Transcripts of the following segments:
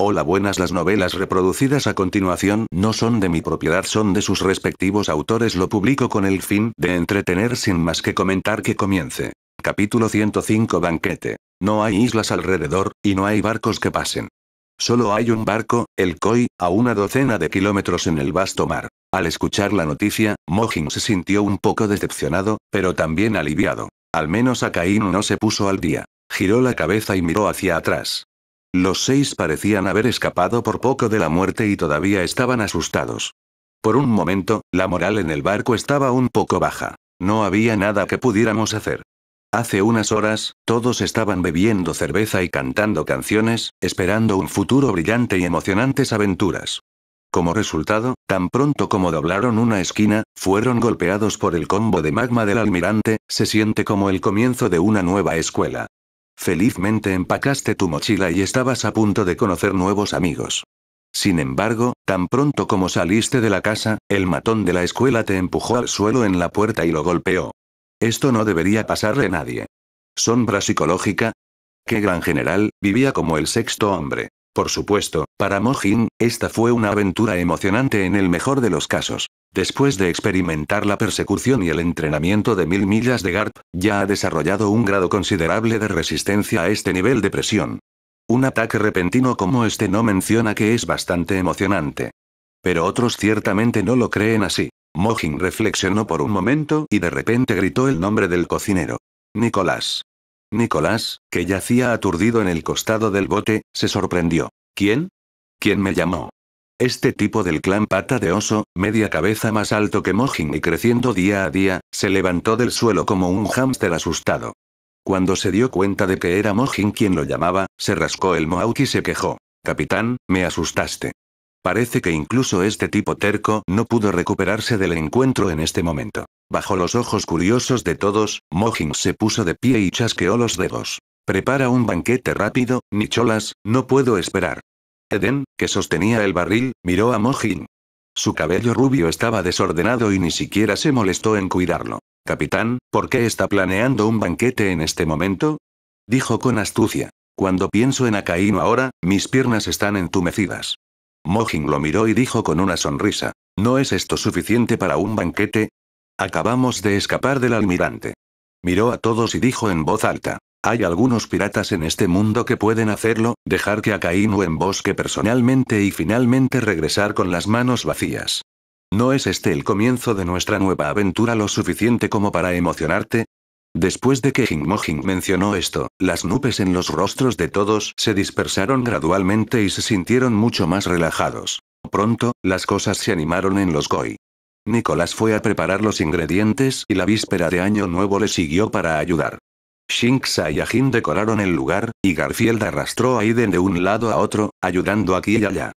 Hola buenas las novelas reproducidas a continuación no son de mi propiedad son de sus respectivos autores lo publico con el fin de entretener sin más que comentar que comience. Capítulo 105 Banquete. No hay islas alrededor, y no hay barcos que pasen. Solo hay un barco, el Koi, a una docena de kilómetros en el vasto mar. Al escuchar la noticia, Mojin se sintió un poco decepcionado, pero también aliviado. Al menos Akainu no se puso al día. Giró la cabeza y miró hacia atrás. Los seis parecían haber escapado por poco de la muerte y todavía estaban asustados. Por un momento, la moral en el barco estaba un poco baja. No había nada que pudiéramos hacer. Hace unas horas, todos estaban bebiendo cerveza y cantando canciones, esperando un futuro brillante y emocionantes aventuras. Como resultado, tan pronto como doblaron una esquina, fueron golpeados por el combo de magma del almirante, se siente como el comienzo de una nueva escuela. Felizmente empacaste tu mochila y estabas a punto de conocer nuevos amigos. Sin embargo, tan pronto como saliste de la casa, el matón de la escuela te empujó al suelo en la puerta y lo golpeó. Esto no debería pasarle a nadie. Sombra psicológica. ¡Qué gran general, vivía como el sexto hombre. Por supuesto, para Mojin, esta fue una aventura emocionante en el mejor de los casos. Después de experimentar la persecución y el entrenamiento de mil millas de Garp, ya ha desarrollado un grado considerable de resistencia a este nivel de presión. Un ataque repentino como este no menciona que es bastante emocionante. Pero otros ciertamente no lo creen así. Mojin reflexionó por un momento y de repente gritó el nombre del cocinero. Nicolás. Nicolás, que yacía aturdido en el costado del bote, se sorprendió. ¿Quién? ¿Quién me llamó? Este tipo del clan pata de oso, media cabeza más alto que Mojin y creciendo día a día, se levantó del suelo como un hámster asustado. Cuando se dio cuenta de que era Mojin quien lo llamaba, se rascó el mohawk y se quejó. Capitán, me asustaste. Parece que incluso este tipo terco no pudo recuperarse del encuentro en este momento. Bajo los ojos curiosos de todos, Mojin se puso de pie y chasqueó los dedos. Prepara un banquete rápido, Nicholas, no puedo esperar. Eden, que sostenía el barril, miró a Mojin. Su cabello rubio estaba desordenado y ni siquiera se molestó en cuidarlo. Capitán, ¿por qué está planeando un banquete en este momento? Dijo con astucia. Cuando pienso en Acaíno ahora, mis piernas están entumecidas. Mojin lo miró y dijo con una sonrisa. ¿No es esto suficiente para un banquete? Acabamos de escapar del almirante. Miró a todos y dijo en voz alta. Hay algunos piratas en este mundo que pueden hacerlo, dejar que Akainu embosque personalmente y finalmente regresar con las manos vacías. ¿No es este el comienzo de nuestra nueva aventura lo suficiente como para emocionarte? Después de que Jing mencionó esto, las nubes en los rostros de todos se dispersaron gradualmente y se sintieron mucho más relajados. Pronto, las cosas se animaron en los Goi. Nicolás fue a preparar los ingredientes y la víspera de Año Nuevo le siguió para ayudar. Shinxa y Ajin decoraron el lugar, y Garfield arrastró a Iden de un lado a otro, ayudando aquí y allá.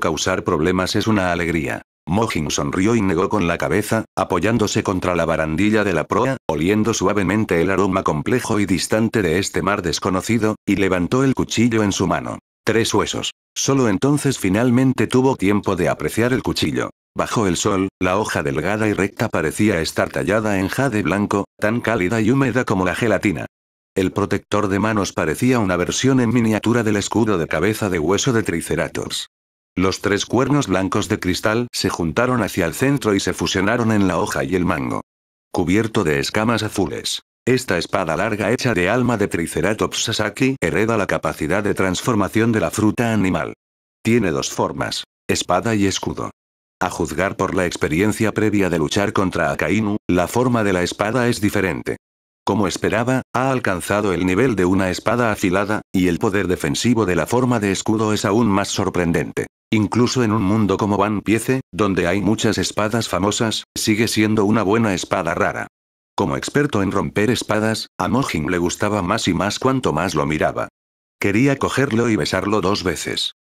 Causar problemas es una alegría. Mojin sonrió y negó con la cabeza, apoyándose contra la barandilla de la proa, oliendo suavemente el aroma complejo y distante de este mar desconocido, y levantó el cuchillo en su mano. Tres huesos. Solo entonces finalmente tuvo tiempo de apreciar el cuchillo. Bajo el sol, la hoja delgada y recta parecía estar tallada en jade blanco, tan cálida y húmeda como la gelatina. El protector de manos parecía una versión en miniatura del escudo de cabeza de hueso de Triceratops. Los tres cuernos blancos de cristal se juntaron hacia el centro y se fusionaron en la hoja y el mango. Cubierto de escamas azules. Esta espada larga hecha de alma de Triceratops Sasaki hereda la capacidad de transformación de la fruta animal. Tiene dos formas, espada y escudo. A juzgar por la experiencia previa de luchar contra Akainu, la forma de la espada es diferente. Como esperaba, ha alcanzado el nivel de una espada afilada, y el poder defensivo de la forma de escudo es aún más sorprendente. Incluso en un mundo como Van Piece, donde hay muchas espadas famosas, sigue siendo una buena espada rara. Como experto en romper espadas, a Mojin le gustaba más y más cuanto más lo miraba. Quería cogerlo y besarlo dos veces.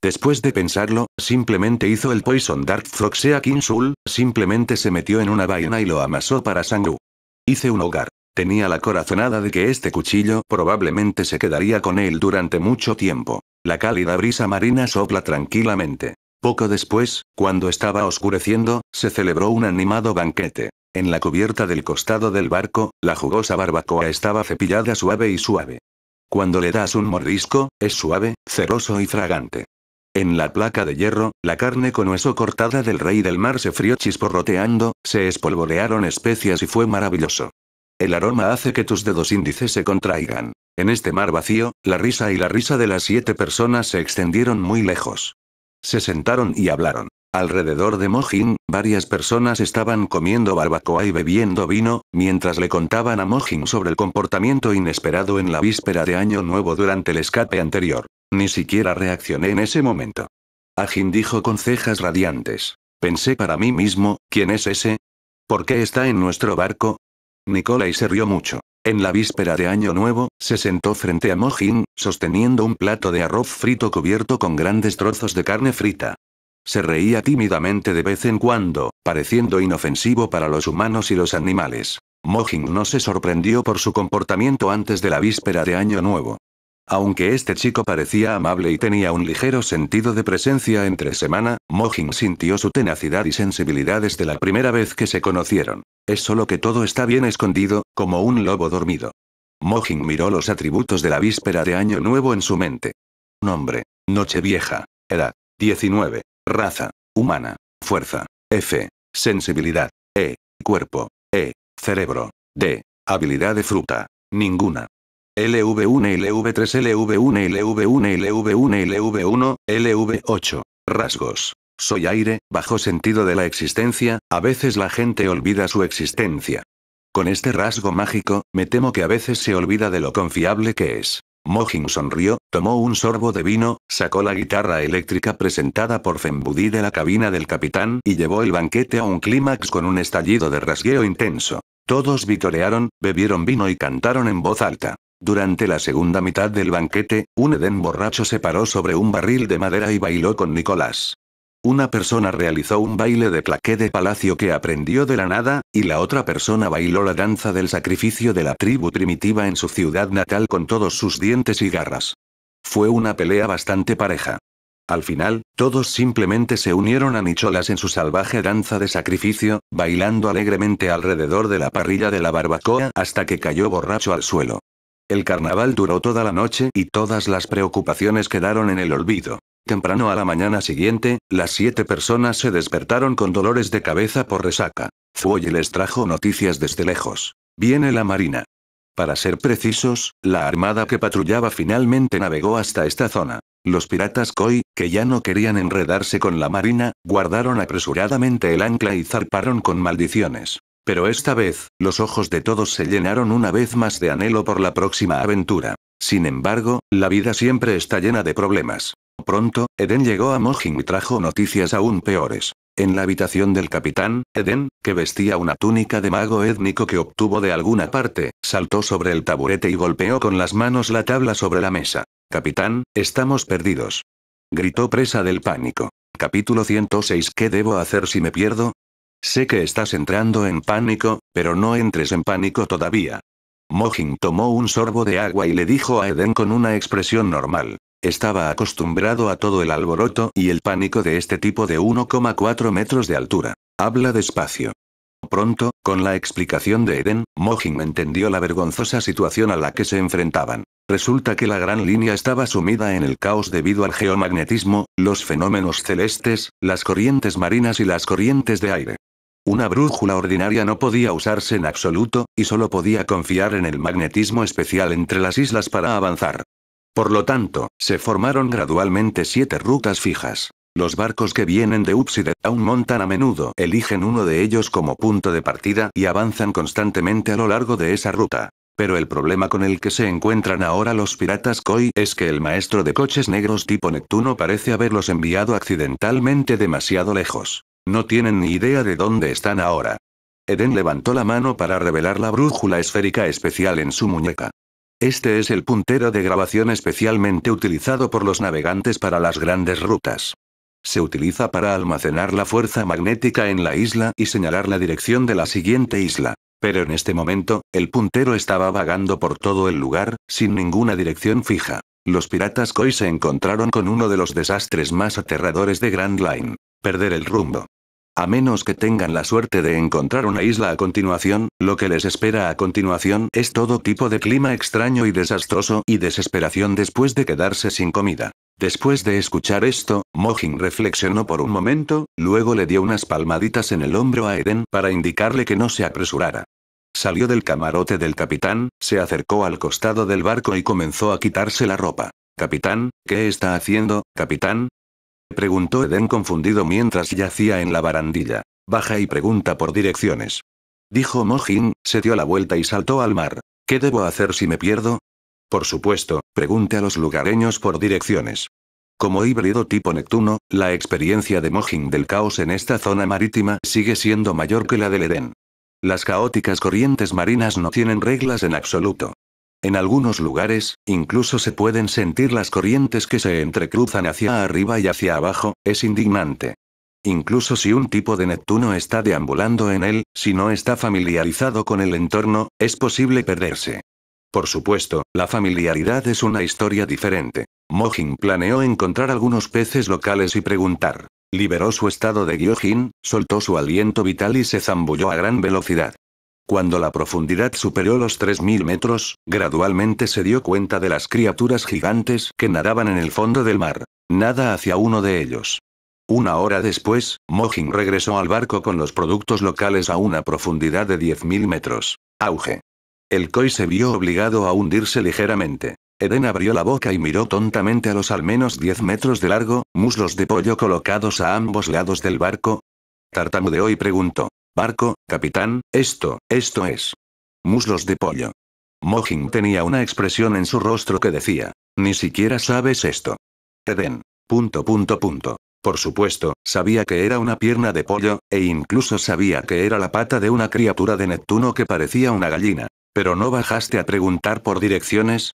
Después de pensarlo, simplemente hizo el Poison Dart Throxia Kinsul, simplemente se metió en una vaina y lo amasó para Sangu. Hice un hogar. Tenía la corazonada de que este cuchillo probablemente se quedaría con él durante mucho tiempo. La cálida brisa marina sopla tranquilamente. Poco después, cuando estaba oscureciendo, se celebró un animado banquete. En la cubierta del costado del barco, la jugosa barbacoa estaba cepillada suave y suave. Cuando le das un mordisco, es suave, ceroso y fragante. En la placa de hierro, la carne con hueso cortada del rey del mar se frió chisporroteando, se espolvorearon especias y fue maravilloso. El aroma hace que tus dedos índices se contraigan. En este mar vacío, la risa y la risa de las siete personas se extendieron muy lejos. Se sentaron y hablaron. Alrededor de Mojin, varias personas estaban comiendo barbacoa y bebiendo vino, mientras le contaban a Mojin sobre el comportamiento inesperado en la víspera de Año Nuevo durante el escape anterior. Ni siquiera reaccioné en ese momento. Ajin dijo con cejas radiantes. Pensé para mí mismo, ¿quién es ese? ¿Por qué está en nuestro barco? Nicolai se rió mucho. En la víspera de Año Nuevo, se sentó frente a Mojin, sosteniendo un plato de arroz frito cubierto con grandes trozos de carne frita. Se reía tímidamente de vez en cuando, pareciendo inofensivo para los humanos y los animales. Mojin no se sorprendió por su comportamiento antes de la víspera de Año Nuevo. Aunque este chico parecía amable y tenía un ligero sentido de presencia entre semana, Mojin sintió su tenacidad y sensibilidad desde la primera vez que se conocieron. Es solo que todo está bien escondido, como un lobo dormido. Mojin miró los atributos de la víspera de Año Nuevo en su mente. Nombre. Noche vieja. Edad. 19. Raza. Humana. Fuerza. F. Sensibilidad. E. Cuerpo. E. Cerebro. D. Habilidad de fruta. Ninguna. LV1, LV3, LV1, LV1, LV1, LV1, LV8. Rasgos soy aire, bajo sentido de la existencia, a veces la gente olvida su existencia. Con este rasgo mágico, me temo que a veces se olvida de lo confiable que es. Mohin sonrió, tomó un sorbo de vino, sacó la guitarra eléctrica presentada por Fembudí de la cabina del capitán y llevó el banquete a un clímax con un estallido de rasgueo intenso. Todos vitorearon, bebieron vino y cantaron en voz alta. Durante la segunda mitad del banquete, un Edén borracho se paró sobre un barril de madera y bailó con Nicolás. Una persona realizó un baile de plaqué de palacio que aprendió de la nada, y la otra persona bailó la danza del sacrificio de la tribu primitiva en su ciudad natal con todos sus dientes y garras. Fue una pelea bastante pareja. Al final, todos simplemente se unieron a Nicholas en su salvaje danza de sacrificio, bailando alegremente alrededor de la parrilla de la barbacoa hasta que cayó borracho al suelo. El carnaval duró toda la noche y todas las preocupaciones quedaron en el olvido. Temprano a la mañana siguiente, las siete personas se despertaron con dolores de cabeza por resaca. Fuoye les trajo noticias desde lejos. Viene la marina. Para ser precisos, la armada que patrullaba finalmente navegó hasta esta zona. Los piratas Koi, que ya no querían enredarse con la marina, guardaron apresuradamente el ancla y zarparon con maldiciones. Pero esta vez, los ojos de todos se llenaron una vez más de anhelo por la próxima aventura. Sin embargo, la vida siempre está llena de problemas. Pronto, Eden llegó a Mojin y trajo noticias aún peores. En la habitación del capitán, Eden, que vestía una túnica de mago étnico que obtuvo de alguna parte, saltó sobre el taburete y golpeó con las manos la tabla sobre la mesa. Capitán, estamos perdidos. Gritó presa del pánico. Capítulo 106 ¿Qué debo hacer si me pierdo? Sé que estás entrando en pánico, pero no entres en pánico todavía. Mojin tomó un sorbo de agua y le dijo a Eden con una expresión normal. Estaba acostumbrado a todo el alboroto y el pánico de este tipo de 1,4 metros de altura. Habla despacio. Pronto, con la explicación de Eden, Mojin entendió la vergonzosa situación a la que se enfrentaban. Resulta que la gran línea estaba sumida en el caos debido al geomagnetismo, los fenómenos celestes, las corrientes marinas y las corrientes de aire. Una brújula ordinaria no podía usarse en absoluto, y solo podía confiar en el magnetismo especial entre las islas para avanzar. Por lo tanto, se formaron gradualmente siete rutas fijas. Los barcos que vienen de Upside aún montan a menudo, eligen uno de ellos como punto de partida y avanzan constantemente a lo largo de esa ruta. Pero el problema con el que se encuentran ahora los piratas Koi es que el maestro de coches negros tipo Neptuno parece haberlos enviado accidentalmente demasiado lejos. No tienen ni idea de dónde están ahora. Eden levantó la mano para revelar la brújula esférica especial en su muñeca. Este es el puntero de grabación especialmente utilizado por los navegantes para las grandes rutas. Se utiliza para almacenar la fuerza magnética en la isla y señalar la dirección de la siguiente isla. Pero en este momento, el puntero estaba vagando por todo el lugar, sin ninguna dirección fija. Los piratas Koi se encontraron con uno de los desastres más aterradores de Grand Line perder el rumbo. A menos que tengan la suerte de encontrar una isla a continuación, lo que les espera a continuación es todo tipo de clima extraño y desastroso y desesperación después de quedarse sin comida. Después de escuchar esto, Mojin reflexionó por un momento, luego le dio unas palmaditas en el hombro a Eden para indicarle que no se apresurara. Salió del camarote del capitán, se acercó al costado del barco y comenzó a quitarse la ropa. Capitán, ¿qué está haciendo, capitán? preguntó Eden confundido mientras yacía en la barandilla. Baja y pregunta por direcciones. Dijo Mojin, se dio la vuelta y saltó al mar. ¿Qué debo hacer si me pierdo? Por supuesto, pregunte a los lugareños por direcciones. Como híbrido tipo Neptuno, la experiencia de Mojin del caos en esta zona marítima sigue siendo mayor que la del Eden. Las caóticas corrientes marinas no tienen reglas en absoluto. En algunos lugares, incluso se pueden sentir las corrientes que se entrecruzan hacia arriba y hacia abajo, es indignante. Incluso si un tipo de Neptuno está deambulando en él, si no está familiarizado con el entorno, es posible perderse. Por supuesto, la familiaridad es una historia diferente. Mojin planeó encontrar algunos peces locales y preguntar. Liberó su estado de Gyojin, soltó su aliento vital y se zambulló a gran velocidad. Cuando la profundidad superó los 3.000 metros, gradualmente se dio cuenta de las criaturas gigantes que nadaban en el fondo del mar. Nada hacia uno de ellos. Una hora después, Mojin regresó al barco con los productos locales a una profundidad de 10.000 metros. Auge. El koi se vio obligado a hundirse ligeramente. Eden abrió la boca y miró tontamente a los al menos 10 metros de largo, muslos de pollo colocados a ambos lados del barco. Tartamudeó y preguntó. Barco, capitán, esto, esto es. Muslos de pollo. Mojin tenía una expresión en su rostro que decía, ni siquiera sabes esto. Eden. Punto punto punto. Por supuesto, sabía que era una pierna de pollo, e incluso sabía que era la pata de una criatura de Neptuno que parecía una gallina. Pero no bajaste a preguntar por direcciones.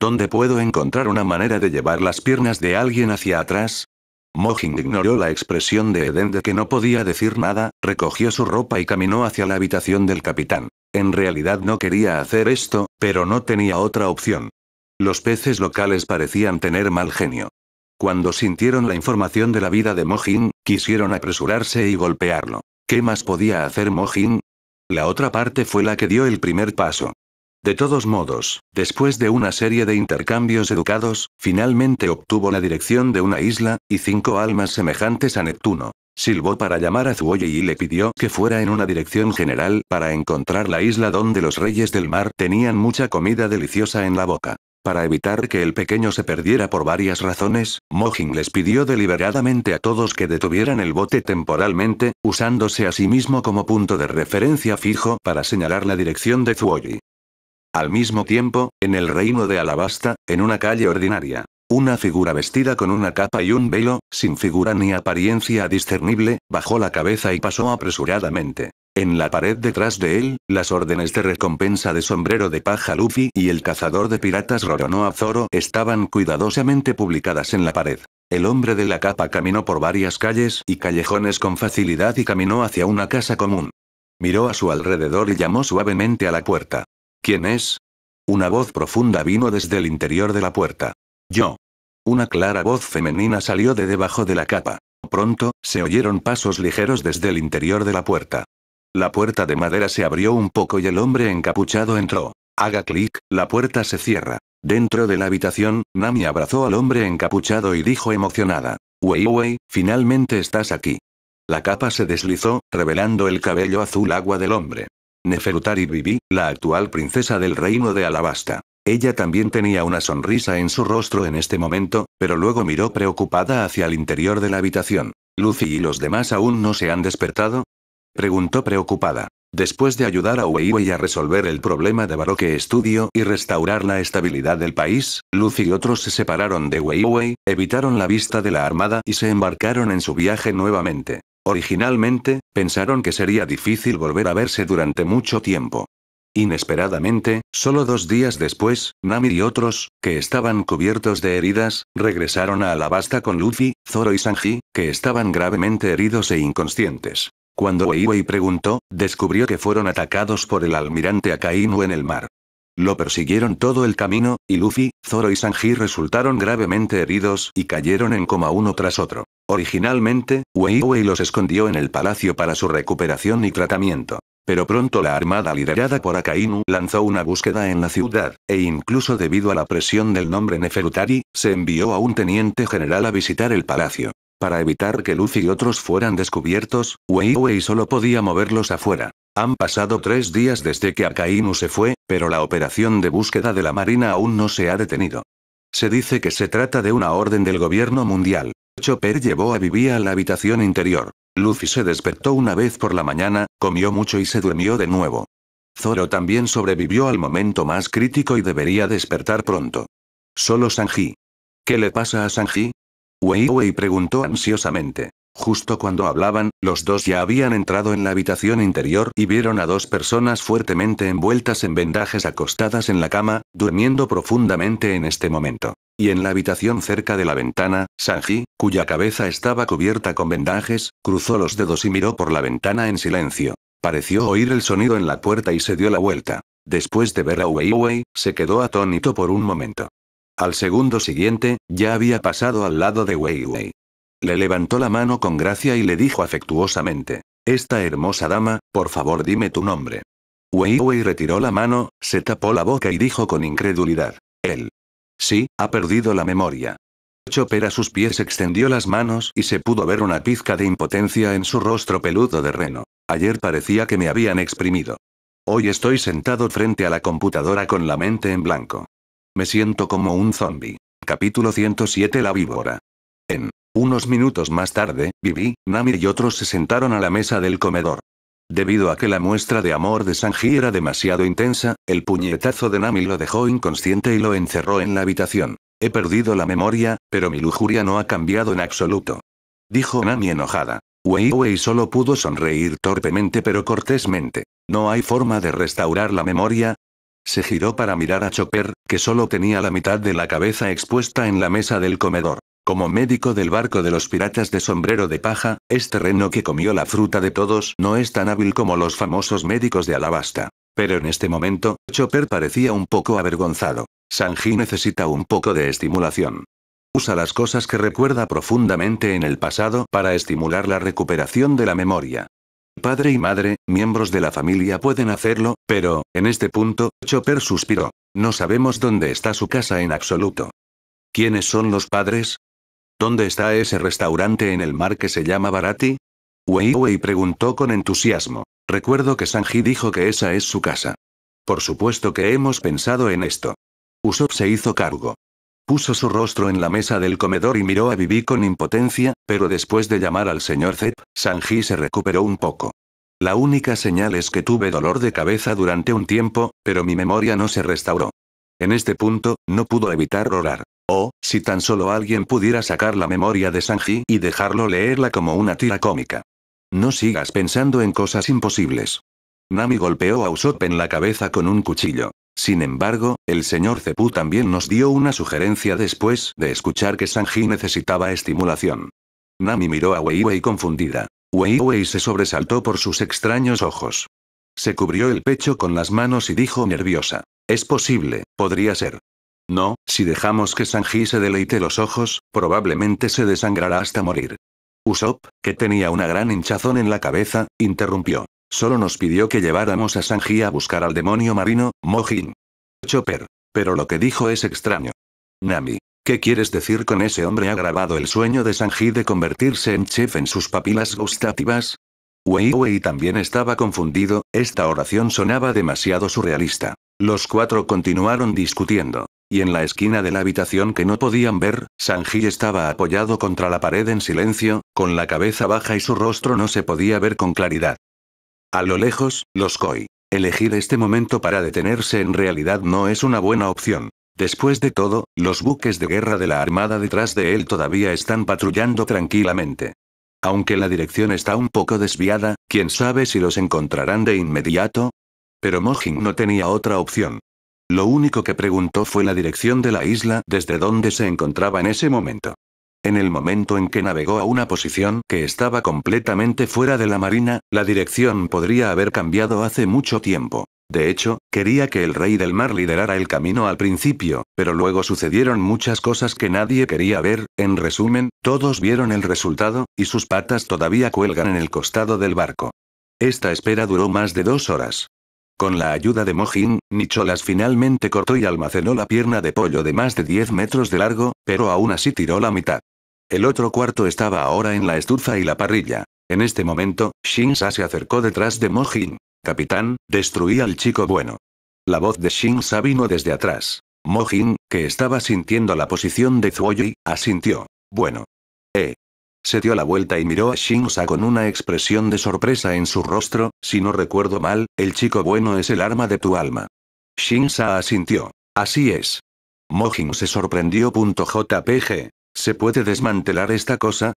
¿Dónde puedo encontrar una manera de llevar las piernas de alguien hacia atrás? Mojin ignoró la expresión de Eden de que no podía decir nada, recogió su ropa y caminó hacia la habitación del capitán. En realidad no quería hacer esto, pero no tenía otra opción. Los peces locales parecían tener mal genio. Cuando sintieron la información de la vida de Mojin, quisieron apresurarse y golpearlo. ¿Qué más podía hacer Mojin? La otra parte fue la que dio el primer paso. De todos modos, después de una serie de intercambios educados, finalmente obtuvo la dirección de una isla, y cinco almas semejantes a Neptuno. Silbó para llamar a Zuoye y le pidió que fuera en una dirección general para encontrar la isla donde los reyes del mar tenían mucha comida deliciosa en la boca. Para evitar que el pequeño se perdiera por varias razones, Mojin les pidió deliberadamente a todos que detuvieran el bote temporalmente, usándose a sí mismo como punto de referencia fijo para señalar la dirección de Zuoyi. Al mismo tiempo, en el reino de Alabasta, en una calle ordinaria, una figura vestida con una capa y un velo, sin figura ni apariencia discernible, bajó la cabeza y pasó apresuradamente. En la pared detrás de él, las órdenes de recompensa de sombrero de paja Luffy y el cazador de piratas Roronoa Zoro estaban cuidadosamente publicadas en la pared. El hombre de la capa caminó por varias calles y callejones con facilidad y caminó hacia una casa común. Miró a su alrededor y llamó suavemente a la puerta. ¿Quién es? Una voz profunda vino desde el interior de la puerta. Yo. Una clara voz femenina salió de debajo de la capa. Pronto, se oyeron pasos ligeros desde el interior de la puerta. La puerta de madera se abrió un poco y el hombre encapuchado entró. Haga clic, la puerta se cierra. Dentro de la habitación, Nami abrazó al hombre encapuchado y dijo emocionada. Wei finalmente estás aquí. La capa se deslizó, revelando el cabello azul agua del hombre. Neferutari Bibi, la actual princesa del reino de Alabasta. Ella también tenía una sonrisa en su rostro en este momento, pero luego miró preocupada hacia el interior de la habitación. ¿Lucy y los demás aún no se han despertado? Preguntó preocupada. Después de ayudar a Weiwei a resolver el problema de Baroque Estudio y restaurar la estabilidad del país, Lucy y otros se separaron de Weiwei, evitaron la vista de la armada y se embarcaron en su viaje nuevamente. Originalmente, pensaron que sería difícil volver a verse durante mucho tiempo. Inesperadamente, solo dos días después, Nami y otros, que estaban cubiertos de heridas, regresaron a Alabasta con Luffy, Zoro y Sanji, que estaban gravemente heridos e inconscientes. Cuando Weiwei preguntó, descubrió que fueron atacados por el almirante Akainu en el mar. Lo persiguieron todo el camino, y Luffy, Zoro y Sanji resultaron gravemente heridos y cayeron en coma uno tras otro. Originalmente, Weiwei los escondió en el palacio para su recuperación y tratamiento. Pero pronto la armada liderada por Akainu lanzó una búsqueda en la ciudad, e incluso debido a la presión del nombre Neferutari, se envió a un teniente general a visitar el palacio. Para evitar que Luffy y otros fueran descubiertos, Wei solo podía moverlos afuera. Han pasado tres días desde que Akainu se fue, pero la operación de búsqueda de la Marina aún no se ha detenido. Se dice que se trata de una orden del gobierno mundial. Chopper llevó a Vivi a la habitación interior. Luffy se despertó una vez por la mañana, comió mucho y se durmió de nuevo. Zoro también sobrevivió al momento más crítico y debería despertar pronto. Solo Sanji. ¿Qué le pasa a Sanji? Weiwei preguntó ansiosamente. Justo cuando hablaban, los dos ya habían entrado en la habitación interior y vieron a dos personas fuertemente envueltas en vendajes acostadas en la cama, durmiendo profundamente en este momento. Y en la habitación cerca de la ventana, Sanji, cuya cabeza estaba cubierta con vendajes, cruzó los dedos y miró por la ventana en silencio. Pareció oír el sonido en la puerta y se dio la vuelta. Después de ver a Weiwei, se quedó atónito por un momento. Al segundo siguiente, ya había pasado al lado de Weiwei. Le levantó la mano con gracia y le dijo afectuosamente. Esta hermosa dama, por favor dime tu nombre. Weiwei retiró la mano, se tapó la boca y dijo con incredulidad. Él. Sí, ha perdido la memoria. Chopper a sus pies extendió las manos y se pudo ver una pizca de impotencia en su rostro peludo de reno. Ayer parecía que me habían exprimido. Hoy estoy sentado frente a la computadora con la mente en blanco. Me siento como un zombie. Capítulo 107 La víbora. En unos minutos más tarde, Bibi, Nami y otros se sentaron a la mesa del comedor. Debido a que la muestra de amor de Sanji era demasiado intensa, el puñetazo de Nami lo dejó inconsciente y lo encerró en la habitación. He perdido la memoria, pero mi lujuria no ha cambiado en absoluto. Dijo Nami enojada. Weiwei solo pudo sonreír torpemente pero cortésmente. ¿No hay forma de restaurar la memoria? Se giró para mirar a Chopper, que solo tenía la mitad de la cabeza expuesta en la mesa del comedor. Como médico del barco de los piratas de sombrero de paja, este reno que comió la fruta de todos no es tan hábil como los famosos médicos de Alabasta. Pero en este momento, Chopper parecía un poco avergonzado. Sanji necesita un poco de estimulación. Usa las cosas que recuerda profundamente en el pasado para estimular la recuperación de la memoria. Padre y madre, miembros de la familia pueden hacerlo, pero, en este punto, Chopper suspiró. No sabemos dónde está su casa en absoluto. ¿Quiénes son los padres? ¿Dónde está ese restaurante en el mar que se llama Barati? Weiwei preguntó con entusiasmo. Recuerdo que Sanji dijo que esa es su casa. Por supuesto que hemos pensado en esto. Usopp se hizo cargo. Puso su rostro en la mesa del comedor y miró a Vivi con impotencia, pero después de llamar al señor Zep, Sanji se recuperó un poco. La única señal es que tuve dolor de cabeza durante un tiempo, pero mi memoria no se restauró. En este punto, no pudo evitar orar. Oh, si tan solo alguien pudiera sacar la memoria de Sanji y dejarlo leerla como una tira cómica. No sigas pensando en cosas imposibles. Nami golpeó a Usopp en la cabeza con un cuchillo. Sin embargo, el señor Zepu también nos dio una sugerencia después de escuchar que Sanji necesitaba estimulación. Nami miró a Weiwei confundida. Weiwei se sobresaltó por sus extraños ojos. Se cubrió el pecho con las manos y dijo nerviosa. Es posible, podría ser. No, si dejamos que Sanji se deleite los ojos, probablemente se desangrará hasta morir. Usopp, que tenía una gran hinchazón en la cabeza, interrumpió. Solo nos pidió que lleváramos a Sanji a buscar al demonio marino, Mojin. Chopper. Pero lo que dijo es extraño. Nami. ¿Qué quieres decir con ese hombre ha grabado el sueño de Sanji de convertirse en chef en sus papilas gustativas? Weiwei también estaba confundido, esta oración sonaba demasiado surrealista. Los cuatro continuaron discutiendo. Y en la esquina de la habitación que no podían ver, Sanji estaba apoyado contra la pared en silencio, con la cabeza baja y su rostro no se podía ver con claridad. A lo lejos, los Koi. Elegir este momento para detenerse en realidad no es una buena opción. Después de todo, los buques de guerra de la Armada detrás de él todavía están patrullando tranquilamente. Aunque la dirección está un poco desviada, quién sabe si los encontrarán de inmediato. Pero Mojin no tenía otra opción. Lo único que preguntó fue la dirección de la isla desde donde se encontraba en ese momento. En el momento en que navegó a una posición que estaba completamente fuera de la marina, la dirección podría haber cambiado hace mucho tiempo. De hecho, quería que el rey del mar liderara el camino al principio, pero luego sucedieron muchas cosas que nadie quería ver, en resumen, todos vieron el resultado, y sus patas todavía cuelgan en el costado del barco. Esta espera duró más de dos horas. Con la ayuda de Mojin, Nicholas finalmente cortó y almacenó la pierna de pollo de más de 10 metros de largo, pero aún así tiró la mitad. El otro cuarto estaba ahora en la estufa y la parrilla. En este momento, Shinsa se acercó detrás de Mojin. Capitán, destruí al chico bueno. La voz de Shinsa vino desde atrás. Mojin, que estaba sintiendo la posición de Zuoyi, asintió. Bueno. Eh. Se dio la vuelta y miró a Shinsa con una expresión de sorpresa en su rostro, si no recuerdo mal, el chico bueno es el arma de tu alma. Shinsa asintió. Así es. Mojin se sorprendió. JPG. ¿Se puede desmantelar esta cosa?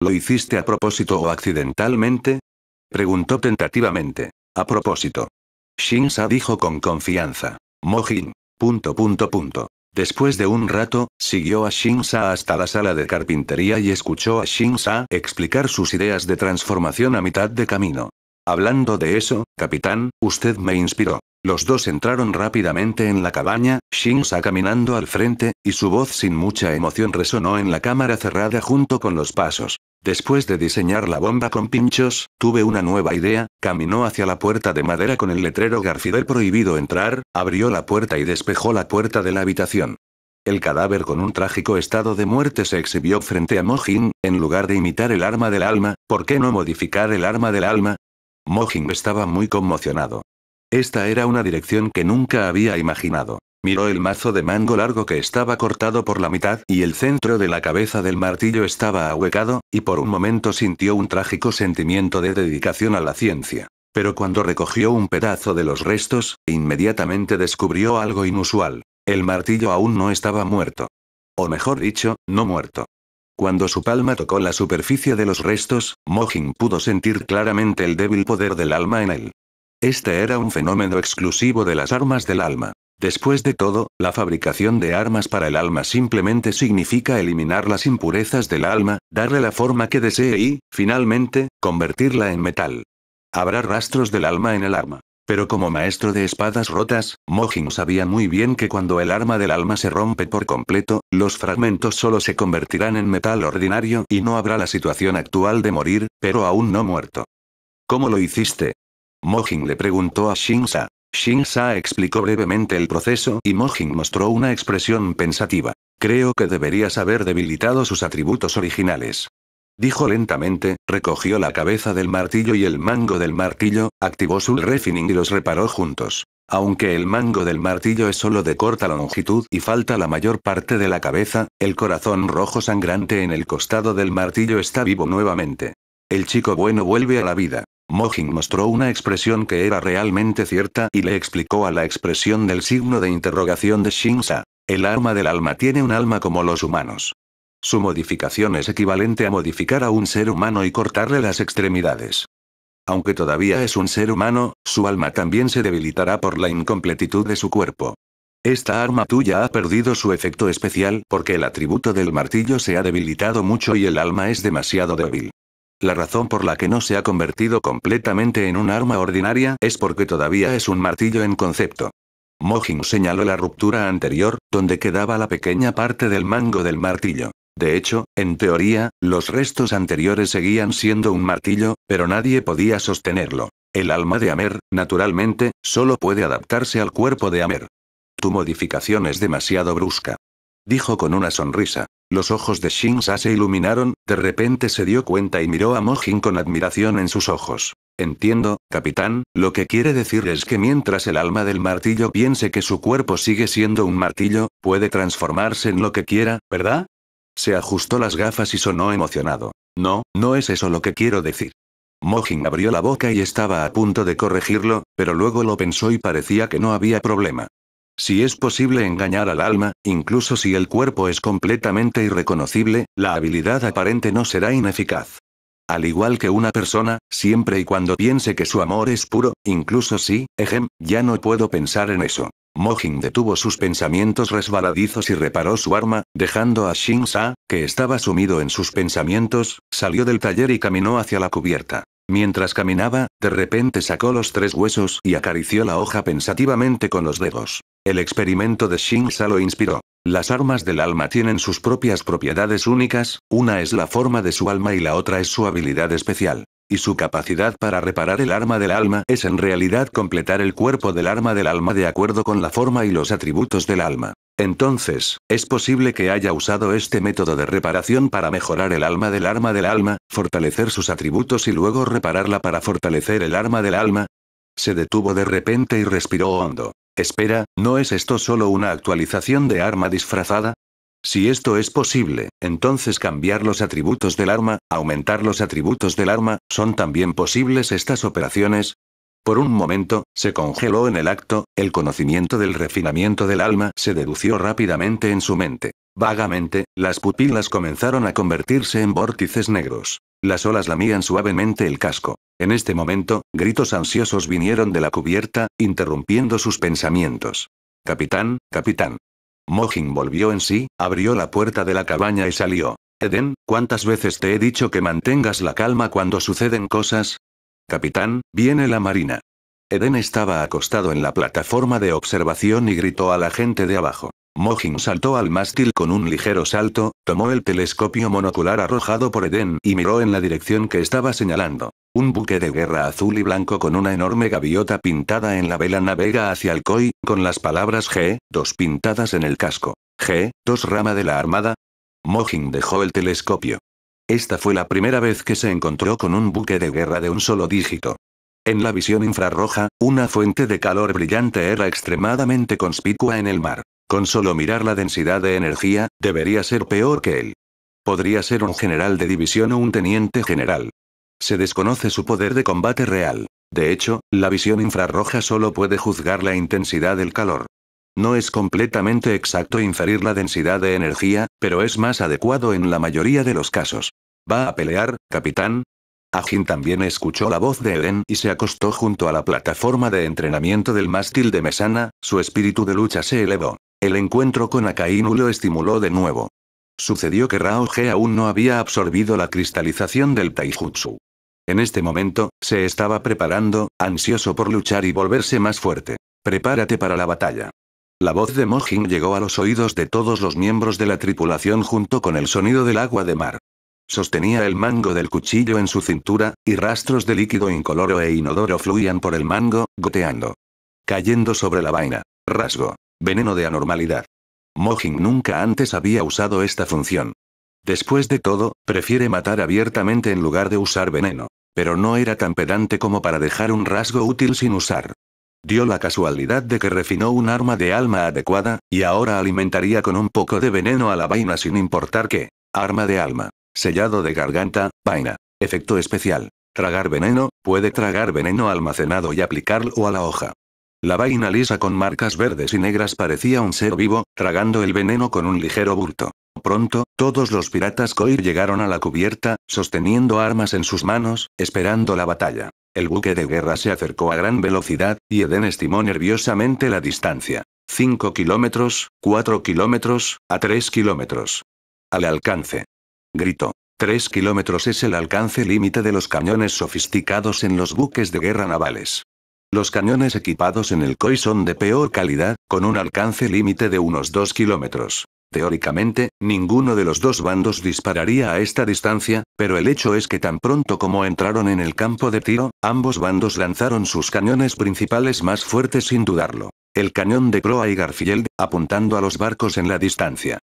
¿Lo hiciste a propósito o accidentalmente? Preguntó tentativamente. A propósito. Shinsa dijo con confianza. Mojin. Punto punto punto. Después de un rato, siguió a Shinsa hasta la sala de carpintería y escuchó a Shinsa explicar sus ideas de transformación a mitad de camino. Hablando de eso, capitán, usted me inspiró. Los dos entraron rápidamente en la cabaña, Shinsa caminando al frente, y su voz sin mucha emoción resonó en la cámara cerrada junto con los pasos. Después de diseñar la bomba con pinchos, tuve una nueva idea, caminó hacia la puerta de madera con el letrero Garfidel prohibido entrar, abrió la puerta y despejó la puerta de la habitación. El cadáver con un trágico estado de muerte se exhibió frente a Mojin, en lugar de imitar el arma del alma, ¿por qué no modificar el arma del alma? Mojin estaba muy conmocionado. Esta era una dirección que nunca había imaginado. Miró el mazo de mango largo que estaba cortado por la mitad y el centro de la cabeza del martillo estaba ahuecado, y por un momento sintió un trágico sentimiento de dedicación a la ciencia. Pero cuando recogió un pedazo de los restos, inmediatamente descubrió algo inusual. El martillo aún no estaba muerto. O mejor dicho, no muerto. Cuando su palma tocó la superficie de los restos, Mojin pudo sentir claramente el débil poder del alma en él. Este era un fenómeno exclusivo de las armas del alma. Después de todo, la fabricación de armas para el alma simplemente significa eliminar las impurezas del alma, darle la forma que desee y, finalmente, convertirla en metal. Habrá rastros del alma en el arma. Pero como maestro de espadas rotas, Mojin sabía muy bien que cuando el arma del alma se rompe por completo, los fragmentos solo se convertirán en metal ordinario y no habrá la situación actual de morir, pero aún no muerto. ¿Cómo lo hiciste? Mojin le preguntó a Shinsa. Shin Sa explicó brevemente el proceso y Mojin mostró una expresión pensativa. Creo que deberías haber debilitado sus atributos originales. Dijo lentamente, recogió la cabeza del martillo y el mango del martillo, activó su refining y los reparó juntos. Aunque el mango del martillo es solo de corta longitud y falta la mayor parte de la cabeza, el corazón rojo sangrante en el costado del martillo está vivo nuevamente. El chico bueno vuelve a la vida. Mojin mostró una expresión que era realmente cierta y le explicó a la expresión del signo de interrogación de Shinsa. El arma del alma tiene un alma como los humanos. Su modificación es equivalente a modificar a un ser humano y cortarle las extremidades. Aunque todavía es un ser humano, su alma también se debilitará por la incompletitud de su cuerpo. Esta arma tuya ha perdido su efecto especial porque el atributo del martillo se ha debilitado mucho y el alma es demasiado débil. La razón por la que no se ha convertido completamente en un arma ordinaria es porque todavía es un martillo en concepto. Mojin señaló la ruptura anterior, donde quedaba la pequeña parte del mango del martillo. De hecho, en teoría, los restos anteriores seguían siendo un martillo, pero nadie podía sostenerlo. El alma de Amer, naturalmente, solo puede adaptarse al cuerpo de Amer. Tu modificación es demasiado brusca dijo con una sonrisa. Los ojos de Shinsa se iluminaron, de repente se dio cuenta y miró a Mojin con admiración en sus ojos. Entiendo, capitán, lo que quiere decir es que mientras el alma del martillo piense que su cuerpo sigue siendo un martillo, puede transformarse en lo que quiera, ¿verdad? Se ajustó las gafas y sonó emocionado. No, no es eso lo que quiero decir. Mojin abrió la boca y estaba a punto de corregirlo, pero luego lo pensó y parecía que no había problema. Si es posible engañar al alma, incluso si el cuerpo es completamente irreconocible, la habilidad aparente no será ineficaz. Al igual que una persona, siempre y cuando piense que su amor es puro, incluso si, ejem, ya no puedo pensar en eso. Mojin detuvo sus pensamientos resbaladizos y reparó su arma, dejando a Shin Sa, que estaba sumido en sus pensamientos, salió del taller y caminó hacia la cubierta. Mientras caminaba, de repente sacó los tres huesos y acarició la hoja pensativamente con los dedos. El experimento de Shinsa lo inspiró. Las armas del alma tienen sus propias propiedades únicas, una es la forma de su alma y la otra es su habilidad especial. Y su capacidad para reparar el arma del alma es en realidad completar el cuerpo del arma del alma de acuerdo con la forma y los atributos del alma. Entonces, es posible que haya usado este método de reparación para mejorar el alma del arma del alma, fortalecer sus atributos y luego repararla para fortalecer el arma del alma. Se detuvo de repente y respiró hondo. Espera, ¿no es esto solo una actualización de arma disfrazada? Si esto es posible, entonces cambiar los atributos del arma, aumentar los atributos del arma, ¿son también posibles estas operaciones? Por un momento, se congeló en el acto, el conocimiento del refinamiento del alma se dedució rápidamente en su mente. Vagamente, las pupilas comenzaron a convertirse en vórtices negros. Las olas lamían suavemente el casco. En este momento, gritos ansiosos vinieron de la cubierta, interrumpiendo sus pensamientos. Capitán, capitán. Mojin volvió en sí, abrió la puerta de la cabaña y salió. Eden, ¿cuántas veces te he dicho que mantengas la calma cuando suceden cosas? Capitán, viene la Marina. Eden estaba acostado en la plataforma de observación y gritó a la gente de abajo. Mojin saltó al mástil con un ligero salto, tomó el telescopio monocular arrojado por Eden y miró en la dirección que estaba señalando. Un buque de guerra azul y blanco con una enorme gaviota pintada en la vela navega hacia el COI, con las palabras G, 2 pintadas en el casco. G, dos rama de la armada. Mojin dejó el telescopio. Esta fue la primera vez que se encontró con un buque de guerra de un solo dígito. En la visión infrarroja, una fuente de calor brillante era extremadamente conspicua en el mar. Con solo mirar la densidad de energía, debería ser peor que él. Podría ser un general de división o un teniente general. Se desconoce su poder de combate real. De hecho, la visión infrarroja solo puede juzgar la intensidad del calor. No es completamente exacto inferir la densidad de energía, pero es más adecuado en la mayoría de los casos. ¿Va a pelear, capitán? Ajin también escuchó la voz de Eden y se acostó junto a la plataforma de entrenamiento del mástil de Mesana, su espíritu de lucha se elevó. El encuentro con Akainu lo estimuló de nuevo. Sucedió que Rao G aún no había absorbido la cristalización del Taijutsu. En este momento, se estaba preparando, ansioso por luchar y volverse más fuerte. Prepárate para la batalla. La voz de Mojin llegó a los oídos de todos los miembros de la tripulación junto con el sonido del agua de mar. Sostenía el mango del cuchillo en su cintura, y rastros de líquido incoloro e inodoro fluían por el mango, goteando. Cayendo sobre la vaina. Rasgo. Veneno de anormalidad. Mojin nunca antes había usado esta función. Después de todo, prefiere matar abiertamente en lugar de usar veneno. Pero no era tan pedante como para dejar un rasgo útil sin usar. Dio la casualidad de que refinó un arma de alma adecuada, y ahora alimentaría con un poco de veneno a la vaina sin importar qué. Arma de alma. Sellado de garganta, vaina. Efecto especial. Tragar veneno, puede tragar veneno almacenado y aplicarlo a la hoja. La vaina lisa con marcas verdes y negras parecía un ser vivo, tragando el veneno con un ligero bulto. Pronto, todos los piratas Koi llegaron a la cubierta, sosteniendo armas en sus manos, esperando la batalla. El buque de guerra se acercó a gran velocidad, y Eden estimó nerviosamente la distancia. 5 kilómetros, 4 kilómetros, a 3 kilómetros. Al alcance. Gritó. 3 kilómetros es el alcance límite de los cañones sofisticados en los buques de guerra navales. Los cañones equipados en el COI son de peor calidad, con un alcance límite de unos 2 kilómetros. Teóricamente, ninguno de los dos bandos dispararía a esta distancia, pero el hecho es que tan pronto como entraron en el campo de tiro, ambos bandos lanzaron sus cañones principales más fuertes sin dudarlo. El cañón de proa y Garfield, apuntando a los barcos en la distancia.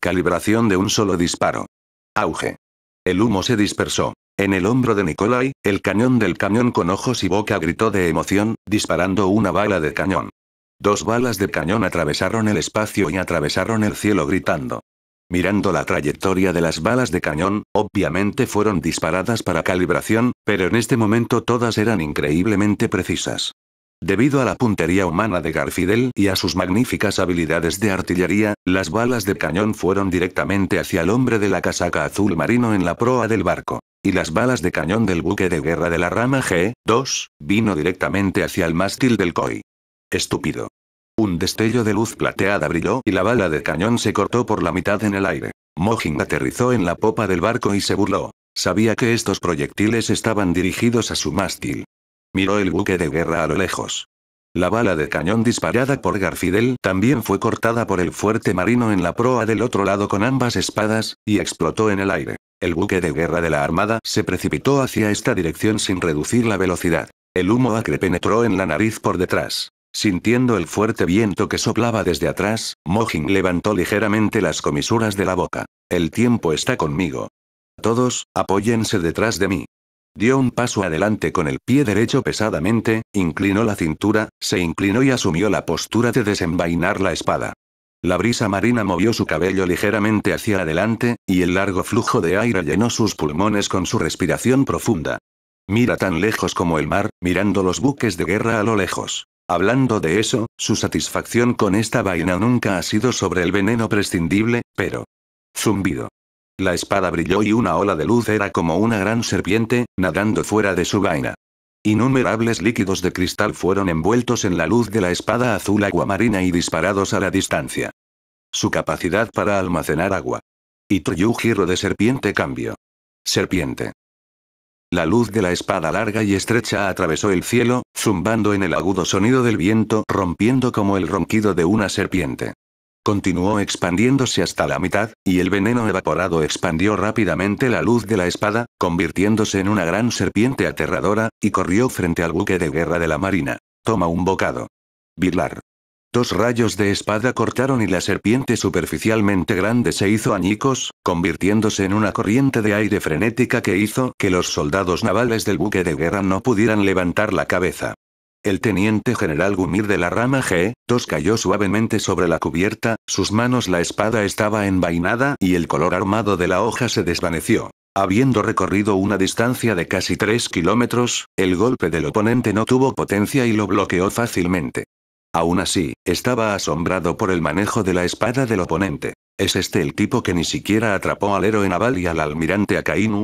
Calibración de un solo disparo. Auge. El humo se dispersó. En el hombro de Nikolai, el cañón del cañón con ojos y boca gritó de emoción, disparando una bala de cañón. Dos balas de cañón atravesaron el espacio y atravesaron el cielo gritando. Mirando la trayectoria de las balas de cañón, obviamente fueron disparadas para calibración, pero en este momento todas eran increíblemente precisas. Debido a la puntería humana de Garfidel y a sus magníficas habilidades de artillería, las balas de cañón fueron directamente hacia el hombre de la casaca azul marino en la proa del barco. Y las balas de cañón del buque de guerra de la rama G-2, vino directamente hacia el mástil del COI. Estúpido. Un destello de luz plateada brilló y la bala de cañón se cortó por la mitad en el aire. Mojin aterrizó en la popa del barco y se burló. Sabía que estos proyectiles estaban dirigidos a su mástil. Miró el buque de guerra a lo lejos. La bala de cañón disparada por Garfidel también fue cortada por el fuerte marino en la proa del otro lado con ambas espadas, y explotó en el aire. El buque de guerra de la Armada se precipitó hacia esta dirección sin reducir la velocidad. El humo acre penetró en la nariz por detrás. Sintiendo el fuerte viento que soplaba desde atrás, Mojin levantó ligeramente las comisuras de la boca. El tiempo está conmigo. Todos, apóyense detrás de mí. Dio un paso adelante con el pie derecho pesadamente, inclinó la cintura, se inclinó y asumió la postura de desenvainar la espada. La brisa marina movió su cabello ligeramente hacia adelante, y el largo flujo de aire llenó sus pulmones con su respiración profunda. Mira tan lejos como el mar, mirando los buques de guerra a lo lejos. Hablando de eso, su satisfacción con esta vaina nunca ha sido sobre el veneno prescindible, pero... Zumbido. La espada brilló y una ola de luz era como una gran serpiente, nadando fuera de su vaina. Innumerables líquidos de cristal fueron envueltos en la luz de la espada azul aguamarina y disparados a la distancia. Su capacidad para almacenar agua. Y Toyu giro de serpiente cambio. Serpiente. La luz de la espada larga y estrecha atravesó el cielo, zumbando en el agudo sonido del viento, rompiendo como el ronquido de una serpiente. Continuó expandiéndose hasta la mitad, y el veneno evaporado expandió rápidamente la luz de la espada, convirtiéndose en una gran serpiente aterradora, y corrió frente al buque de guerra de la marina. Toma un bocado. Birlar rayos de espada cortaron y la serpiente superficialmente grande se hizo añicos, convirtiéndose en una corriente de aire frenética que hizo que los soldados navales del buque de guerra no pudieran levantar la cabeza. El teniente general Gumir de la rama G-2 cayó suavemente sobre la cubierta, sus manos la espada estaba envainada y el color armado de la hoja se desvaneció. Habiendo recorrido una distancia de casi 3 kilómetros, el golpe del oponente no tuvo potencia y lo bloqueó fácilmente. Aún así, estaba asombrado por el manejo de la espada del oponente. ¿Es este el tipo que ni siquiera atrapó al héroe naval y al almirante Akainu?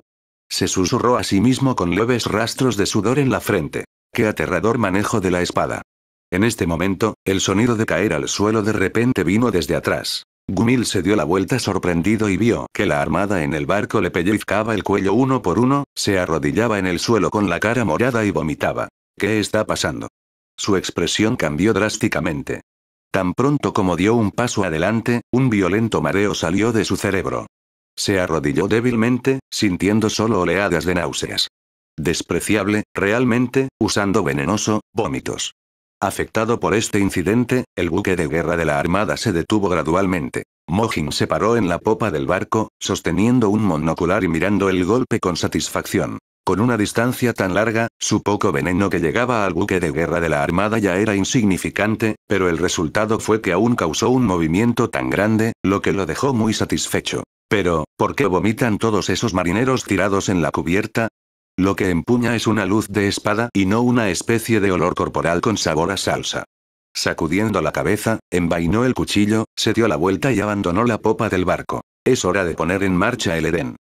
Se susurró a sí mismo con leves rastros de sudor en la frente. ¡Qué aterrador manejo de la espada! En este momento, el sonido de caer al suelo de repente vino desde atrás. Gumil se dio la vuelta sorprendido y vio que la armada en el barco le pellizcaba el cuello uno por uno, se arrodillaba en el suelo con la cara morada y vomitaba. ¿Qué está pasando? Su expresión cambió drásticamente. Tan pronto como dio un paso adelante, un violento mareo salió de su cerebro. Se arrodilló débilmente, sintiendo solo oleadas de náuseas. Despreciable, realmente, usando venenoso, vómitos. Afectado por este incidente, el buque de guerra de la Armada se detuvo gradualmente. Mojin se paró en la popa del barco, sosteniendo un monocular y mirando el golpe con satisfacción. Con una distancia tan larga, su poco veneno que llegaba al buque de guerra de la Armada ya era insignificante, pero el resultado fue que aún causó un movimiento tan grande, lo que lo dejó muy satisfecho. Pero, ¿por qué vomitan todos esos marineros tirados en la cubierta? Lo que empuña es una luz de espada y no una especie de olor corporal con sabor a salsa. Sacudiendo la cabeza, envainó el cuchillo, se dio la vuelta y abandonó la popa del barco. Es hora de poner en marcha el Edén.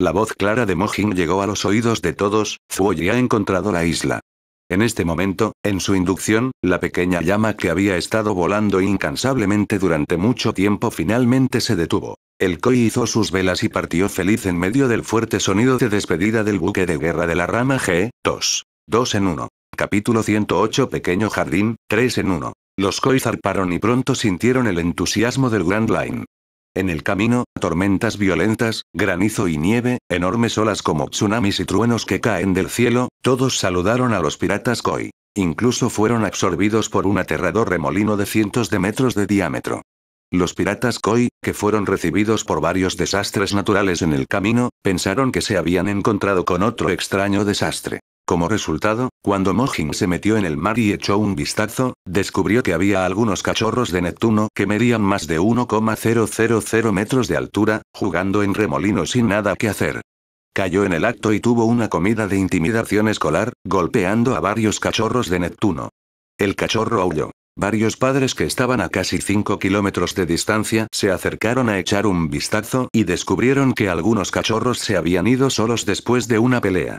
La voz clara de Mojin llegó a los oídos de todos, ya ha encontrado la isla. En este momento, en su inducción, la pequeña llama que había estado volando incansablemente durante mucho tiempo finalmente se detuvo. El Koi hizo sus velas y partió feliz en medio del fuerte sonido de despedida del buque de guerra de la rama G, 2. 2 en 1. Capítulo 108 Pequeño Jardín, 3 en 1. Los Koi zarparon y pronto sintieron el entusiasmo del Grand Line. En el camino, tormentas violentas, granizo y nieve, enormes olas como tsunamis y truenos que caen del cielo, todos saludaron a los piratas Koi. Incluso fueron absorbidos por un aterrador remolino de cientos de metros de diámetro. Los piratas Koi, que fueron recibidos por varios desastres naturales en el camino, pensaron que se habían encontrado con otro extraño desastre. Como resultado, cuando Mojin se metió en el mar y echó un vistazo, descubrió que había algunos cachorros de Neptuno que medían más de 1,000 metros de altura, jugando en remolino sin nada que hacer. Cayó en el acto y tuvo una comida de intimidación escolar, golpeando a varios cachorros de Neptuno. El cachorro aulló. Varios padres que estaban a casi 5 kilómetros de distancia se acercaron a echar un vistazo y descubrieron que algunos cachorros se habían ido solos después de una pelea.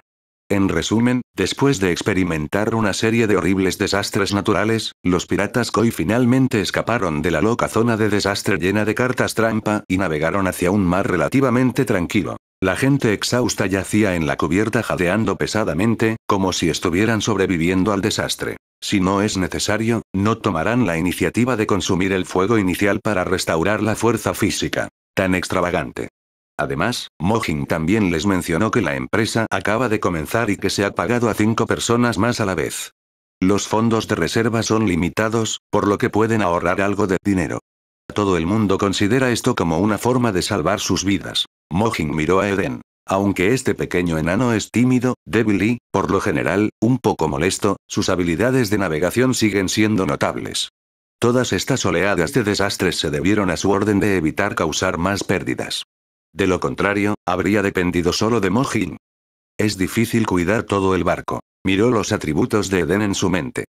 En resumen, después de experimentar una serie de horribles desastres naturales, los piratas Koi finalmente escaparon de la loca zona de desastre llena de cartas trampa y navegaron hacia un mar relativamente tranquilo. La gente exhausta yacía en la cubierta jadeando pesadamente, como si estuvieran sobreviviendo al desastre. Si no es necesario, no tomarán la iniciativa de consumir el fuego inicial para restaurar la fuerza física. Tan extravagante. Además, Mojin también les mencionó que la empresa acaba de comenzar y que se ha pagado a cinco personas más a la vez. Los fondos de reserva son limitados, por lo que pueden ahorrar algo de dinero. Todo el mundo considera esto como una forma de salvar sus vidas. Mojin miró a Eden. Aunque este pequeño enano es tímido, débil y, por lo general, un poco molesto, sus habilidades de navegación siguen siendo notables. Todas estas oleadas de desastres se debieron a su orden de evitar causar más pérdidas. De lo contrario, habría dependido solo de Mojin. Es difícil cuidar todo el barco. Miró los atributos de Eden en su mente.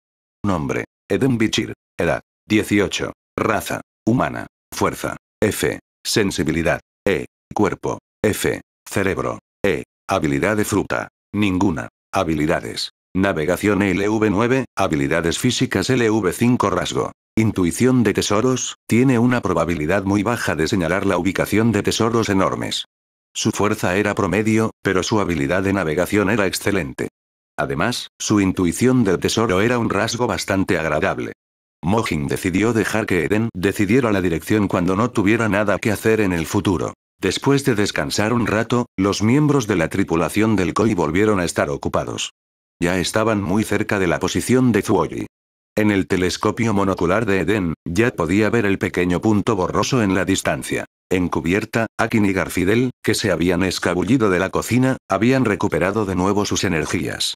Nombre. Eden Bichir. Edad. 18. Raza. Humana. Fuerza. F. Sensibilidad. E. Cuerpo. F. Cerebro. E. Habilidad de fruta. Ninguna. Habilidades. Navegación LV9, habilidades físicas LV5 rasgo. Intuición de tesoros, tiene una probabilidad muy baja de señalar la ubicación de tesoros enormes. Su fuerza era promedio, pero su habilidad de navegación era excelente. Además, su intuición del tesoro era un rasgo bastante agradable. Mojin decidió dejar que Eden decidiera la dirección cuando no tuviera nada que hacer en el futuro. Después de descansar un rato, los miembros de la tripulación del Koi volvieron a estar ocupados. Ya estaban muy cerca de la posición de Zuoyi. En el telescopio monocular de Eden, ya podía ver el pequeño punto borroso en la distancia. En cubierta, Akin y Garfidel, que se habían escabullido de la cocina, habían recuperado de nuevo sus energías.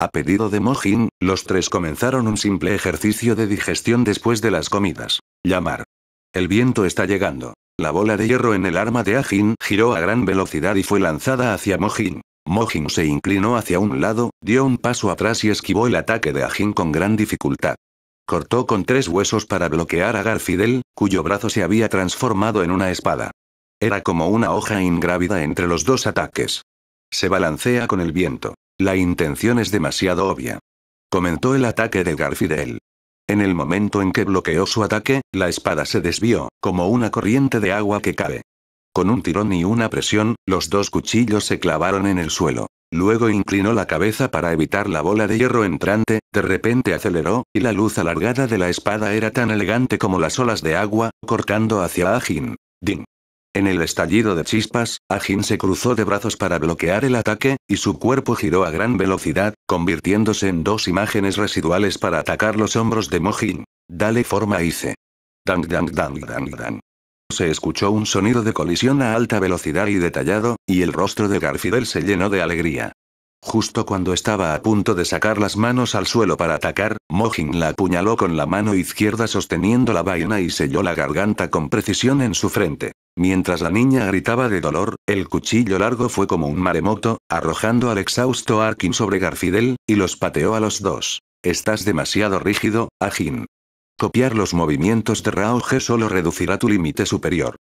A pedido de Mojin, los tres comenzaron un simple ejercicio de digestión después de las comidas. Llamar. El viento está llegando. La bola de hierro en el arma de Akin giró a gran velocidad y fue lanzada hacia Mojin. Mojin se inclinó hacia un lado, dio un paso atrás y esquivó el ataque de Ajin con gran dificultad. Cortó con tres huesos para bloquear a Garfidel, cuyo brazo se había transformado en una espada. Era como una hoja ingrávida entre los dos ataques. Se balancea con el viento. La intención es demasiado obvia. Comentó el ataque de Garfidel. En el momento en que bloqueó su ataque, la espada se desvió, como una corriente de agua que cae. Con un tirón y una presión, los dos cuchillos se clavaron en el suelo. Luego inclinó la cabeza para evitar la bola de hierro entrante, de repente aceleró, y la luz alargada de la espada era tan elegante como las olas de agua, cortando hacia Ajin. Din. En el estallido de chispas, Ajin se cruzó de brazos para bloquear el ataque, y su cuerpo giró a gran velocidad, convirtiéndose en dos imágenes residuales para atacar los hombros de Mojin. Dale forma hice. Dang dang dang dang dang. Se escuchó un sonido de colisión a alta velocidad y detallado, y el rostro de Garfidel se llenó de alegría. Justo cuando estaba a punto de sacar las manos al suelo para atacar, Mojin la apuñaló con la mano izquierda sosteniendo la vaina y selló la garganta con precisión en su frente. Mientras la niña gritaba de dolor, el cuchillo largo fue como un maremoto, arrojando al exhausto Arkin sobre Garfidel, y los pateó a los dos. Estás demasiado rígido, Ajin. Copiar los movimientos de G solo reducirá tu límite superior.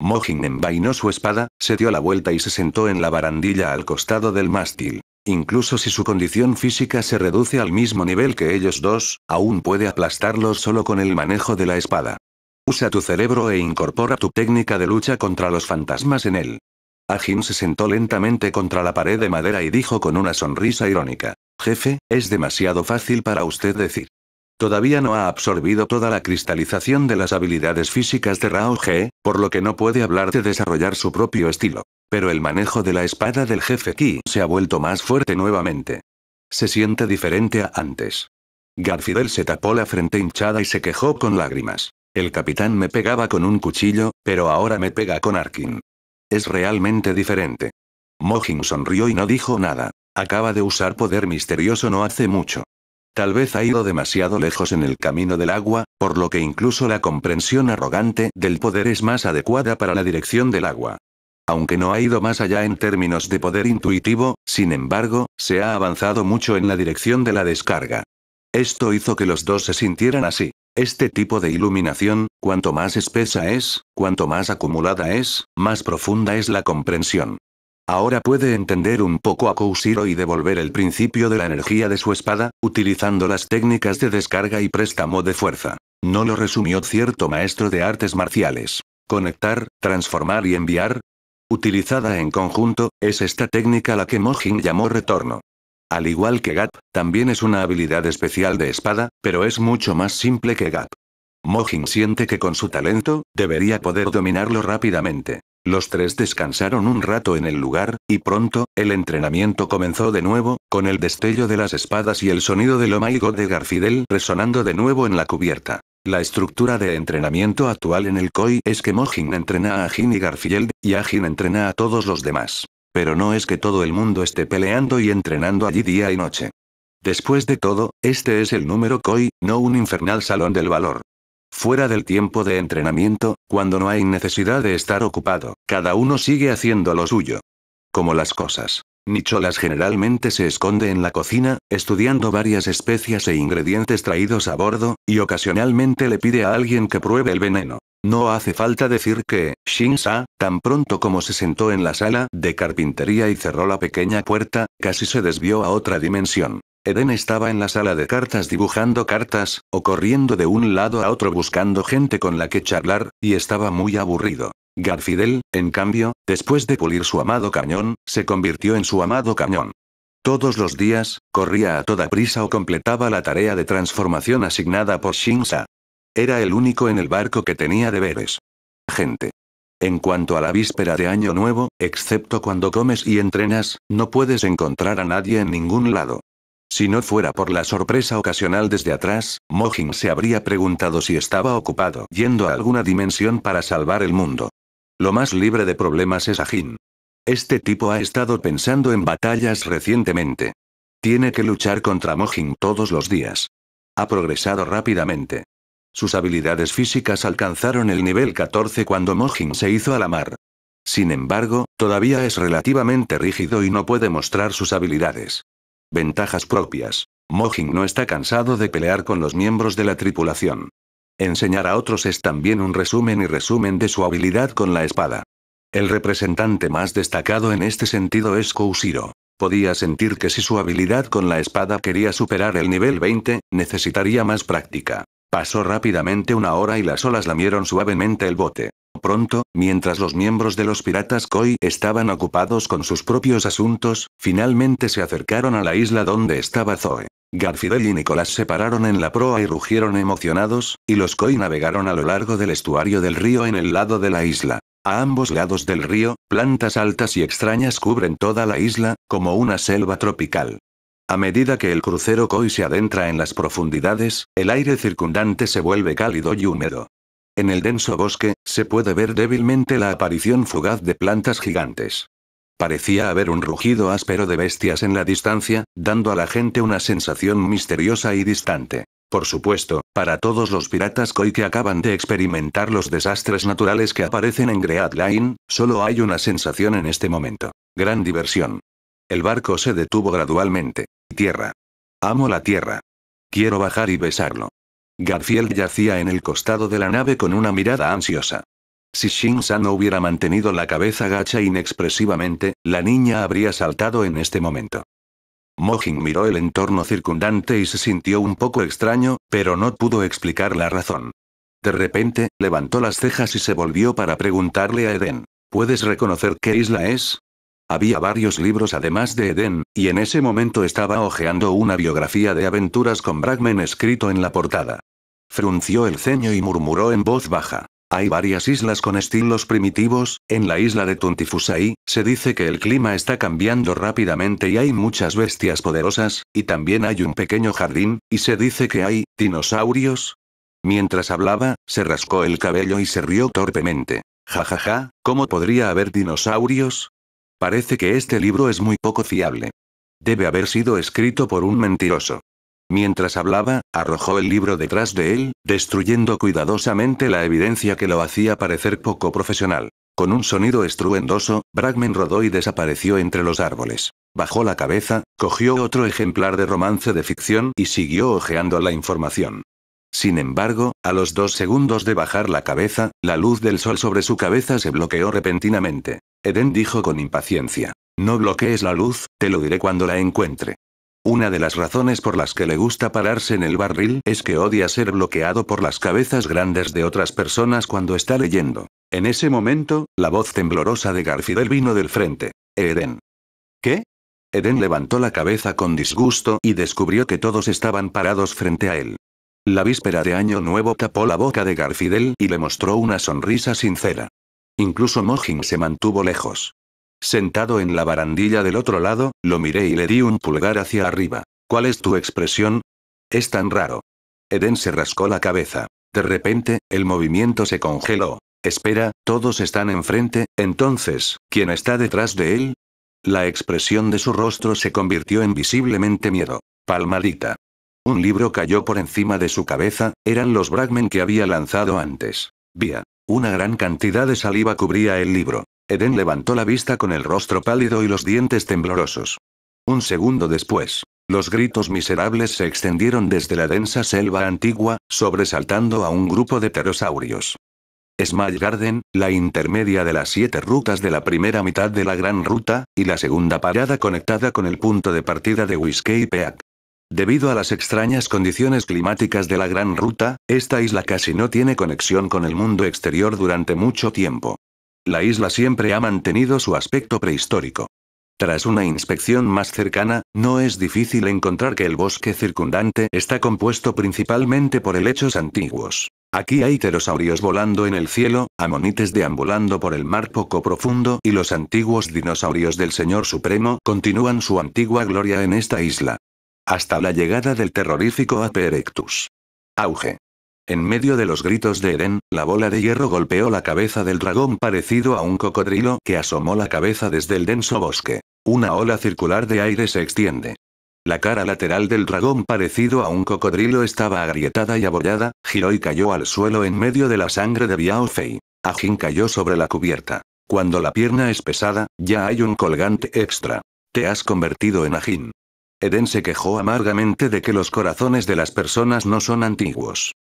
Mojin envainó su espada, se dio la vuelta y se sentó en la barandilla al costado del mástil. Incluso si su condición física se reduce al mismo nivel que ellos dos, aún puede aplastarlos solo con el manejo de la espada. Usa tu cerebro e incorpora tu técnica de lucha contra los fantasmas en él. Ajin se sentó lentamente contra la pared de madera y dijo con una sonrisa irónica. Jefe, es demasiado fácil para usted decir. Todavía no ha absorbido toda la cristalización de las habilidades físicas de Rao G, por lo que no puede hablar de desarrollar su propio estilo. Pero el manejo de la espada del jefe Ki se ha vuelto más fuerte nuevamente. Se siente diferente a antes. Garfidel se tapó la frente hinchada y se quejó con lágrimas. El capitán me pegaba con un cuchillo, pero ahora me pega con Arkin. Es realmente diferente. Mojin sonrió y no dijo nada. Acaba de usar poder misterioso no hace mucho. Tal vez ha ido demasiado lejos en el camino del agua, por lo que incluso la comprensión arrogante del poder es más adecuada para la dirección del agua. Aunque no ha ido más allá en términos de poder intuitivo, sin embargo, se ha avanzado mucho en la dirección de la descarga. Esto hizo que los dos se sintieran así. Este tipo de iluminación, cuanto más espesa es, cuanto más acumulada es, más profunda es la comprensión. Ahora puede entender un poco a Kousiro y devolver el principio de la energía de su espada, utilizando las técnicas de descarga y préstamo de fuerza. No lo resumió cierto maestro de artes marciales. Conectar, transformar y enviar. Utilizada en conjunto, es esta técnica la que Mojin llamó retorno. Al igual que Gap, también es una habilidad especial de espada, pero es mucho más simple que Gap. Mohin siente que con su talento, debería poder dominarlo rápidamente. Los tres descansaron un rato en el lugar, y pronto, el entrenamiento comenzó de nuevo, con el destello de las espadas y el sonido del omaigo oh de Garfidel resonando de nuevo en la cubierta. La estructura de entrenamiento actual en el KOI es que Mojin entrena a Jin y Garfield, y a entrena a todos los demás. Pero no es que todo el mundo esté peleando y entrenando allí día y noche. Después de todo, este es el número KOI, no un infernal salón del valor. Fuera del tiempo de entrenamiento, cuando no hay necesidad de estar ocupado, cada uno sigue haciendo lo suyo. Como las cosas. Nicholas generalmente se esconde en la cocina, estudiando varias especias e ingredientes traídos a bordo, y ocasionalmente le pide a alguien que pruebe el veneno. No hace falta decir que, Shin-Sa, tan pronto como se sentó en la sala de carpintería y cerró la pequeña puerta, casi se desvió a otra dimensión. Eden estaba en la sala de cartas dibujando cartas, o corriendo de un lado a otro buscando gente con la que charlar, y estaba muy aburrido. Garfidel, en cambio, después de pulir su amado cañón, se convirtió en su amado cañón. Todos los días, corría a toda prisa o completaba la tarea de transformación asignada por Shinsa. Era el único en el barco que tenía deberes. Gente. En cuanto a la víspera de Año Nuevo, excepto cuando comes y entrenas, no puedes encontrar a nadie en ningún lado. Si no fuera por la sorpresa ocasional desde atrás, Mohin se habría preguntado si estaba ocupado yendo a alguna dimensión para salvar el mundo. Lo más libre de problemas es Ajin. Este tipo ha estado pensando en batallas recientemente. Tiene que luchar contra Mojin todos los días. Ha progresado rápidamente. Sus habilidades físicas alcanzaron el nivel 14 cuando Mohin se hizo a la mar. Sin embargo, todavía es relativamente rígido y no puede mostrar sus habilidades. Ventajas propias. Mojing no está cansado de pelear con los miembros de la tripulación. Enseñar a otros es también un resumen y resumen de su habilidad con la espada. El representante más destacado en este sentido es Kousiro. Podía sentir que si su habilidad con la espada quería superar el nivel 20, necesitaría más práctica. Pasó rápidamente una hora y las olas lamieron suavemente el bote. Pronto, mientras los miembros de los piratas Koi estaban ocupados con sus propios asuntos, finalmente se acercaron a la isla donde estaba Zoe. Garfidel y Nicolás se pararon en la proa y rugieron emocionados, y los Koi navegaron a lo largo del estuario del río en el lado de la isla. A ambos lados del río, plantas altas y extrañas cubren toda la isla, como una selva tropical. A medida que el crucero Koi se adentra en las profundidades, el aire circundante se vuelve cálido y húmedo. En el denso bosque, se puede ver débilmente la aparición fugaz de plantas gigantes. Parecía haber un rugido áspero de bestias en la distancia, dando a la gente una sensación misteriosa y distante. Por supuesto, para todos los piratas koi que acaban de experimentar los desastres naturales que aparecen en Great Line, solo hay una sensación en este momento. Gran diversión. El barco se detuvo gradualmente. Tierra. Amo la tierra. Quiero bajar y besarlo. Garfield yacía en el costado de la nave con una mirada ansiosa. Si Shin-san no hubiera mantenido la cabeza gacha inexpresivamente, la niña habría saltado en este momento. Mohin miró el entorno circundante y se sintió un poco extraño, pero no pudo explicar la razón. De repente, levantó las cejas y se volvió para preguntarle a Eden. ¿Puedes reconocer qué isla es? Había varios libros además de Edén, y en ese momento estaba hojeando una biografía de aventuras con Bragman escrito en la portada. Frunció el ceño y murmuró en voz baja. Hay varias islas con estilos primitivos, en la isla de Tuntifusai, se dice que el clima está cambiando rápidamente y hay muchas bestias poderosas, y también hay un pequeño jardín, y se dice que hay dinosaurios. Mientras hablaba, se rascó el cabello y se rió torpemente. Ja ja ja, ¿cómo podría haber dinosaurios? Parece que este libro es muy poco fiable. Debe haber sido escrito por un mentiroso. Mientras hablaba, arrojó el libro detrás de él, destruyendo cuidadosamente la evidencia que lo hacía parecer poco profesional. Con un sonido estruendoso, Bragman rodó y desapareció entre los árboles. Bajó la cabeza, cogió otro ejemplar de romance de ficción y siguió hojeando la información. Sin embargo, a los dos segundos de bajar la cabeza, la luz del sol sobre su cabeza se bloqueó repentinamente. Eden dijo con impaciencia. No bloquees la luz, te lo diré cuando la encuentre. Una de las razones por las que le gusta pararse en el barril es que odia ser bloqueado por las cabezas grandes de otras personas cuando está leyendo. En ese momento, la voz temblorosa de Garfidel vino del frente. Eden. ¿Qué? Eden levantó la cabeza con disgusto y descubrió que todos estaban parados frente a él. La víspera de Año Nuevo tapó la boca de Garfidel y le mostró una sonrisa sincera. Incluso Mojin se mantuvo lejos. Sentado en la barandilla del otro lado, lo miré y le di un pulgar hacia arriba. ¿Cuál es tu expresión? Es tan raro. Eden se rascó la cabeza. De repente, el movimiento se congeló. Espera, todos están enfrente, entonces, ¿quién está detrás de él? La expresión de su rostro se convirtió en visiblemente miedo. Palmadita. Un libro cayó por encima de su cabeza, eran los Bragmen que había lanzado antes. Vía. Una gran cantidad de saliva cubría el libro. Eden levantó la vista con el rostro pálido y los dientes temblorosos. Un segundo después, los gritos miserables se extendieron desde la densa selva antigua, sobresaltando a un grupo de pterosaurios. smile Garden, la intermedia de las siete rutas de la primera mitad de la gran ruta, y la segunda parada conectada con el punto de partida de Whiskey Peak. Debido a las extrañas condiciones climáticas de la Gran Ruta, esta isla casi no tiene conexión con el mundo exterior durante mucho tiempo. La isla siempre ha mantenido su aspecto prehistórico. Tras una inspección más cercana, no es difícil encontrar que el bosque circundante está compuesto principalmente por helechos antiguos. Aquí hay pterosaurios volando en el cielo, amonites deambulando por el mar poco profundo y los antiguos dinosaurios del Señor Supremo continúan su antigua gloria en esta isla hasta la llegada del terrorífico Ape Erectus. Auge. En medio de los gritos de Eren, la bola de hierro golpeó la cabeza del dragón parecido a un cocodrilo que asomó la cabeza desde el denso bosque. Una ola circular de aire se extiende. La cara lateral del dragón parecido a un cocodrilo estaba agrietada y abollada, giró y cayó al suelo en medio de la sangre de Biao Fei. Ajin cayó sobre la cubierta. Cuando la pierna es pesada, ya hay un colgante extra. Te has convertido en Ajin. Eden se quejó amargamente de que los corazones de las personas no son antiguos.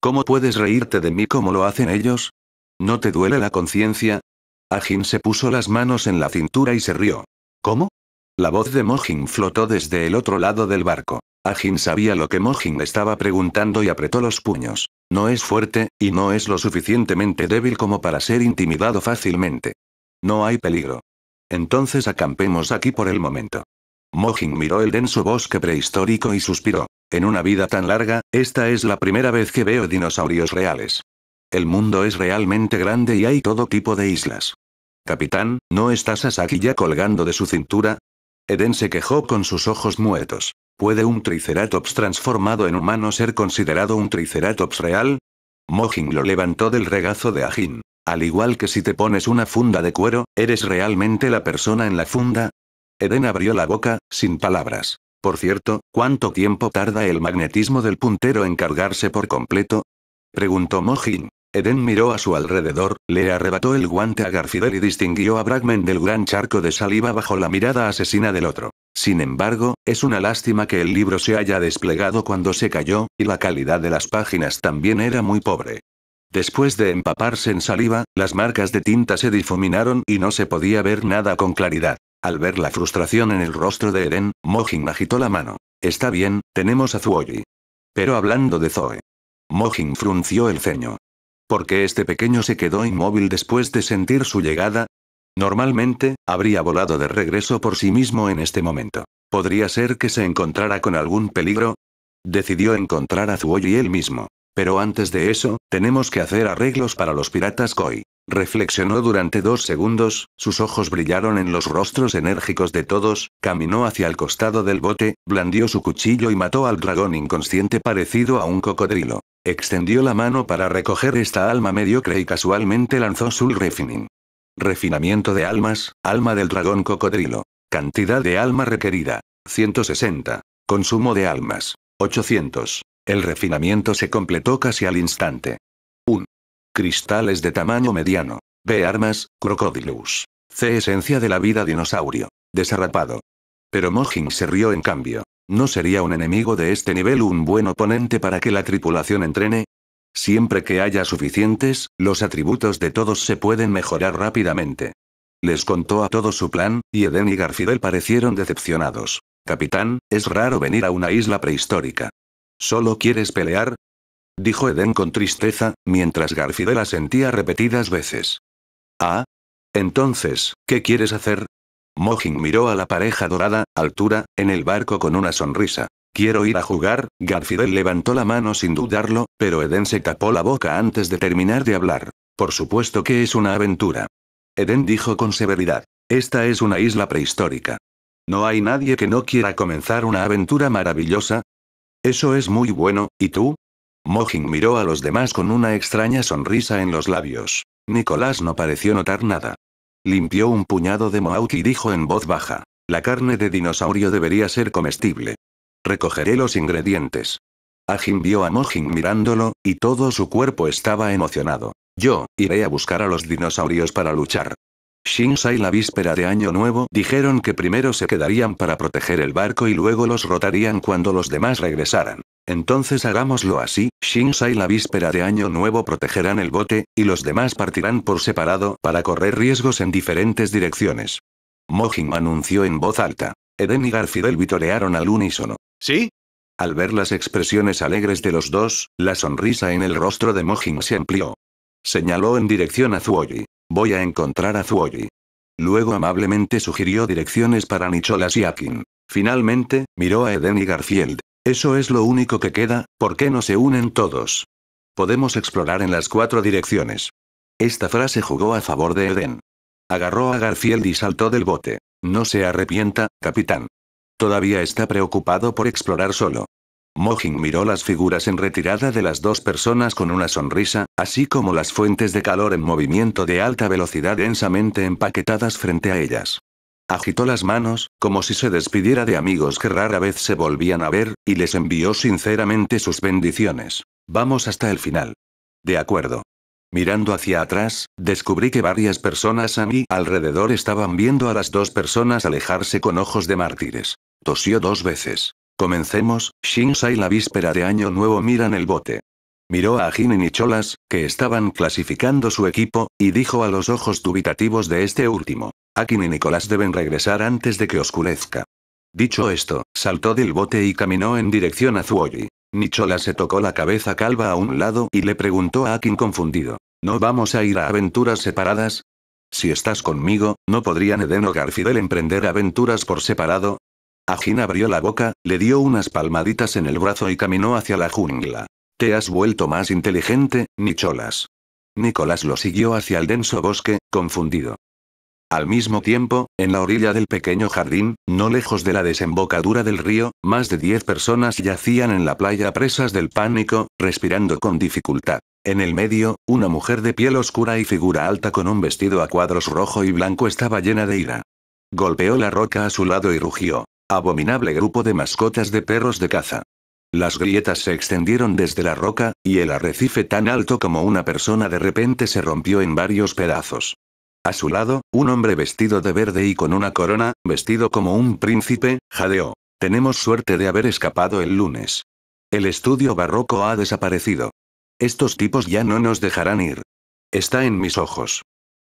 ¿Cómo puedes reírte de mí como lo hacen ellos? ¿No te duele la conciencia? Ajin se puso las manos en la cintura y se rió. ¿Cómo? La voz de Mojin flotó desde el otro lado del barco. Ajin sabía lo que Mojin estaba preguntando y apretó los puños. No es fuerte, y no es lo suficientemente débil como para ser intimidado fácilmente. No hay peligro. Entonces acampemos aquí por el momento. Mojin miró el denso bosque prehistórico y suspiró. En una vida tan larga, esta es la primera vez que veo dinosaurios reales. El mundo es realmente grande y hay todo tipo de islas. Capitán, ¿no a Sasaki ya colgando de su cintura? Eden se quejó con sus ojos muertos. ¿Puede un triceratops transformado en humano ser considerado un triceratops real? Mojin lo levantó del regazo de Ajin. Al igual que si te pones una funda de cuero, ¿eres realmente la persona en la funda? Eden abrió la boca, sin palabras. Por cierto, ¿cuánto tiempo tarda el magnetismo del puntero en cargarse por completo? Preguntó Mojin. Eden miró a su alrededor, le arrebató el guante a Garfider y distinguió a Bragman del gran charco de saliva bajo la mirada asesina del otro. Sin embargo, es una lástima que el libro se haya desplegado cuando se cayó, y la calidad de las páginas también era muy pobre. Después de empaparse en saliva, las marcas de tinta se difuminaron y no se podía ver nada con claridad. Al ver la frustración en el rostro de Eren, Mojin agitó la mano. Está bien, tenemos a Zuoyi. Pero hablando de Zoe. Mojin frunció el ceño. ¿Por qué este pequeño se quedó inmóvil después de sentir su llegada? Normalmente, habría volado de regreso por sí mismo en este momento. ¿Podría ser que se encontrara con algún peligro? Decidió encontrar a Zuoyi él mismo. Pero antes de eso, tenemos que hacer arreglos para los piratas Koi. Reflexionó durante dos segundos, sus ojos brillaron en los rostros enérgicos de todos, caminó hacia el costado del bote, blandió su cuchillo y mató al dragón inconsciente parecido a un cocodrilo. Extendió la mano para recoger esta alma mediocre y casualmente lanzó su Refining. Refinamiento de almas, alma del dragón cocodrilo. Cantidad de alma requerida. 160. Consumo de almas. 800. El refinamiento se completó casi al instante. Cristales de tamaño mediano. B. Armas, Crocodilus. C. Esencia de la vida dinosaurio. Desarrapado. Pero Mojin se rió en cambio. ¿No sería un enemigo de este nivel un buen oponente para que la tripulación entrene? Siempre que haya suficientes, los atributos de todos se pueden mejorar rápidamente. Les contó a todos su plan, y Eden y Garfidel parecieron decepcionados. Capitán, es raro venir a una isla prehistórica. ¿Solo quieres pelear? dijo Eden con tristeza, mientras Garfidela la sentía repetidas veces. Ah. Entonces, ¿qué quieres hacer? Mojin miró a la pareja dorada, altura, en el barco con una sonrisa. Quiero ir a jugar, Garfidel levantó la mano sin dudarlo, pero Eden se tapó la boca antes de terminar de hablar. Por supuesto que es una aventura. Eden dijo con severidad. Esta es una isla prehistórica. ¿No hay nadie que no quiera comenzar una aventura maravillosa? Eso es muy bueno, ¿y tú? Mojin miró a los demás con una extraña sonrisa en los labios. Nicolás no pareció notar nada. Limpió un puñado de mohawk y dijo en voz baja. La carne de dinosaurio debería ser comestible. Recogeré los ingredientes. Ajin vio a Mojin mirándolo, y todo su cuerpo estaba emocionado. Yo, iré a buscar a los dinosaurios para luchar. Shinsai la víspera de Año Nuevo dijeron que primero se quedarían para proteger el barco y luego los rotarían cuando los demás regresaran. Entonces hagámoslo así, y la víspera de Año Nuevo protegerán el bote, y los demás partirán por separado para correr riesgos en diferentes direcciones. Mojin anunció en voz alta. Eden y Garfield vitorearon al unísono. ¿Sí? Al ver las expresiones alegres de los dos, la sonrisa en el rostro de Mojin se amplió. Señaló en dirección a Zuoyi. Voy a encontrar a Zuoyi. Luego amablemente sugirió direcciones para Nicholas y Akin. Finalmente, miró a Eden y Garfield. Eso es lo único que queda, ¿por qué no se unen todos? Podemos explorar en las cuatro direcciones. Esta frase jugó a favor de Eden. Agarró a Garfield y saltó del bote. No se arrepienta, capitán. Todavía está preocupado por explorar solo. Mojin miró las figuras en retirada de las dos personas con una sonrisa, así como las fuentes de calor en movimiento de alta velocidad densamente empaquetadas frente a ellas. Agitó las manos, como si se despidiera de amigos que rara vez se volvían a ver, y les envió sinceramente sus bendiciones. Vamos hasta el final. De acuerdo. Mirando hacia atrás, descubrí que varias personas a mi alrededor estaban viendo a las dos personas alejarse con ojos de mártires. Tosió dos veces. Comencemos, Shinsai la víspera de Año Nuevo miran el bote. Miró a Akin y Nicholas, que estaban clasificando su equipo, y dijo a los ojos dubitativos de este último. Akin y Nicolás deben regresar antes de que oscurezca. Dicho esto, saltó del bote y caminó en dirección a Zuoyi. Nicholas se tocó la cabeza calva a un lado y le preguntó a Akin confundido. ¿No vamos a ir a aventuras separadas? Si estás conmigo, ¿no podrían Eden o Garfidel emprender aventuras por separado? Akin abrió la boca, le dio unas palmaditas en el brazo y caminó hacia la jungla. Te has vuelto más inteligente, Nicholas. Nicolás lo siguió hacia el denso bosque, confundido. Al mismo tiempo, en la orilla del pequeño jardín, no lejos de la desembocadura del río, más de diez personas yacían en la playa presas del pánico, respirando con dificultad. En el medio, una mujer de piel oscura y figura alta con un vestido a cuadros rojo y blanco estaba llena de ira. Golpeó la roca a su lado y rugió. Abominable grupo de mascotas de perros de caza. Las grietas se extendieron desde la roca, y el arrecife tan alto como una persona de repente se rompió en varios pedazos. A su lado, un hombre vestido de verde y con una corona, vestido como un príncipe, jadeó. Tenemos suerte de haber escapado el lunes. El estudio barroco ha desaparecido. Estos tipos ya no nos dejarán ir. Está en mis ojos.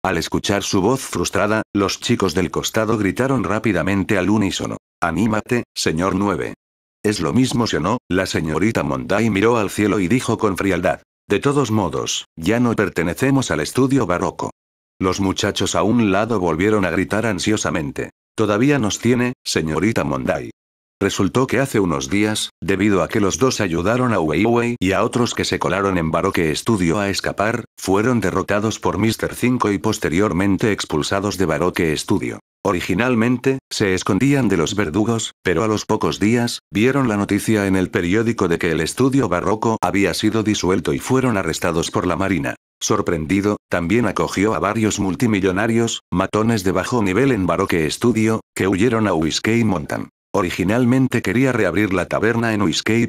Al escuchar su voz frustrada, los chicos del costado gritaron rápidamente al unísono. Anímate, señor 9. Es lo mismo si o no, la señorita Mondai miró al cielo y dijo con frialdad. De todos modos, ya no pertenecemos al estudio barroco. Los muchachos a un lado volvieron a gritar ansiosamente. Todavía nos tiene, señorita Mondai. Resultó que hace unos días, debido a que los dos ayudaron a Weiwei y a otros que se colaron en Baroque Studio a escapar, fueron derrotados por Mr. 5 y posteriormente expulsados de Baroque Studio. Originalmente, se escondían de los verdugos, pero a los pocos días, vieron la noticia en el periódico de que el estudio barroco había sido disuelto y fueron arrestados por la Marina. Sorprendido, también acogió a varios multimillonarios, matones de bajo nivel en Baroque Studio, que huyeron a Whiskey Mountain. Originalmente quería reabrir la taberna en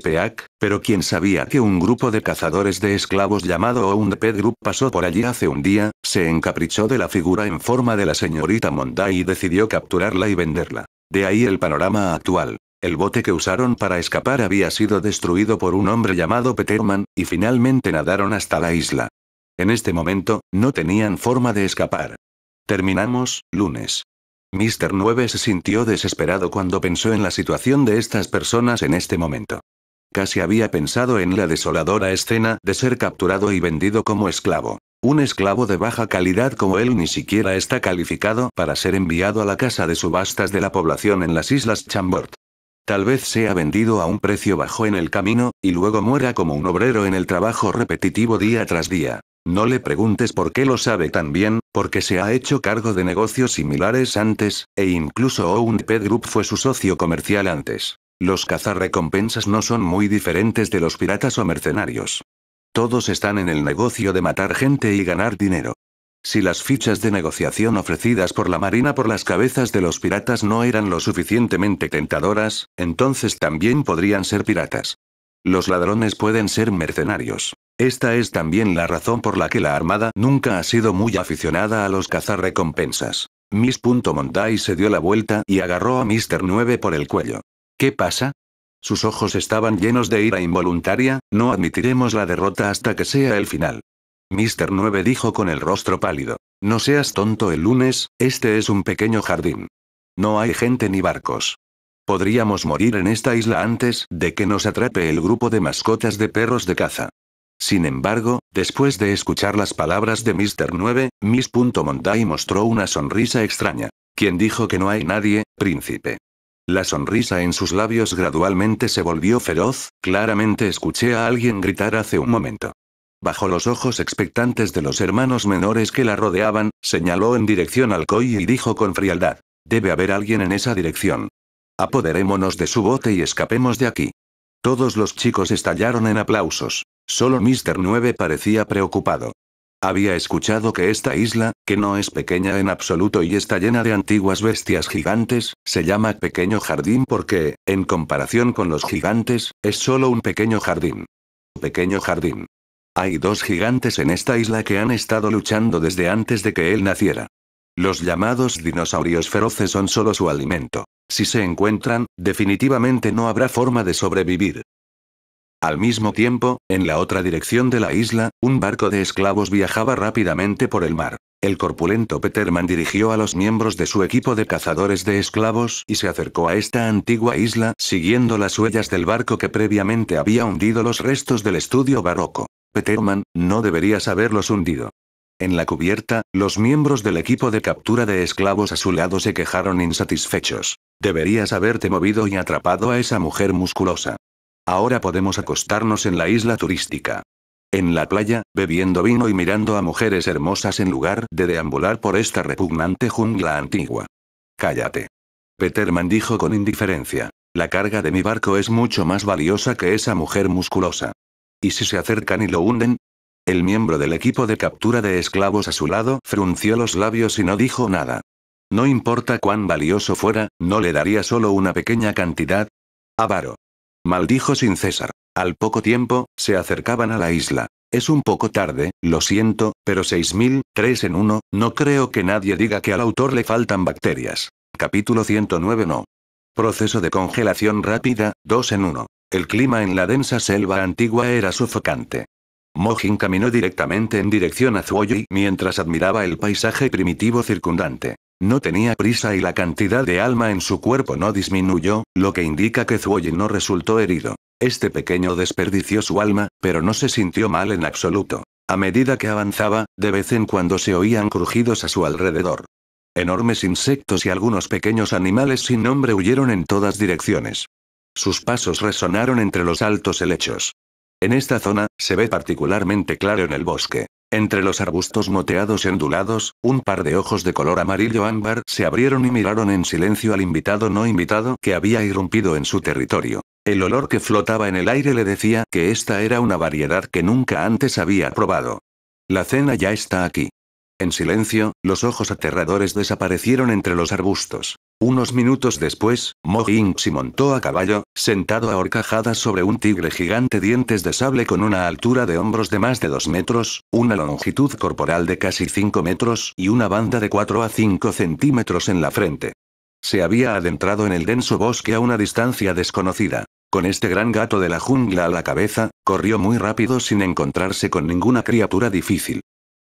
Peak, pero quien sabía que un grupo de cazadores de esclavos llamado Owned Pet Group pasó por allí hace un día, se encaprichó de la figura en forma de la señorita Monday y decidió capturarla y venderla. De ahí el panorama actual. El bote que usaron para escapar había sido destruido por un hombre llamado Peterman, y finalmente nadaron hasta la isla. En este momento, no tenían forma de escapar. Terminamos, lunes. Mr. 9 se sintió desesperado cuando pensó en la situación de estas personas en este momento. Casi había pensado en la desoladora escena de ser capturado y vendido como esclavo. Un esclavo de baja calidad como él ni siquiera está calificado para ser enviado a la casa de subastas de la población en las Islas Chambord. Tal vez sea vendido a un precio bajo en el camino, y luego muera como un obrero en el trabajo repetitivo día tras día. No le preguntes por qué lo sabe tan bien, porque se ha hecho cargo de negocios similares antes, e incluso Owned Group fue su socio comercial antes. Los cazarrecompensas no son muy diferentes de los piratas o mercenarios. Todos están en el negocio de matar gente y ganar dinero. Si las fichas de negociación ofrecidas por la Marina por las cabezas de los piratas no eran lo suficientemente tentadoras, entonces también podrían ser piratas. Los ladrones pueden ser mercenarios. Esta es también la razón por la que la Armada nunca ha sido muy aficionada a los cazarrecompensas. Miss. Monday se dio la vuelta y agarró a Mr. 9 por el cuello. ¿Qué pasa? Sus ojos estaban llenos de ira involuntaria, no admitiremos la derrota hasta que sea el final. Mr. 9 dijo con el rostro pálido. No seas tonto el lunes, este es un pequeño jardín. No hay gente ni barcos. Podríamos morir en esta isla antes de que nos atrape el grupo de mascotas de perros de caza. Sin embargo, después de escuchar las palabras de Mr. 9, Miss. Monday mostró una sonrisa extraña. Quien dijo que no hay nadie, príncipe? La sonrisa en sus labios gradualmente se volvió feroz, claramente escuché a alguien gritar hace un momento. Bajo los ojos expectantes de los hermanos menores que la rodeaban, señaló en dirección al koi y dijo con frialdad. Debe haber alguien en esa dirección. Apoderémonos de su bote y escapemos de aquí. Todos los chicos estallaron en aplausos. Solo Mr. 9 parecía preocupado. Había escuchado que esta isla, que no es pequeña en absoluto y está llena de antiguas bestias gigantes, se llama Pequeño Jardín porque, en comparación con los gigantes, es solo un pequeño jardín. Pequeño Jardín. Hay dos gigantes en esta isla que han estado luchando desde antes de que él naciera. Los llamados dinosaurios feroces son solo su alimento. Si se encuentran, definitivamente no habrá forma de sobrevivir. Al mismo tiempo, en la otra dirección de la isla, un barco de esclavos viajaba rápidamente por el mar. El corpulento Peterman dirigió a los miembros de su equipo de cazadores de esclavos y se acercó a esta antigua isla siguiendo las huellas del barco que previamente había hundido los restos del estudio barroco. Peterman, no deberías haberlos hundido. En la cubierta, los miembros del equipo de captura de esclavos a su lado se quejaron insatisfechos. Deberías haberte movido y atrapado a esa mujer musculosa. Ahora podemos acostarnos en la isla turística. En la playa, bebiendo vino y mirando a mujeres hermosas en lugar de deambular por esta repugnante jungla antigua. Cállate. Peterman dijo con indiferencia. La carga de mi barco es mucho más valiosa que esa mujer musculosa. ¿Y si se acercan y lo hunden? El miembro del equipo de captura de esclavos a su lado frunció los labios y no dijo nada. No importa cuán valioso fuera, ¿no le daría solo una pequeña cantidad? Avaro. Maldijo sin César. Al poco tiempo, se acercaban a la isla. Es un poco tarde, lo siento, pero 6.000, 3 en 1, no creo que nadie diga que al autor le faltan bacterias. Capítulo 109 No. Proceso de congelación rápida, 2 en 1. El clima en la densa selva antigua era sofocante. Mojin caminó directamente en dirección a Zuoyi mientras admiraba el paisaje primitivo circundante. No tenía prisa y la cantidad de alma en su cuerpo no disminuyó, lo que indica que Zuoyi no resultó herido. Este pequeño desperdició su alma, pero no se sintió mal en absoluto. A medida que avanzaba, de vez en cuando se oían crujidos a su alrededor. Enormes insectos y algunos pequeños animales sin nombre huyeron en todas direcciones. Sus pasos resonaron entre los altos helechos. En esta zona, se ve particularmente claro en el bosque. Entre los arbustos moteados y ondulados, un par de ojos de color amarillo ámbar se abrieron y miraron en silencio al invitado no invitado que había irrumpido en su territorio. El olor que flotaba en el aire le decía que esta era una variedad que nunca antes había probado. La cena ya está aquí. En silencio, los ojos aterradores desaparecieron entre los arbustos. Unos minutos después, Mo se montó a caballo, sentado a horcajadas sobre un tigre gigante dientes de sable con una altura de hombros de más de 2 metros, una longitud corporal de casi 5 metros y una banda de 4 a 5 centímetros en la frente. Se había adentrado en el denso bosque a una distancia desconocida. Con este gran gato de la jungla a la cabeza, corrió muy rápido sin encontrarse con ninguna criatura difícil.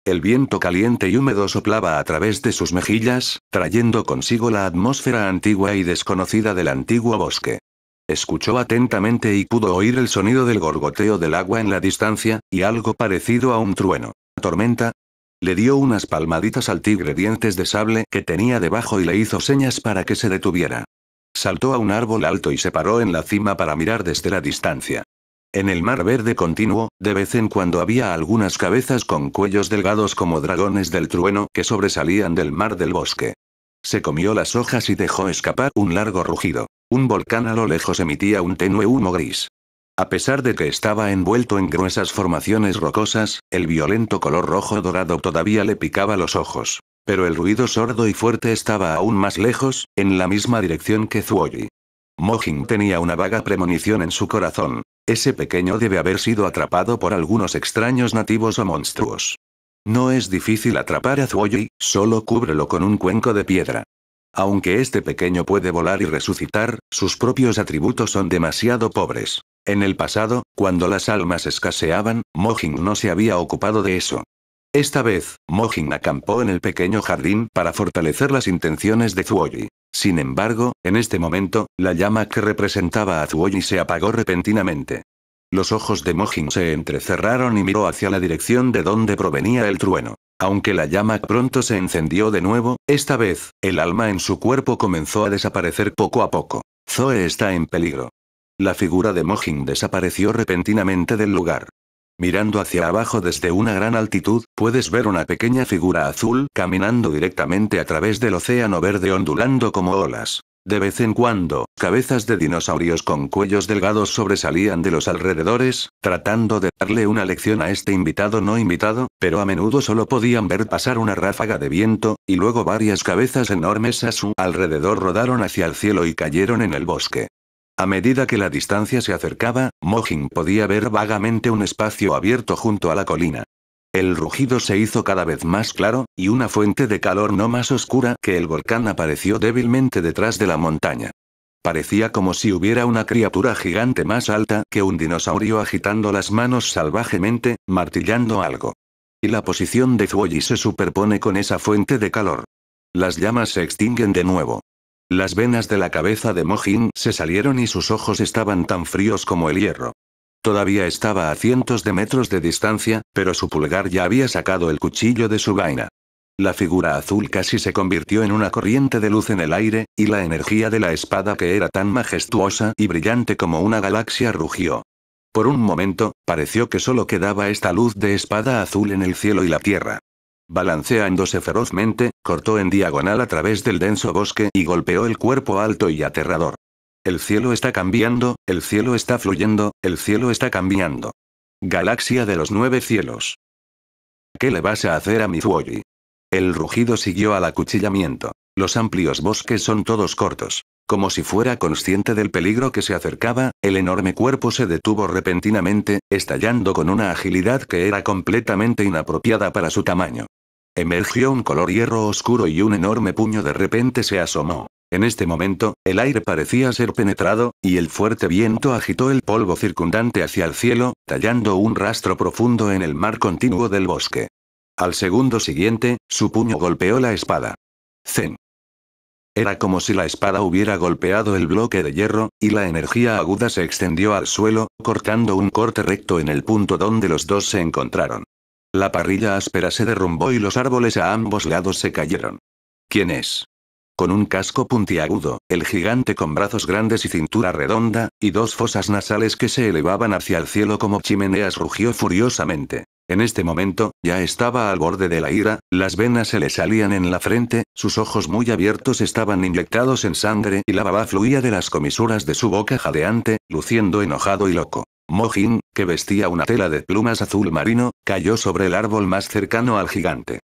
El viento caliente y húmedo soplaba a través de sus mejillas, trayendo consigo la atmósfera antigua y desconocida del antiguo bosque. Escuchó atentamente y pudo oír el sonido del gorgoteo del agua en la distancia, y algo parecido a un trueno. ¿Tormenta? Le dio unas palmaditas al tigre dientes de sable que tenía debajo y le hizo señas para que se detuviera. Saltó a un árbol alto y se paró en la cima para mirar desde la distancia. En el mar verde continuo, de vez en cuando había algunas cabezas con cuellos delgados como dragones del trueno que sobresalían del mar del bosque. Se comió las hojas y dejó escapar un largo rugido. Un volcán a lo lejos emitía un tenue humo gris. A pesar de que estaba envuelto en gruesas formaciones rocosas, el violento color rojo dorado todavía le picaba los ojos. Pero el ruido sordo y fuerte estaba aún más lejos, en la misma dirección que Zuoyi. Mojin tenía una vaga premonición en su corazón. Ese pequeño debe haber sido atrapado por algunos extraños nativos o monstruos. No es difícil atrapar a Zuoyi, solo cúbrelo con un cuenco de piedra. Aunque este pequeño puede volar y resucitar, sus propios atributos son demasiado pobres. En el pasado, cuando las almas escaseaban, Mojin no se había ocupado de eso. Esta vez, Mohin acampó en el pequeño jardín para fortalecer las intenciones de Zuoyi. Sin embargo, en este momento, la llama que representaba a Zuoyi se apagó repentinamente. Los ojos de Mohin se entrecerraron y miró hacia la dirección de donde provenía el trueno. Aunque la llama pronto se encendió de nuevo, esta vez, el alma en su cuerpo comenzó a desaparecer poco a poco. Zoe está en peligro. La figura de Mohin desapareció repentinamente del lugar. Mirando hacia abajo desde una gran altitud, puedes ver una pequeña figura azul caminando directamente a través del océano verde ondulando como olas. De vez en cuando, cabezas de dinosaurios con cuellos delgados sobresalían de los alrededores, tratando de darle una lección a este invitado no invitado, pero a menudo solo podían ver pasar una ráfaga de viento, y luego varias cabezas enormes a su alrededor rodaron hacia el cielo y cayeron en el bosque. A medida que la distancia se acercaba, Mojin podía ver vagamente un espacio abierto junto a la colina. El rugido se hizo cada vez más claro, y una fuente de calor no más oscura que el volcán apareció débilmente detrás de la montaña. Parecía como si hubiera una criatura gigante más alta que un dinosaurio agitando las manos salvajemente, martillando algo. Y la posición de Zuoyi se superpone con esa fuente de calor. Las llamas se extinguen de nuevo. Las venas de la cabeza de Mojin se salieron y sus ojos estaban tan fríos como el hierro. Todavía estaba a cientos de metros de distancia, pero su pulgar ya había sacado el cuchillo de su vaina. La figura azul casi se convirtió en una corriente de luz en el aire, y la energía de la espada que era tan majestuosa y brillante como una galaxia rugió. Por un momento, pareció que solo quedaba esta luz de espada azul en el cielo y la tierra. Balanceándose ferozmente, cortó en diagonal a través del denso bosque y golpeó el cuerpo alto y aterrador. El cielo está cambiando, el cielo está fluyendo, el cielo está cambiando. Galaxia de los nueve cielos. ¿Qué le vas a hacer a Mizuoyi? El rugido siguió al acuchillamiento. Los amplios bosques son todos cortos. Como si fuera consciente del peligro que se acercaba, el enorme cuerpo se detuvo repentinamente, estallando con una agilidad que era completamente inapropiada para su tamaño. Emergió un color hierro oscuro y un enorme puño de repente se asomó. En este momento, el aire parecía ser penetrado, y el fuerte viento agitó el polvo circundante hacia el cielo, tallando un rastro profundo en el mar continuo del bosque. Al segundo siguiente, su puño golpeó la espada. Zen. Era como si la espada hubiera golpeado el bloque de hierro, y la energía aguda se extendió al suelo, cortando un corte recto en el punto donde los dos se encontraron. La parrilla áspera se derrumbó y los árboles a ambos lados se cayeron. ¿Quién es? Con un casco puntiagudo, el gigante con brazos grandes y cintura redonda, y dos fosas nasales que se elevaban hacia el cielo como chimeneas rugió furiosamente. En este momento, ya estaba al borde de la ira, las venas se le salían en la frente, sus ojos muy abiertos estaban inyectados en sangre y la baba fluía de las comisuras de su boca jadeante, luciendo enojado y loco. Mojin, que vestía una tela de plumas azul marino, cayó sobre el árbol más cercano al gigante.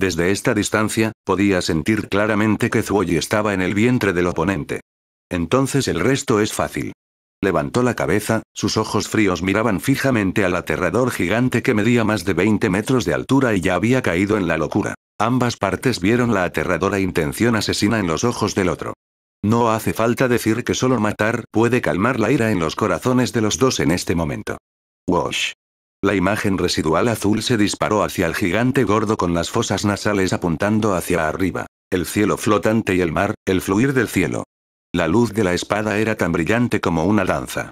Desde esta distancia, podía sentir claramente que Zuoyi estaba en el vientre del oponente. Entonces el resto es fácil. Levantó la cabeza, sus ojos fríos miraban fijamente al aterrador gigante que medía más de 20 metros de altura y ya había caído en la locura. Ambas partes vieron la aterradora intención asesina en los ojos del otro. No hace falta decir que solo matar puede calmar la ira en los corazones de los dos en este momento. Wash. La imagen residual azul se disparó hacia el gigante gordo con las fosas nasales apuntando hacia arriba. El cielo flotante y el mar, el fluir del cielo. La luz de la espada era tan brillante como una danza.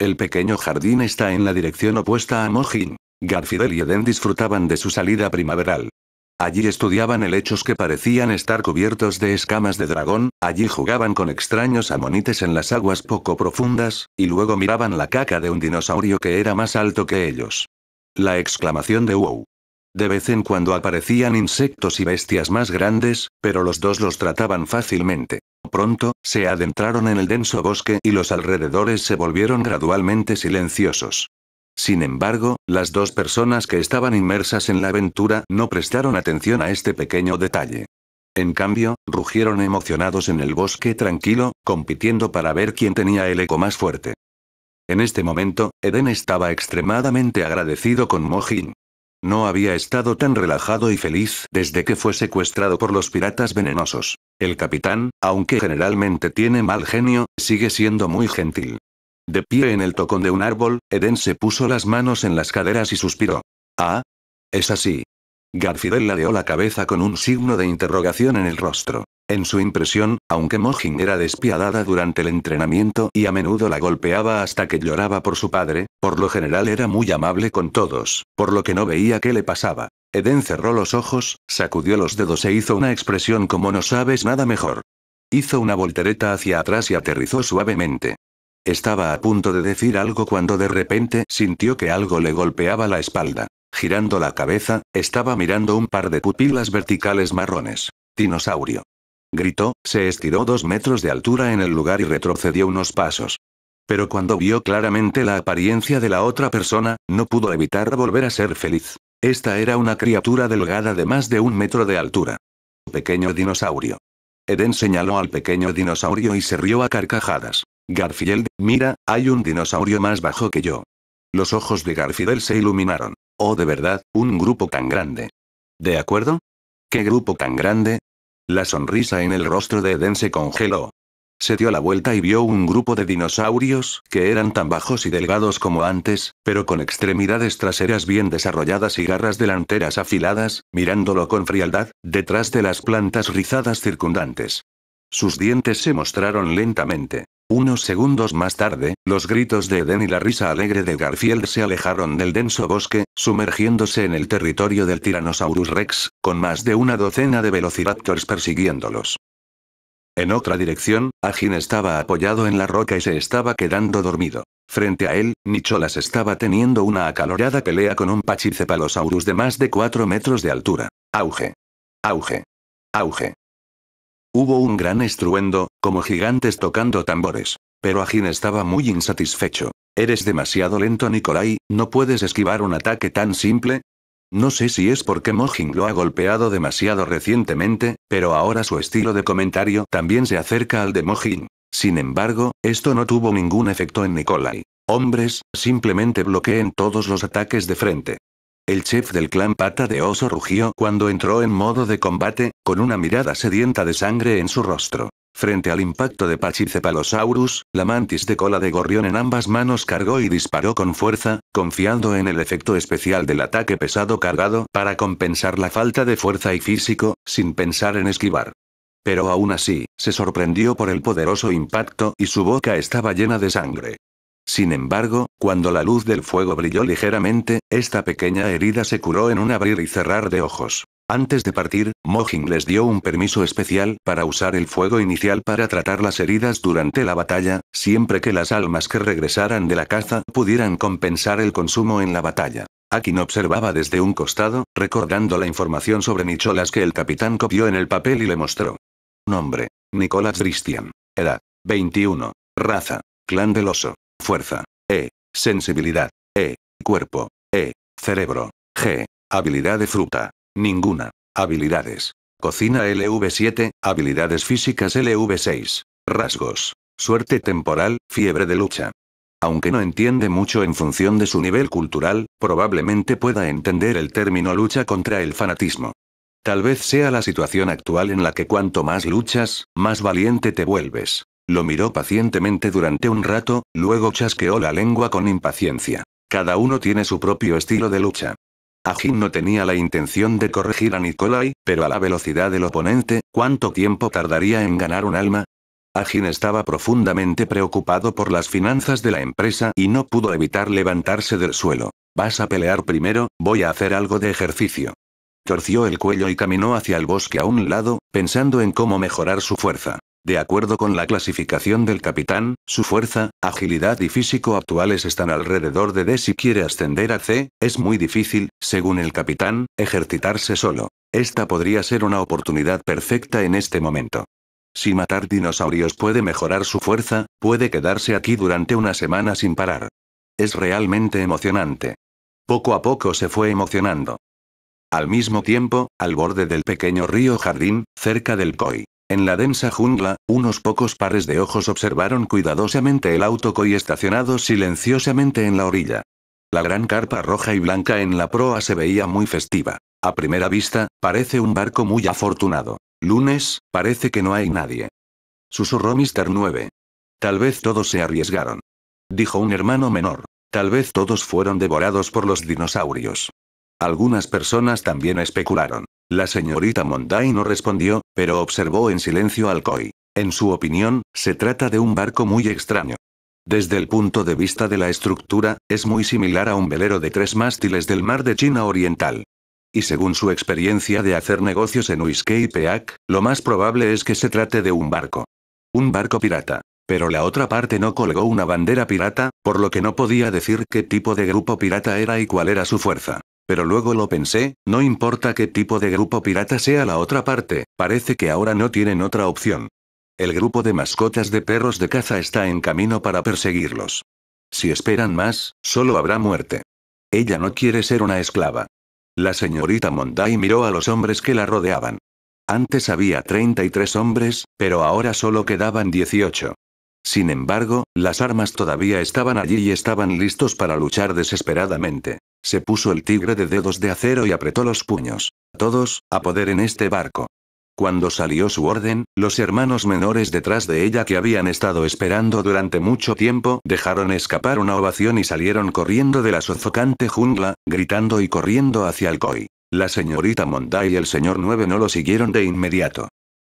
El pequeño jardín está en la dirección opuesta a Mojin. Garfidel y Eden disfrutaban de su salida primaveral. Allí estudiaban helechos que parecían estar cubiertos de escamas de dragón, allí jugaban con extraños amonites en las aguas poco profundas, y luego miraban la caca de un dinosaurio que era más alto que ellos. La exclamación de wow. De vez en cuando aparecían insectos y bestias más grandes, pero los dos los trataban fácilmente. Pronto, se adentraron en el denso bosque y los alrededores se volvieron gradualmente silenciosos. Sin embargo, las dos personas que estaban inmersas en la aventura no prestaron atención a este pequeño detalle. En cambio, rugieron emocionados en el bosque tranquilo, compitiendo para ver quién tenía el eco más fuerte. En este momento, Eden estaba extremadamente agradecido con Mojin. No había estado tan relajado y feliz desde que fue secuestrado por los piratas venenosos. El capitán, aunque generalmente tiene mal genio, sigue siendo muy gentil. De pie en el tocón de un árbol, Eden se puso las manos en las caderas y suspiró. Ah. Es así. Garfidel ladeó la cabeza con un signo de interrogación en el rostro. En su impresión, aunque Mojin era despiadada durante el entrenamiento y a menudo la golpeaba hasta que lloraba por su padre, por lo general era muy amable con todos, por lo que no veía qué le pasaba. Eden cerró los ojos, sacudió los dedos e hizo una expresión como no sabes nada mejor. Hizo una voltereta hacia atrás y aterrizó suavemente. Estaba a punto de decir algo cuando de repente sintió que algo le golpeaba la espalda. Girando la cabeza, estaba mirando un par de pupilas verticales marrones. Dinosaurio. Gritó, se estiró dos metros de altura en el lugar y retrocedió unos pasos. Pero cuando vio claramente la apariencia de la otra persona, no pudo evitar volver a ser feliz. Esta era una criatura delgada de más de un metro de altura. Pequeño dinosaurio. Eden señaló al pequeño dinosaurio y se rió a carcajadas. Garfield, mira, hay un dinosaurio más bajo que yo. Los ojos de Garfield se iluminaron. Oh, de verdad, un grupo tan grande. ¿De acuerdo? ¿Qué grupo tan grande? La sonrisa en el rostro de Eden se congeló. Se dio la vuelta y vio un grupo de dinosaurios, que eran tan bajos y delgados como antes, pero con extremidades traseras bien desarrolladas y garras delanteras afiladas, mirándolo con frialdad, detrás de las plantas rizadas circundantes. Sus dientes se mostraron lentamente. Unos segundos más tarde, los gritos de Eden y la risa alegre de Garfield se alejaron del denso bosque, sumergiéndose en el territorio del Tyrannosaurus Rex, con más de una docena de velociraptors persiguiéndolos. En otra dirección, Agin estaba apoyado en la roca y se estaba quedando dormido. Frente a él, Nicholas estaba teniendo una acalorada pelea con un Pachycephalosaurus de más de 4 metros de altura. Auge. Auge. Auge. Hubo un gran estruendo, como gigantes tocando tambores. Pero Ajin estaba muy insatisfecho. Eres demasiado lento, Nikolai, ¿no puedes esquivar un ataque tan simple? No sé si es porque Mojin lo ha golpeado demasiado recientemente, pero ahora su estilo de comentario también se acerca al de Mojin. Sin embargo, esto no tuvo ningún efecto en Nikolai. Hombres, simplemente bloqueen todos los ataques de frente. El chef del clan Pata de Oso rugió cuando entró en modo de combate, con una mirada sedienta de sangre en su rostro. Frente al impacto de Pachycephalosaurus, la mantis de cola de gorrión en ambas manos cargó y disparó con fuerza, confiando en el efecto especial del ataque pesado cargado para compensar la falta de fuerza y físico, sin pensar en esquivar. Pero aún así, se sorprendió por el poderoso impacto y su boca estaba llena de sangre. Sin embargo, cuando la luz del fuego brilló ligeramente, esta pequeña herida se curó en un abrir y cerrar de ojos. Antes de partir, Mojin les dio un permiso especial para usar el fuego inicial para tratar las heridas durante la batalla, siempre que las almas que regresaran de la caza pudieran compensar el consumo en la batalla. Akin observaba desde un costado, recordando la información sobre Nicholas que el capitán copió en el papel y le mostró. Nombre. Nicholas Christian. Edad. 21. Raza. Clan del oso. Fuerza. E. Sensibilidad. E. Cuerpo. E. Cerebro. G. Habilidad de fruta. Ninguna. Habilidades. Cocina LV7, habilidades físicas LV6. Rasgos. Suerte temporal, fiebre de lucha. Aunque no entiende mucho en función de su nivel cultural, probablemente pueda entender el término lucha contra el fanatismo. Tal vez sea la situación actual en la que cuanto más luchas, más valiente te vuelves. Lo miró pacientemente durante un rato, luego chasqueó la lengua con impaciencia. Cada uno tiene su propio estilo de lucha. Ajin no tenía la intención de corregir a Nikolai, pero a la velocidad del oponente, ¿cuánto tiempo tardaría en ganar un alma? Ajin estaba profundamente preocupado por las finanzas de la empresa y no pudo evitar levantarse del suelo. Vas a pelear primero, voy a hacer algo de ejercicio. Torció el cuello y caminó hacia el bosque a un lado, pensando en cómo mejorar su fuerza. De acuerdo con la clasificación del capitán, su fuerza, agilidad y físico actuales están alrededor de D. Si quiere ascender a C, es muy difícil, según el capitán, ejercitarse solo. Esta podría ser una oportunidad perfecta en este momento. Si matar dinosaurios puede mejorar su fuerza, puede quedarse aquí durante una semana sin parar. Es realmente emocionante. Poco a poco se fue emocionando. Al mismo tiempo, al borde del pequeño río jardín, cerca del Koi. En la densa jungla, unos pocos pares de ojos observaron cuidadosamente el autocoy estacionado silenciosamente en la orilla. La gran carpa roja y blanca en la proa se veía muy festiva. A primera vista, parece un barco muy afortunado. Lunes, parece que no hay nadie. Susurró Mr. 9. Tal vez todos se arriesgaron. Dijo un hermano menor. Tal vez todos fueron devorados por los dinosaurios. Algunas personas también especularon. La señorita Monday no respondió, pero observó en silencio al COI. En su opinión, se trata de un barco muy extraño. Desde el punto de vista de la estructura, es muy similar a un velero de tres mástiles del mar de China Oriental. Y según su experiencia de hacer negocios en y Peak, lo más probable es que se trate de un barco. Un barco pirata. Pero la otra parte no colgó una bandera pirata, por lo que no podía decir qué tipo de grupo pirata era y cuál era su fuerza. Pero luego lo pensé, no importa qué tipo de grupo pirata sea la otra parte, parece que ahora no tienen otra opción. El grupo de mascotas de perros de caza está en camino para perseguirlos. Si esperan más, solo habrá muerte. Ella no quiere ser una esclava. La señorita Monday miró a los hombres que la rodeaban. Antes había 33 hombres, pero ahora solo quedaban 18. Sin embargo, las armas todavía estaban allí y estaban listos para luchar desesperadamente. Se puso el tigre de dedos de acero y apretó los puños. Todos, a poder en este barco. Cuando salió su orden, los hermanos menores detrás de ella que habían estado esperando durante mucho tiempo dejaron escapar una ovación y salieron corriendo de la sofocante jungla, gritando y corriendo hacia el COI. La señorita Mondai y el señor 9 no lo siguieron de inmediato.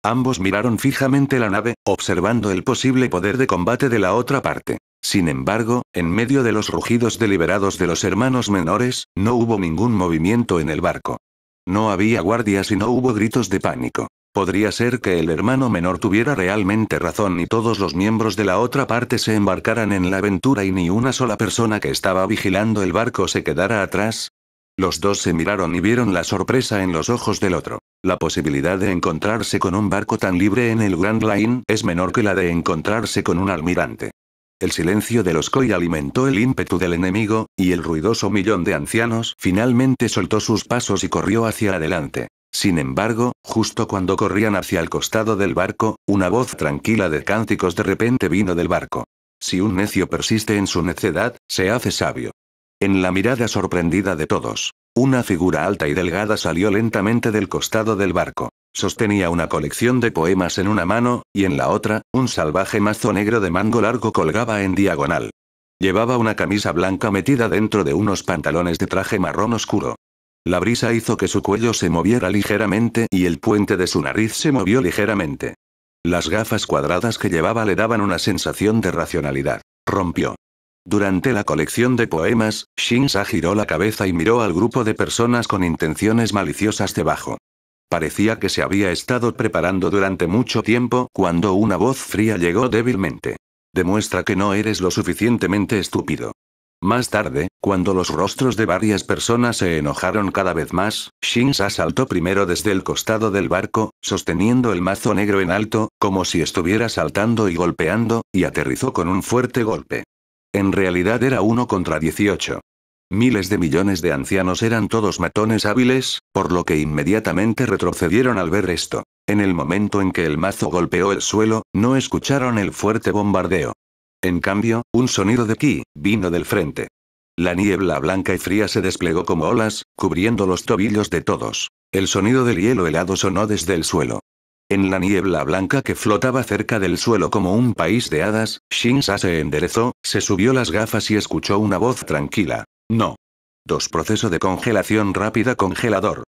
Ambos miraron fijamente la nave, observando el posible poder de combate de la otra parte. Sin embargo, en medio de los rugidos deliberados de los hermanos menores, no hubo ningún movimiento en el barco. No había guardias y no hubo gritos de pánico. Podría ser que el hermano menor tuviera realmente razón y todos los miembros de la otra parte se embarcaran en la aventura y ni una sola persona que estaba vigilando el barco se quedara atrás. Los dos se miraron y vieron la sorpresa en los ojos del otro. La posibilidad de encontrarse con un barco tan libre en el Grand Line es menor que la de encontrarse con un almirante. El silencio de los koi alimentó el ímpetu del enemigo, y el ruidoso millón de ancianos finalmente soltó sus pasos y corrió hacia adelante. Sin embargo, justo cuando corrían hacia el costado del barco, una voz tranquila de cánticos de repente vino del barco. Si un necio persiste en su necedad, se hace sabio. En la mirada sorprendida de todos, una figura alta y delgada salió lentamente del costado del barco. Sostenía una colección de poemas en una mano, y en la otra, un salvaje mazo negro de mango largo colgaba en diagonal. Llevaba una camisa blanca metida dentro de unos pantalones de traje marrón oscuro. La brisa hizo que su cuello se moviera ligeramente y el puente de su nariz se movió ligeramente. Las gafas cuadradas que llevaba le daban una sensación de racionalidad. Rompió. Durante la colección de poemas, Shinsa giró la cabeza y miró al grupo de personas con intenciones maliciosas debajo. Parecía que se había estado preparando durante mucho tiempo cuando una voz fría llegó débilmente. Demuestra que no eres lo suficientemente estúpido. Más tarde, cuando los rostros de varias personas se enojaron cada vez más, Shinsa saltó primero desde el costado del barco, sosteniendo el mazo negro en alto, como si estuviera saltando y golpeando, y aterrizó con un fuerte golpe. En realidad era uno contra 18. Miles de millones de ancianos eran todos matones hábiles, por lo que inmediatamente retrocedieron al ver esto. En el momento en que el mazo golpeó el suelo, no escucharon el fuerte bombardeo. En cambio, un sonido de ki, vino del frente. La niebla blanca y fría se desplegó como olas, cubriendo los tobillos de todos. El sonido del hielo helado sonó desde el suelo. En la niebla blanca que flotaba cerca del suelo como un país de hadas, Shinsa se enderezó, se subió las gafas y escuchó una voz tranquila. No. 2. Proceso de congelación rápida congelador.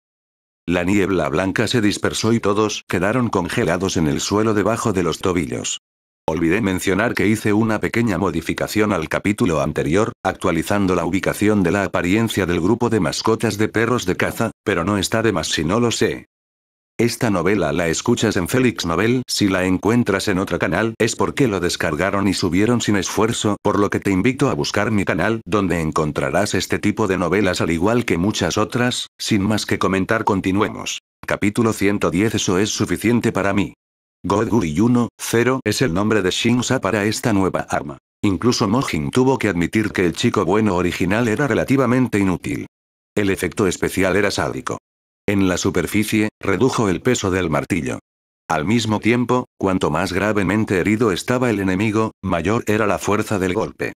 La niebla blanca se dispersó y todos quedaron congelados en el suelo debajo de los tobillos. Olvidé mencionar que hice una pequeña modificación al capítulo anterior, actualizando la ubicación de la apariencia del grupo de mascotas de perros de caza, pero no está de más si no lo sé. Esta novela la escuchas en Félix Novel. si la encuentras en otro canal, es porque lo descargaron y subieron sin esfuerzo, por lo que te invito a buscar mi canal, donde encontrarás este tipo de novelas al igual que muchas otras, sin más que comentar continuemos. Capítulo 110 Eso es suficiente para mí. God Guri 0, es el nombre de Shinsa para esta nueva arma. Incluso Mojin tuvo que admitir que el chico bueno original era relativamente inútil. El efecto especial era sádico. En la superficie, redujo el peso del martillo. Al mismo tiempo, cuanto más gravemente herido estaba el enemigo, mayor era la fuerza del golpe.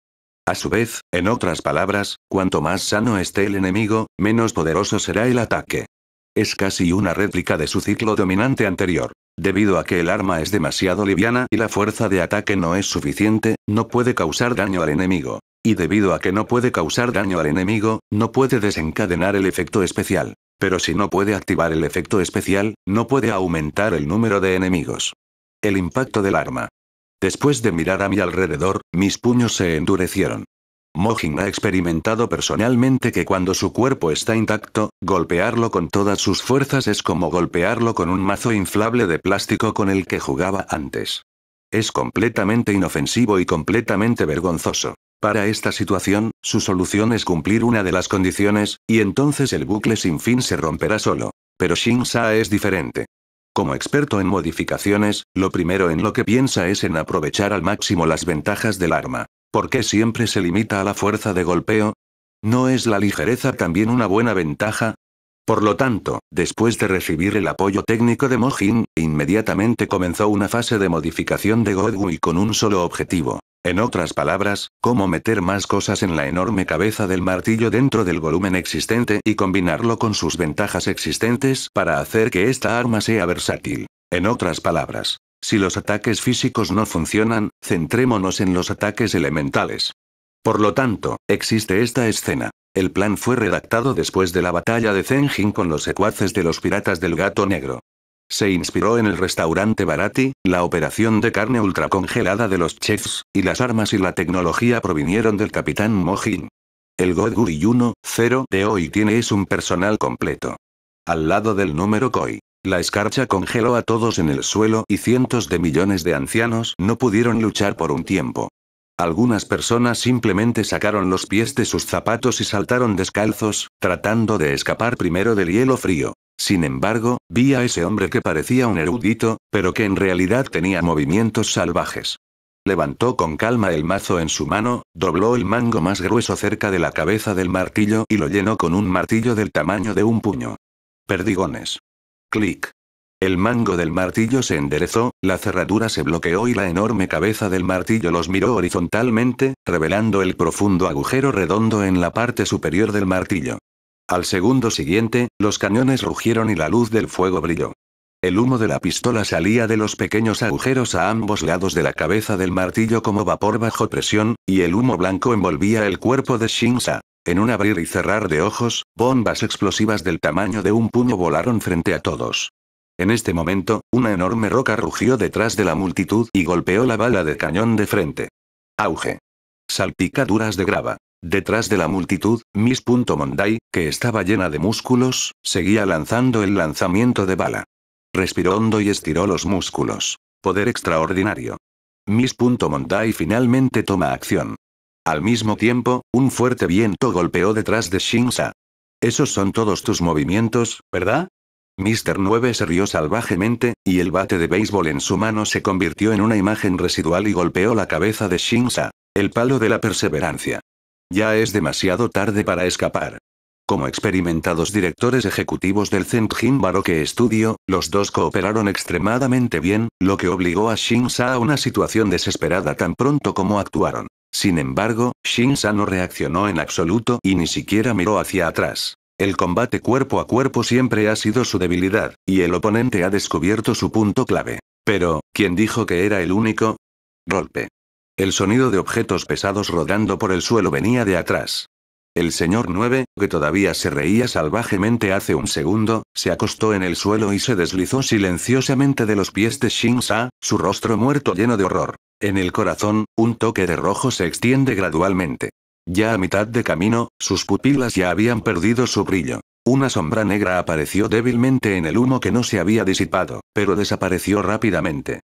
A su vez, en otras palabras, cuanto más sano esté el enemigo, menos poderoso será el ataque. Es casi una réplica de su ciclo dominante anterior. Debido a que el arma es demasiado liviana y la fuerza de ataque no es suficiente, no puede causar daño al enemigo. Y debido a que no puede causar daño al enemigo, no puede desencadenar el efecto especial. Pero si no puede activar el efecto especial, no puede aumentar el número de enemigos. El impacto del arma. Después de mirar a mi alrededor, mis puños se endurecieron. Mojin ha experimentado personalmente que cuando su cuerpo está intacto, golpearlo con todas sus fuerzas es como golpearlo con un mazo inflable de plástico con el que jugaba antes. Es completamente inofensivo y completamente vergonzoso. Para esta situación, su solución es cumplir una de las condiciones, y entonces el bucle sin fin se romperá solo. Pero Sha es diferente. Como experto en modificaciones, lo primero en lo que piensa es en aprovechar al máximo las ventajas del arma. ¿Por qué siempre se limita a la fuerza de golpeo? ¿No es la ligereza también una buena ventaja? Por lo tanto, después de recibir el apoyo técnico de Mojin, inmediatamente comenzó una fase de modificación de Godwin con un solo objetivo, en otras palabras, cómo meter más cosas en la enorme cabeza del martillo dentro del volumen existente y combinarlo con sus ventajas existentes para hacer que esta arma sea versátil. En otras palabras, si los ataques físicos no funcionan, centrémonos en los ataques elementales. Por lo tanto, existe esta escena. El plan fue redactado después de la batalla de Zenjin con los secuaces de los piratas del gato negro. Se inspiró en el restaurante Barati, la operación de carne ultracongelada de los chefs, y las armas y la tecnología provinieron del capitán Mohin. El God 1 0 de hoy tiene es un personal completo. Al lado del número Koi. La escarcha congeló a todos en el suelo y cientos de millones de ancianos no pudieron luchar por un tiempo. Algunas personas simplemente sacaron los pies de sus zapatos y saltaron descalzos, tratando de escapar primero del hielo frío. Sin embargo, vi a ese hombre que parecía un erudito, pero que en realidad tenía movimientos salvajes. Levantó con calma el mazo en su mano, dobló el mango más grueso cerca de la cabeza del martillo y lo llenó con un martillo del tamaño de un puño. Perdigones. Clic. El mango del martillo se enderezó, la cerradura se bloqueó y la enorme cabeza del martillo los miró horizontalmente, revelando el profundo agujero redondo en la parte superior del martillo. Al segundo siguiente, los cañones rugieron y la luz del fuego brilló. El humo de la pistola salía de los pequeños agujeros a ambos lados de la cabeza del martillo como vapor bajo presión, y el humo blanco envolvía el cuerpo de Shinsa. En un abrir y cerrar de ojos, bombas explosivas del tamaño de un puño volaron frente a todos. En este momento, una enorme roca rugió detrás de la multitud y golpeó la bala de cañón de frente. Auge. Salpicaduras de grava. Detrás de la multitud, Miss Monday, que estaba llena de músculos, seguía lanzando el lanzamiento de bala. Respiró hondo y estiró los músculos. Poder extraordinario. Miss Monday finalmente toma acción. Al mismo tiempo, un fuerte viento golpeó detrás de Shinsa. Esos son todos tus movimientos, ¿verdad? Mr. 9 se rió salvajemente, y el bate de béisbol en su mano se convirtió en una imagen residual y golpeó la cabeza de Shinsa. El palo de la perseverancia. Ya es demasiado tarde para escapar. Como experimentados directores ejecutivos del Zenjin Baroque Studio, los dos cooperaron extremadamente bien, lo que obligó a Shinsa a una situación desesperada tan pronto como actuaron. Sin embargo, Shinsa no reaccionó en absoluto y ni siquiera miró hacia atrás. El combate cuerpo a cuerpo siempre ha sido su debilidad, y el oponente ha descubierto su punto clave. Pero, ¿quién dijo que era el único? Rolpe. El sonido de objetos pesados rodando por el suelo venía de atrás. El señor 9, que todavía se reía salvajemente hace un segundo, se acostó en el suelo y se deslizó silenciosamente de los pies de Shinsa, su rostro muerto lleno de horror. En el corazón, un toque de rojo se extiende gradualmente. Ya a mitad de camino, sus pupilas ya habían perdido su brillo. Una sombra negra apareció débilmente en el humo que no se había disipado, pero desapareció rápidamente.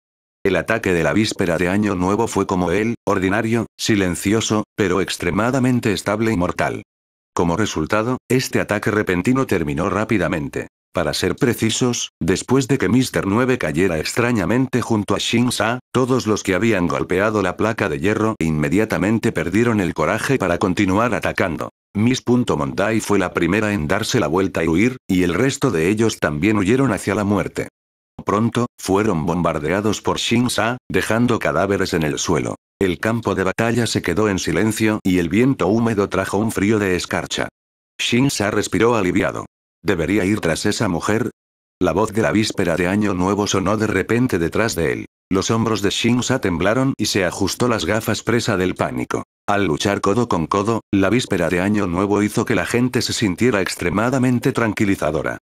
El ataque de la víspera de Año Nuevo fue como él, ordinario, silencioso, pero extremadamente estable y mortal. Como resultado, este ataque repentino terminó rápidamente. Para ser precisos, después de que Mr. 9 cayera extrañamente junto a Shin Sa, todos los que habían golpeado la placa de hierro inmediatamente perdieron el coraje para continuar atacando. Miss. Mondai fue la primera en darse la vuelta y huir, y el resto de ellos también huyeron hacia la muerte pronto, fueron bombardeados por Sa, dejando cadáveres en el suelo. El campo de batalla se quedó en silencio y el viento húmedo trajo un frío de escarcha. Sa respiró aliviado. ¿Debería ir tras esa mujer? La voz de la víspera de Año Nuevo sonó de repente detrás de él. Los hombros de Sa temblaron y se ajustó las gafas presa del pánico. Al luchar codo con codo, la víspera de Año Nuevo hizo que la gente se sintiera extremadamente tranquilizadora.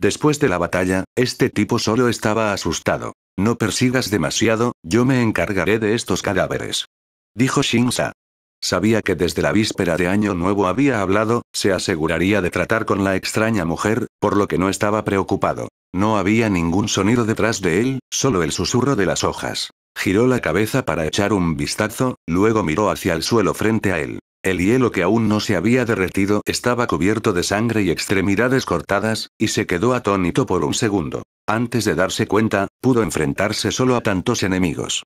Después de la batalla, este tipo solo estaba asustado. No persigas demasiado, yo me encargaré de estos cadáveres. Dijo Shinsa. Sabía que desde la víspera de Año Nuevo había hablado, se aseguraría de tratar con la extraña mujer, por lo que no estaba preocupado. No había ningún sonido detrás de él, solo el susurro de las hojas. Giró la cabeza para echar un vistazo, luego miró hacia el suelo frente a él. El hielo que aún no se había derretido estaba cubierto de sangre y extremidades cortadas, y se quedó atónito por un segundo. Antes de darse cuenta, pudo enfrentarse solo a tantos enemigos.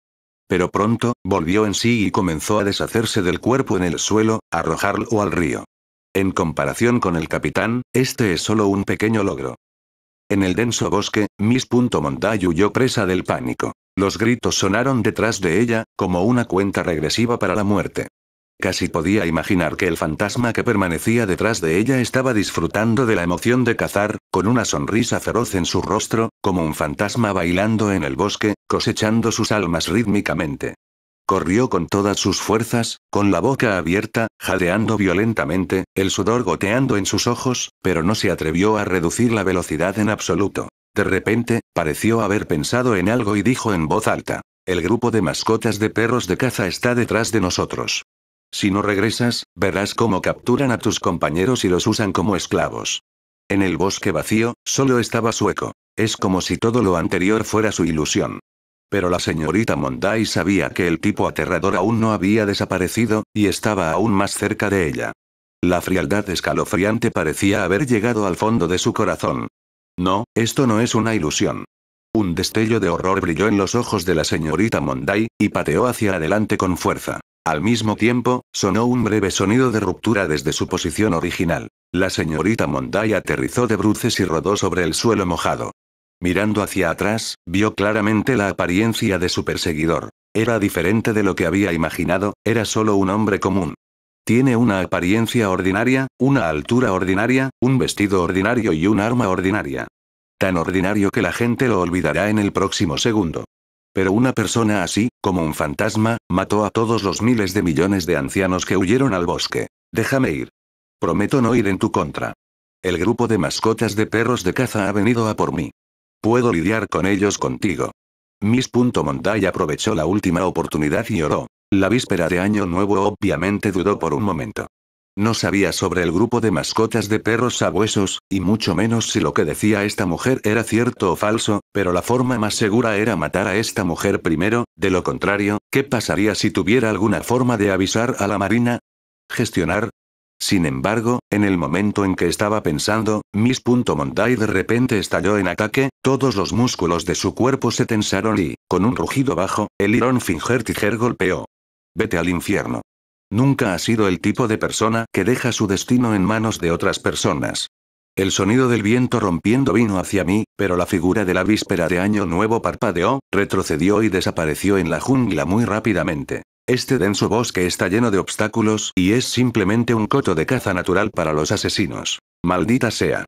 Pero pronto, volvió en sí y comenzó a deshacerse del cuerpo en el suelo, arrojarlo al río. En comparación con el capitán, este es solo un pequeño logro. En el denso bosque, Miss Monday huyó presa del pánico. Los gritos sonaron detrás de ella, como una cuenta regresiva para la muerte. Casi podía imaginar que el fantasma que permanecía detrás de ella estaba disfrutando de la emoción de cazar, con una sonrisa feroz en su rostro, como un fantasma bailando en el bosque, cosechando sus almas rítmicamente. Corrió con todas sus fuerzas, con la boca abierta, jadeando violentamente, el sudor goteando en sus ojos, pero no se atrevió a reducir la velocidad en absoluto. De repente, pareció haber pensado en algo y dijo en voz alta, El grupo de mascotas de perros de caza está detrás de nosotros. Si no regresas, verás cómo capturan a tus compañeros y los usan como esclavos. En el bosque vacío, solo estaba Sueco. Es como si todo lo anterior fuera su ilusión. Pero la señorita Monday sabía que el tipo aterrador aún no había desaparecido, y estaba aún más cerca de ella. La frialdad escalofriante parecía haber llegado al fondo de su corazón. No, esto no es una ilusión. Un destello de horror brilló en los ojos de la señorita Monday, y pateó hacia adelante con fuerza. Al mismo tiempo, sonó un breve sonido de ruptura desde su posición original. La señorita Monday aterrizó de bruces y rodó sobre el suelo mojado. Mirando hacia atrás, vio claramente la apariencia de su perseguidor. Era diferente de lo que había imaginado, era solo un hombre común. Tiene una apariencia ordinaria, una altura ordinaria, un vestido ordinario y un arma ordinaria. Tan ordinario que la gente lo olvidará en el próximo segundo. Pero una persona así, como un fantasma, mató a todos los miles de millones de ancianos que huyeron al bosque. Déjame ir. Prometo no ir en tu contra. El grupo de mascotas de perros de caza ha venido a por mí. Puedo lidiar con ellos contigo. Miss. Punto monday aprovechó la última oportunidad y oró. La víspera de Año Nuevo obviamente dudó por un momento. No sabía sobre el grupo de mascotas de perros sabuesos, y mucho menos si lo que decía esta mujer era cierto o falso, pero la forma más segura era matar a esta mujer primero, de lo contrario, ¿qué pasaría si tuviera alguna forma de avisar a la marina? ¿Gestionar? Sin embargo, en el momento en que estaba pensando, Miss Punto de repente estalló en ataque, todos los músculos de su cuerpo se tensaron y, con un rugido bajo, el irón tiger golpeó. Vete al infierno. Nunca ha sido el tipo de persona que deja su destino en manos de otras personas. El sonido del viento rompiendo vino hacia mí, pero la figura de la víspera de Año Nuevo parpadeó, retrocedió y desapareció en la jungla muy rápidamente. Este denso bosque está lleno de obstáculos y es simplemente un coto de caza natural para los asesinos. Maldita sea.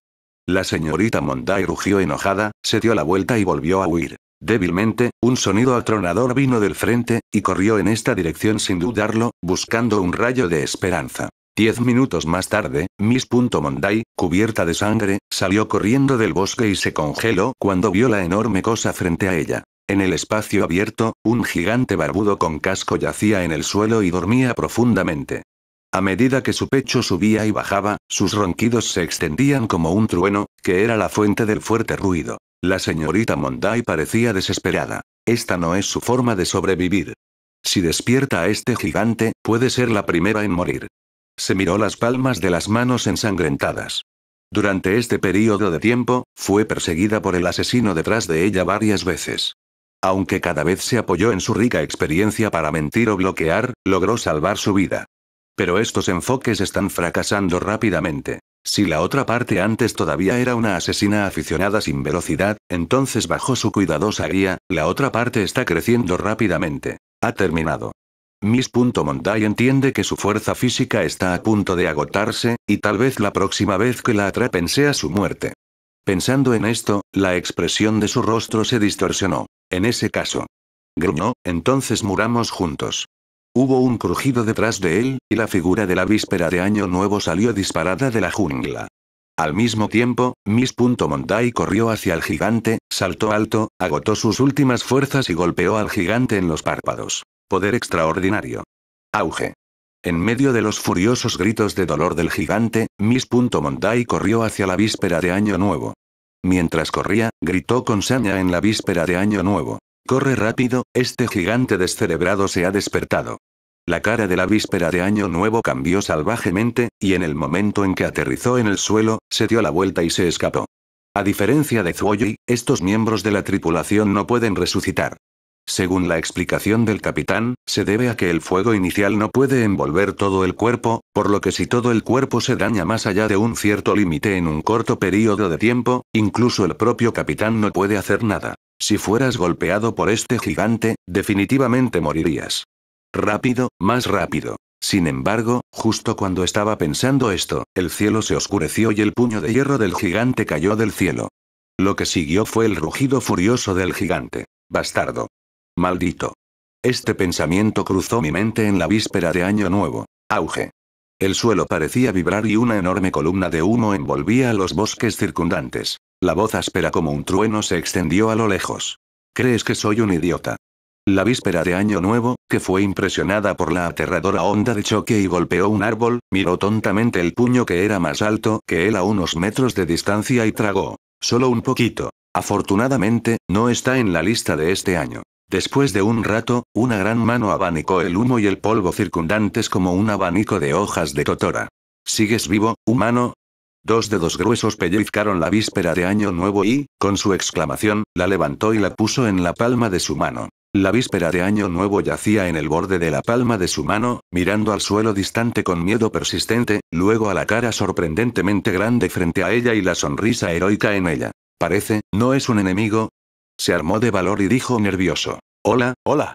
La señorita Monday rugió enojada, se dio la vuelta y volvió a huir. Débilmente, un sonido atronador vino del frente, y corrió en esta dirección sin dudarlo, buscando un rayo de esperanza. Diez minutos más tarde, Miss Punto Monday, cubierta de sangre, salió corriendo del bosque y se congeló cuando vio la enorme cosa frente a ella. En el espacio abierto, un gigante barbudo con casco yacía en el suelo y dormía profundamente. A medida que su pecho subía y bajaba, sus ronquidos se extendían como un trueno, que era la fuente del fuerte ruido. La señorita Monday parecía desesperada. Esta no es su forma de sobrevivir. Si despierta a este gigante, puede ser la primera en morir. Se miró las palmas de las manos ensangrentadas. Durante este periodo de tiempo, fue perseguida por el asesino detrás de ella varias veces. Aunque cada vez se apoyó en su rica experiencia para mentir o bloquear, logró salvar su vida. Pero estos enfoques están fracasando rápidamente. Si la otra parte antes todavía era una asesina aficionada sin velocidad, entonces bajo su cuidadosa guía, la otra parte está creciendo rápidamente. Ha terminado. Miss. Monday entiende que su fuerza física está a punto de agotarse, y tal vez la próxima vez que la atrapen sea su muerte. Pensando en esto, la expresión de su rostro se distorsionó. En ese caso. Gruñó, entonces muramos juntos. Hubo un crujido detrás de él, y la figura de la víspera de Año Nuevo salió disparada de la jungla. Al mismo tiempo, Miss. Monday corrió hacia el gigante, saltó alto, agotó sus últimas fuerzas y golpeó al gigante en los párpados. Poder extraordinario. Auge. En medio de los furiosos gritos de dolor del gigante, Miss. Monday corrió hacia la víspera de Año Nuevo. Mientras corría, gritó con saña en la víspera de Año Nuevo. Corre rápido, este gigante descerebrado se ha despertado. La cara de la víspera de Año Nuevo cambió salvajemente, y en el momento en que aterrizó en el suelo, se dio la vuelta y se escapó. A diferencia de Zuoyi, estos miembros de la tripulación no pueden resucitar. Según la explicación del capitán, se debe a que el fuego inicial no puede envolver todo el cuerpo, por lo que si todo el cuerpo se daña más allá de un cierto límite en un corto periodo de tiempo, incluso el propio capitán no puede hacer nada. Si fueras golpeado por este gigante, definitivamente morirías. Rápido, más rápido. Sin embargo, justo cuando estaba pensando esto, el cielo se oscureció y el puño de hierro del gigante cayó del cielo. Lo que siguió fue el rugido furioso del gigante. Bastardo. Maldito. Este pensamiento cruzó mi mente en la víspera de Año Nuevo. Auge. El suelo parecía vibrar y una enorme columna de humo envolvía los bosques circundantes. La voz áspera como un trueno se extendió a lo lejos. ¿Crees que soy un idiota? La víspera de Año Nuevo, que fue impresionada por la aterradora onda de choque y golpeó un árbol, miró tontamente el puño que era más alto que él a unos metros de distancia y tragó. Solo un poquito. Afortunadamente, no está en la lista de este año. Después de un rato, una gran mano abanicó el humo y el polvo circundantes como un abanico de hojas de totora. ¿Sigues vivo, humano? Dos dedos gruesos pellizcaron la víspera de Año Nuevo y, con su exclamación, la levantó y la puso en la palma de su mano. La víspera de Año Nuevo yacía en el borde de la palma de su mano, mirando al suelo distante con miedo persistente, luego a la cara sorprendentemente grande frente a ella y la sonrisa heroica en ella. Parece, no es un enemigo, se armó de valor y dijo nervioso. Hola, hola.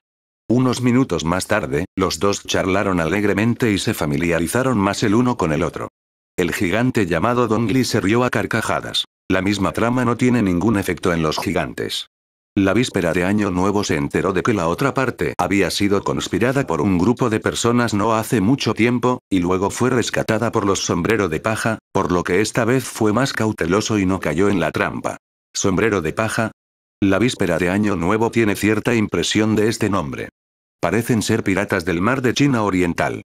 Unos minutos más tarde, los dos charlaron alegremente y se familiarizaron más el uno con el otro. El gigante llamado Dongli se rió a carcajadas. La misma trama no tiene ningún efecto en los gigantes. La víspera de Año Nuevo se enteró de que la otra parte había sido conspirada por un grupo de personas no hace mucho tiempo, y luego fue rescatada por los sombrero de paja, por lo que esta vez fue más cauteloso y no cayó en la trampa. Sombrero de paja, la víspera de Año Nuevo tiene cierta impresión de este nombre. Parecen ser piratas del mar de China Oriental.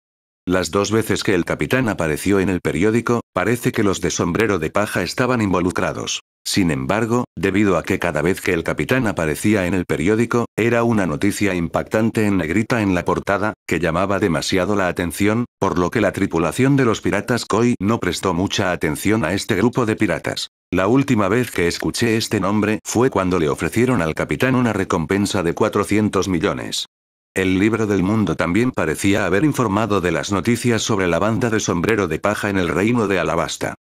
Las dos veces que el capitán apareció en el periódico, parece que los de sombrero de paja estaban involucrados. Sin embargo, debido a que cada vez que el capitán aparecía en el periódico, era una noticia impactante en negrita en la portada, que llamaba demasiado la atención, por lo que la tripulación de los piratas Koi no prestó mucha atención a este grupo de piratas. La última vez que escuché este nombre fue cuando le ofrecieron al capitán una recompensa de 400 millones. El libro del mundo también parecía haber informado de las noticias sobre la banda de sombrero de paja en el reino de Alabasta.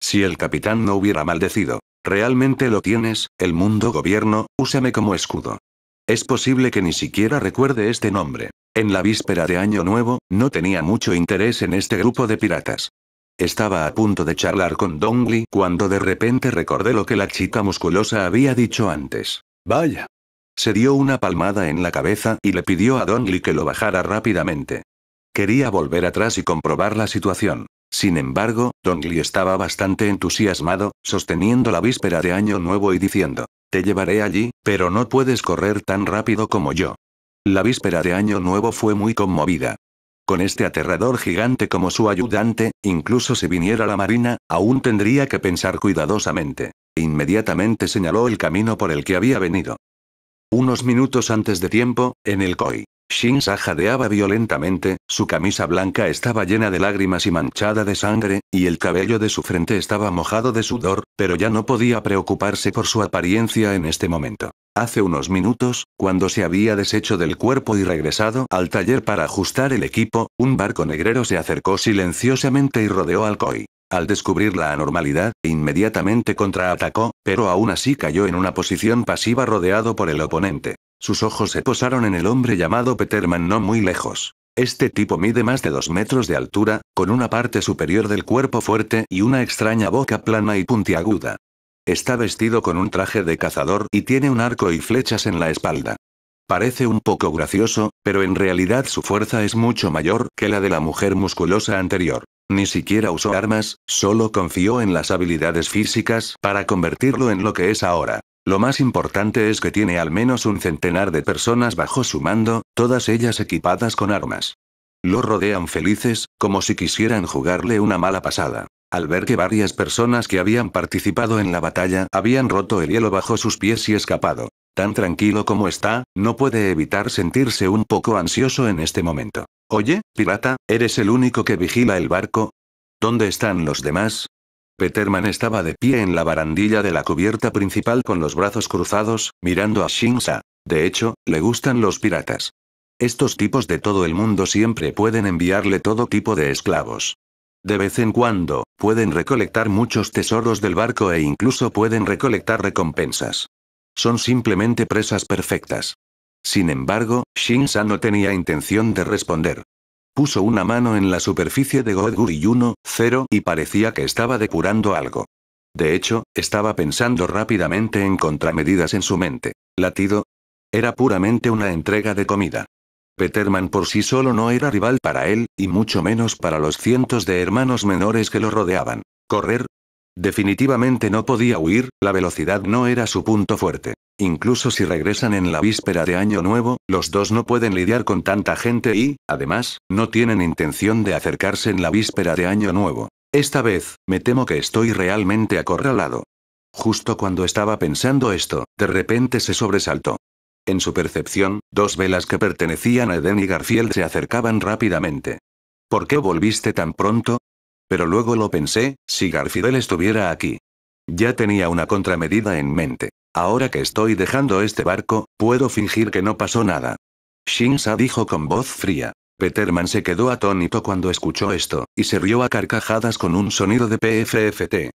Si el capitán no hubiera maldecido, Realmente lo tienes, el mundo gobierno, úsame como escudo. Es posible que ni siquiera recuerde este nombre. En la víspera de Año Nuevo, no tenía mucho interés en este grupo de piratas. Estaba a punto de charlar con Dongli cuando de repente recordé lo que la chica musculosa había dicho antes. Vaya. Se dio una palmada en la cabeza y le pidió a Dongli que lo bajara rápidamente. Quería volver atrás y comprobar la situación. Sin embargo, Don Lee estaba bastante entusiasmado, sosteniendo la víspera de Año Nuevo y diciendo, te llevaré allí, pero no puedes correr tan rápido como yo. La víspera de Año Nuevo fue muy conmovida. Con este aterrador gigante como su ayudante, incluso si viniera la marina, aún tendría que pensar cuidadosamente. Inmediatamente señaló el camino por el que había venido. Unos minutos antes de tiempo, en el COI, Shin jadeaba violentamente, su camisa blanca estaba llena de lágrimas y manchada de sangre, y el cabello de su frente estaba mojado de sudor, pero ya no podía preocuparse por su apariencia en este momento. Hace unos minutos, cuando se había deshecho del cuerpo y regresado al taller para ajustar el equipo, un barco negrero se acercó silenciosamente y rodeó al koi. Al descubrir la anormalidad, inmediatamente contraatacó, pero aún así cayó en una posición pasiva rodeado por el oponente. Sus ojos se posaron en el hombre llamado Peterman no muy lejos. Este tipo mide más de dos metros de altura, con una parte superior del cuerpo fuerte y una extraña boca plana y puntiaguda. Está vestido con un traje de cazador y tiene un arco y flechas en la espalda. Parece un poco gracioso, pero en realidad su fuerza es mucho mayor que la de la mujer musculosa anterior. Ni siquiera usó armas, solo confió en las habilidades físicas para convertirlo en lo que es ahora. Lo más importante es que tiene al menos un centenar de personas bajo su mando, todas ellas equipadas con armas. Lo rodean felices, como si quisieran jugarle una mala pasada. Al ver que varias personas que habían participado en la batalla habían roto el hielo bajo sus pies y escapado. Tan tranquilo como está, no puede evitar sentirse un poco ansioso en este momento. Oye, pirata, ¿eres el único que vigila el barco? ¿Dónde están los demás? Peterman estaba de pie en la barandilla de la cubierta principal con los brazos cruzados, mirando a Shinsa. De hecho, le gustan los piratas. Estos tipos de todo el mundo siempre pueden enviarle todo tipo de esclavos. De vez en cuando, pueden recolectar muchos tesoros del barco e incluso pueden recolectar recompensas. Son simplemente presas perfectas. Sin embargo, Shinsa no tenía intención de responder. Puso una mano en la superficie de y 1, 0 y parecía que estaba depurando algo. De hecho, estaba pensando rápidamente en contramedidas en su mente. Latido. Era puramente una entrega de comida. Peterman por sí solo no era rival para él, y mucho menos para los cientos de hermanos menores que lo rodeaban. Correr. Definitivamente no podía huir, la velocidad no era su punto fuerte. Incluso si regresan en la víspera de Año Nuevo, los dos no pueden lidiar con tanta gente y, además, no tienen intención de acercarse en la víspera de Año Nuevo. Esta vez, me temo que estoy realmente acorralado. Justo cuando estaba pensando esto, de repente se sobresaltó. En su percepción, dos velas que pertenecían a Eden y Garfield se acercaban rápidamente. ¿Por qué volviste tan pronto? Pero luego lo pensé, si Garfield estuviera aquí. Ya tenía una contramedida en mente. Ahora que estoy dejando este barco, puedo fingir que no pasó nada. Shinsa dijo con voz fría. Peterman se quedó atónito cuando escuchó esto, y se rió a carcajadas con un sonido de PFFT.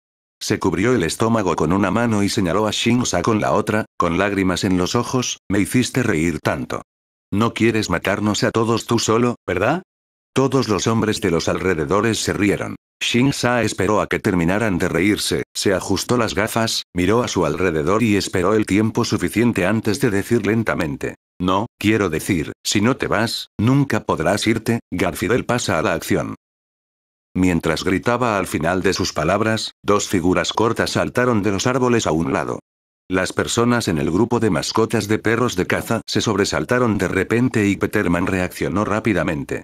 Se cubrió el estómago con una mano y señaló a Shinsa con la otra, con lágrimas en los ojos, me hiciste reír tanto. No quieres matarnos a todos tú solo, ¿verdad? Todos los hombres de los alrededores se rieron. Shin esperó a que terminaran de reírse, se ajustó las gafas, miró a su alrededor y esperó el tiempo suficiente antes de decir lentamente. No, quiero decir, si no te vas, nunca podrás irte, Garfidel pasa a la acción. Mientras gritaba al final de sus palabras, dos figuras cortas saltaron de los árboles a un lado. Las personas en el grupo de mascotas de perros de caza se sobresaltaron de repente y Peterman reaccionó rápidamente.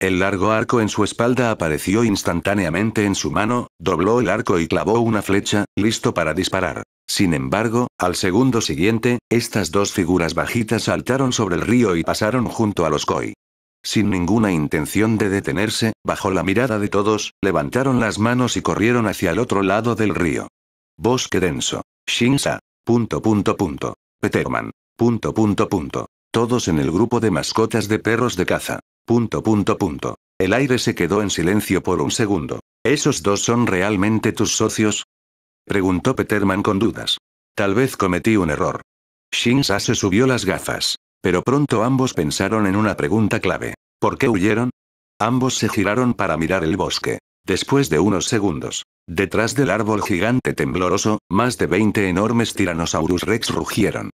El largo arco en su espalda apareció instantáneamente en su mano, dobló el arco y clavó una flecha, listo para disparar. Sin embargo, al segundo siguiente, estas dos figuras bajitas saltaron sobre el río y pasaron junto a los koi. Sin ninguna intención de detenerse, bajo la mirada de todos, levantaron las manos y corrieron hacia el otro lado del río. Bosque denso. Shinsa. Punto punto punto. Peterman. Punto punto punto. Todos en el grupo de mascotas de perros de caza. Punto punto punto. El aire se quedó en silencio por un segundo. ¿Esos dos son realmente tus socios? Preguntó Peterman con dudas. Tal vez cometí un error. Shinsa se subió las gafas. Pero pronto ambos pensaron en una pregunta clave. ¿Por qué huyeron? Ambos se giraron para mirar el bosque. Después de unos segundos, detrás del árbol gigante tembloroso, más de 20 enormes tiranosaurus rex rugieron.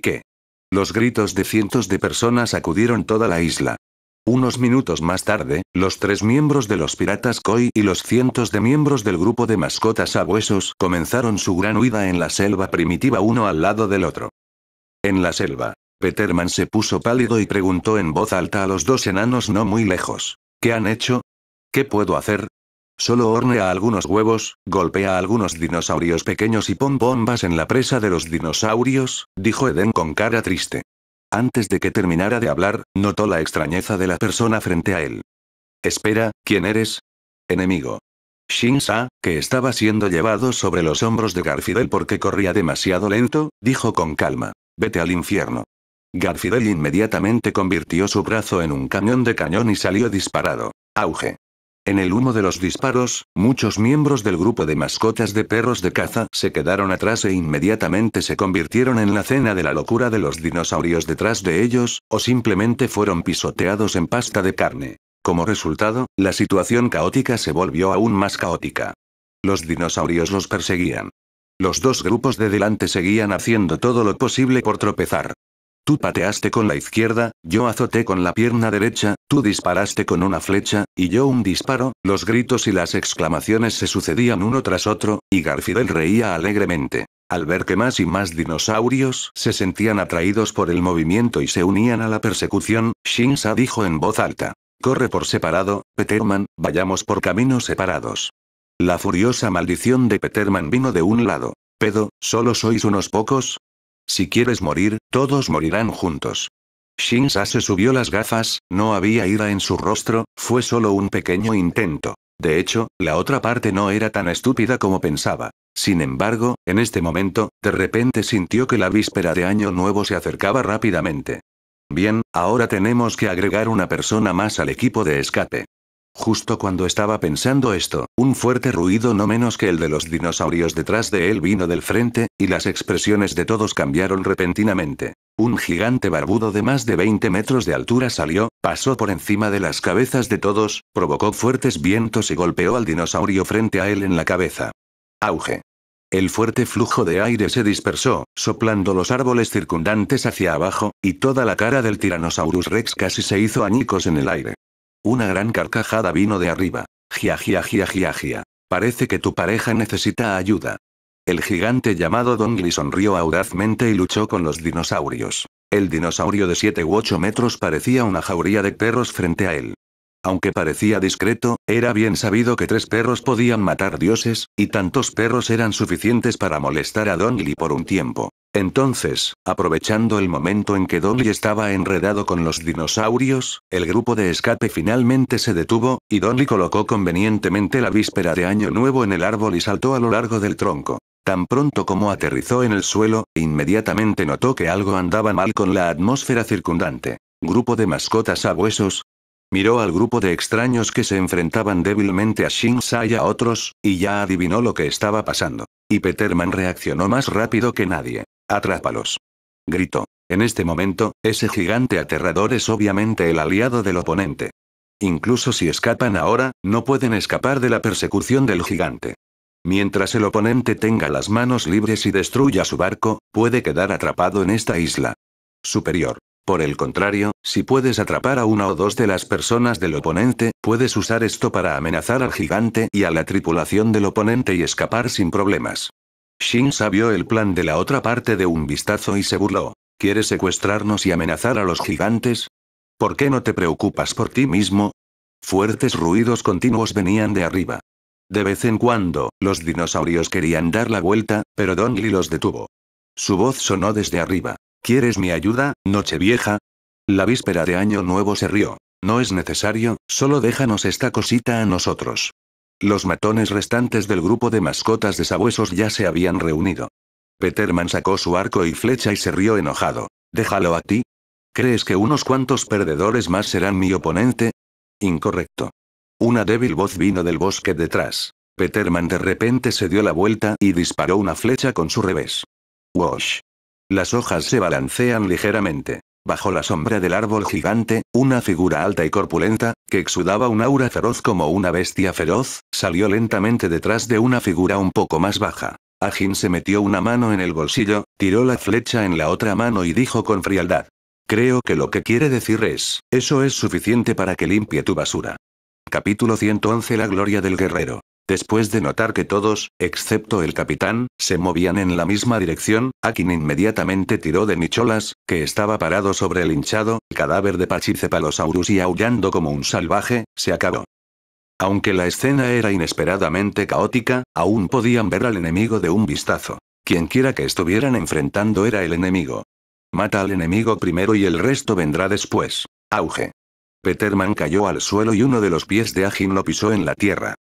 ¿Qué? Los gritos de cientos de personas acudieron toda la isla. Unos minutos más tarde, los tres miembros de los piratas Koi y los cientos de miembros del grupo de mascotas abuesos comenzaron su gran huida en la selva primitiva uno al lado del otro. En la selva, Peterman se puso pálido y preguntó en voz alta a los dos enanos no muy lejos. ¿Qué han hecho? ¿Qué puedo hacer? Solo hornea algunos huevos, golpea a algunos dinosaurios pequeños y pon bombas en la presa de los dinosaurios, dijo Eden con cara triste. Antes de que terminara de hablar, notó la extrañeza de la persona frente a él. Espera, ¿quién eres? Enemigo. Shin-Sa, que estaba siendo llevado sobre los hombros de Garfidel porque corría demasiado lento, dijo con calma. Vete al infierno. Garfidel inmediatamente convirtió su brazo en un cañón de cañón y salió disparado. Auge. En el humo de los disparos, muchos miembros del grupo de mascotas de perros de caza se quedaron atrás e inmediatamente se convirtieron en la cena de la locura de los dinosaurios detrás de ellos, o simplemente fueron pisoteados en pasta de carne. Como resultado, la situación caótica se volvió aún más caótica. Los dinosaurios los perseguían. Los dos grupos de delante seguían haciendo todo lo posible por tropezar. Tú pateaste con la izquierda, yo azoté con la pierna derecha, tú disparaste con una flecha, y yo un disparo, los gritos y las exclamaciones se sucedían uno tras otro, y Garfidel reía alegremente. Al ver que más y más dinosaurios se sentían atraídos por el movimiento y se unían a la persecución, Shinsa dijo en voz alta. Corre por separado, Peterman, vayamos por caminos separados. La furiosa maldición de Peterman vino de un lado. Pedo, solo sois unos pocos, si quieres morir, todos morirán juntos. Shinsa se subió las gafas, no había ira en su rostro, fue solo un pequeño intento. De hecho, la otra parte no era tan estúpida como pensaba. Sin embargo, en este momento, de repente sintió que la víspera de Año Nuevo se acercaba rápidamente. Bien, ahora tenemos que agregar una persona más al equipo de escape. Justo cuando estaba pensando esto, un fuerte ruido no menos que el de los dinosaurios detrás de él vino del frente, y las expresiones de todos cambiaron repentinamente. Un gigante barbudo de más de 20 metros de altura salió, pasó por encima de las cabezas de todos, provocó fuertes vientos y golpeó al dinosaurio frente a él en la cabeza. Auge. El fuerte flujo de aire se dispersó, soplando los árboles circundantes hacia abajo, y toda la cara del Tyrannosaurus Rex casi se hizo añicos en el aire. Una gran carcajada vino de arriba. Gia gia gia gia gia. Parece que tu pareja necesita ayuda. El gigante llamado Dongli sonrió audazmente y luchó con los dinosaurios. El dinosaurio de 7 u 8 metros parecía una jauría de perros frente a él. Aunque parecía discreto, era bien sabido que tres perros podían matar dioses, y tantos perros eran suficientes para molestar a Donnelly por un tiempo. Entonces, aprovechando el momento en que Lee estaba enredado con los dinosaurios, el grupo de escape finalmente se detuvo, y Lee colocó convenientemente la víspera de Año Nuevo en el árbol y saltó a lo largo del tronco. Tan pronto como aterrizó en el suelo, inmediatamente notó que algo andaba mal con la atmósfera circundante. Grupo de mascotas a huesos. Miró al grupo de extraños que se enfrentaban débilmente a Shinsa y a otros, y ya adivinó lo que estaba pasando. Y Peterman reaccionó más rápido que nadie. Atrápalos. Gritó. En este momento, ese gigante aterrador es obviamente el aliado del oponente. Incluso si escapan ahora, no pueden escapar de la persecución del gigante. Mientras el oponente tenga las manos libres y destruya su barco, puede quedar atrapado en esta isla. Superior. Por el contrario, si puedes atrapar a una o dos de las personas del oponente, puedes usar esto para amenazar al gigante y a la tripulación del oponente y escapar sin problemas. Shin sabió el plan de la otra parte de un vistazo y se burló. ¿Quieres secuestrarnos y amenazar a los gigantes? ¿Por qué no te preocupas por ti mismo? Fuertes ruidos continuos venían de arriba. De vez en cuando, los dinosaurios querían dar la vuelta, pero Don Lee los detuvo. Su voz sonó desde arriba. ¿Quieres mi ayuda, Nochevieja? La víspera de Año Nuevo se rió. No es necesario, solo déjanos esta cosita a nosotros. Los matones restantes del grupo de mascotas de sabuesos ya se habían reunido. Peterman sacó su arco y flecha y se rió enojado. ¿Déjalo a ti? ¿Crees que unos cuantos perdedores más serán mi oponente? Incorrecto. Una débil voz vino del bosque detrás. Peterman de repente se dio la vuelta y disparó una flecha con su revés. ¡Wosh! Las hojas se balancean ligeramente. Bajo la sombra del árbol gigante, una figura alta y corpulenta, que exudaba un aura feroz como una bestia feroz, salió lentamente detrás de una figura un poco más baja. Ajin se metió una mano en el bolsillo, tiró la flecha en la otra mano y dijo con frialdad. Creo que lo que quiere decir es, eso es suficiente para que limpie tu basura. Capítulo 111 La gloria del guerrero. Después de notar que todos, excepto el capitán, se movían en la misma dirección, Akin inmediatamente tiró de Micholas, que estaba parado sobre el hinchado, cadáver de Pachycephalosaurus y aullando como un salvaje, se acabó. Aunque la escena era inesperadamente caótica, aún podían ver al enemigo de un vistazo. Quienquiera que estuvieran enfrentando era el enemigo. Mata al enemigo primero y el resto vendrá después. Auge. Peterman cayó al suelo y uno de los pies de Akin lo pisó en la tierra.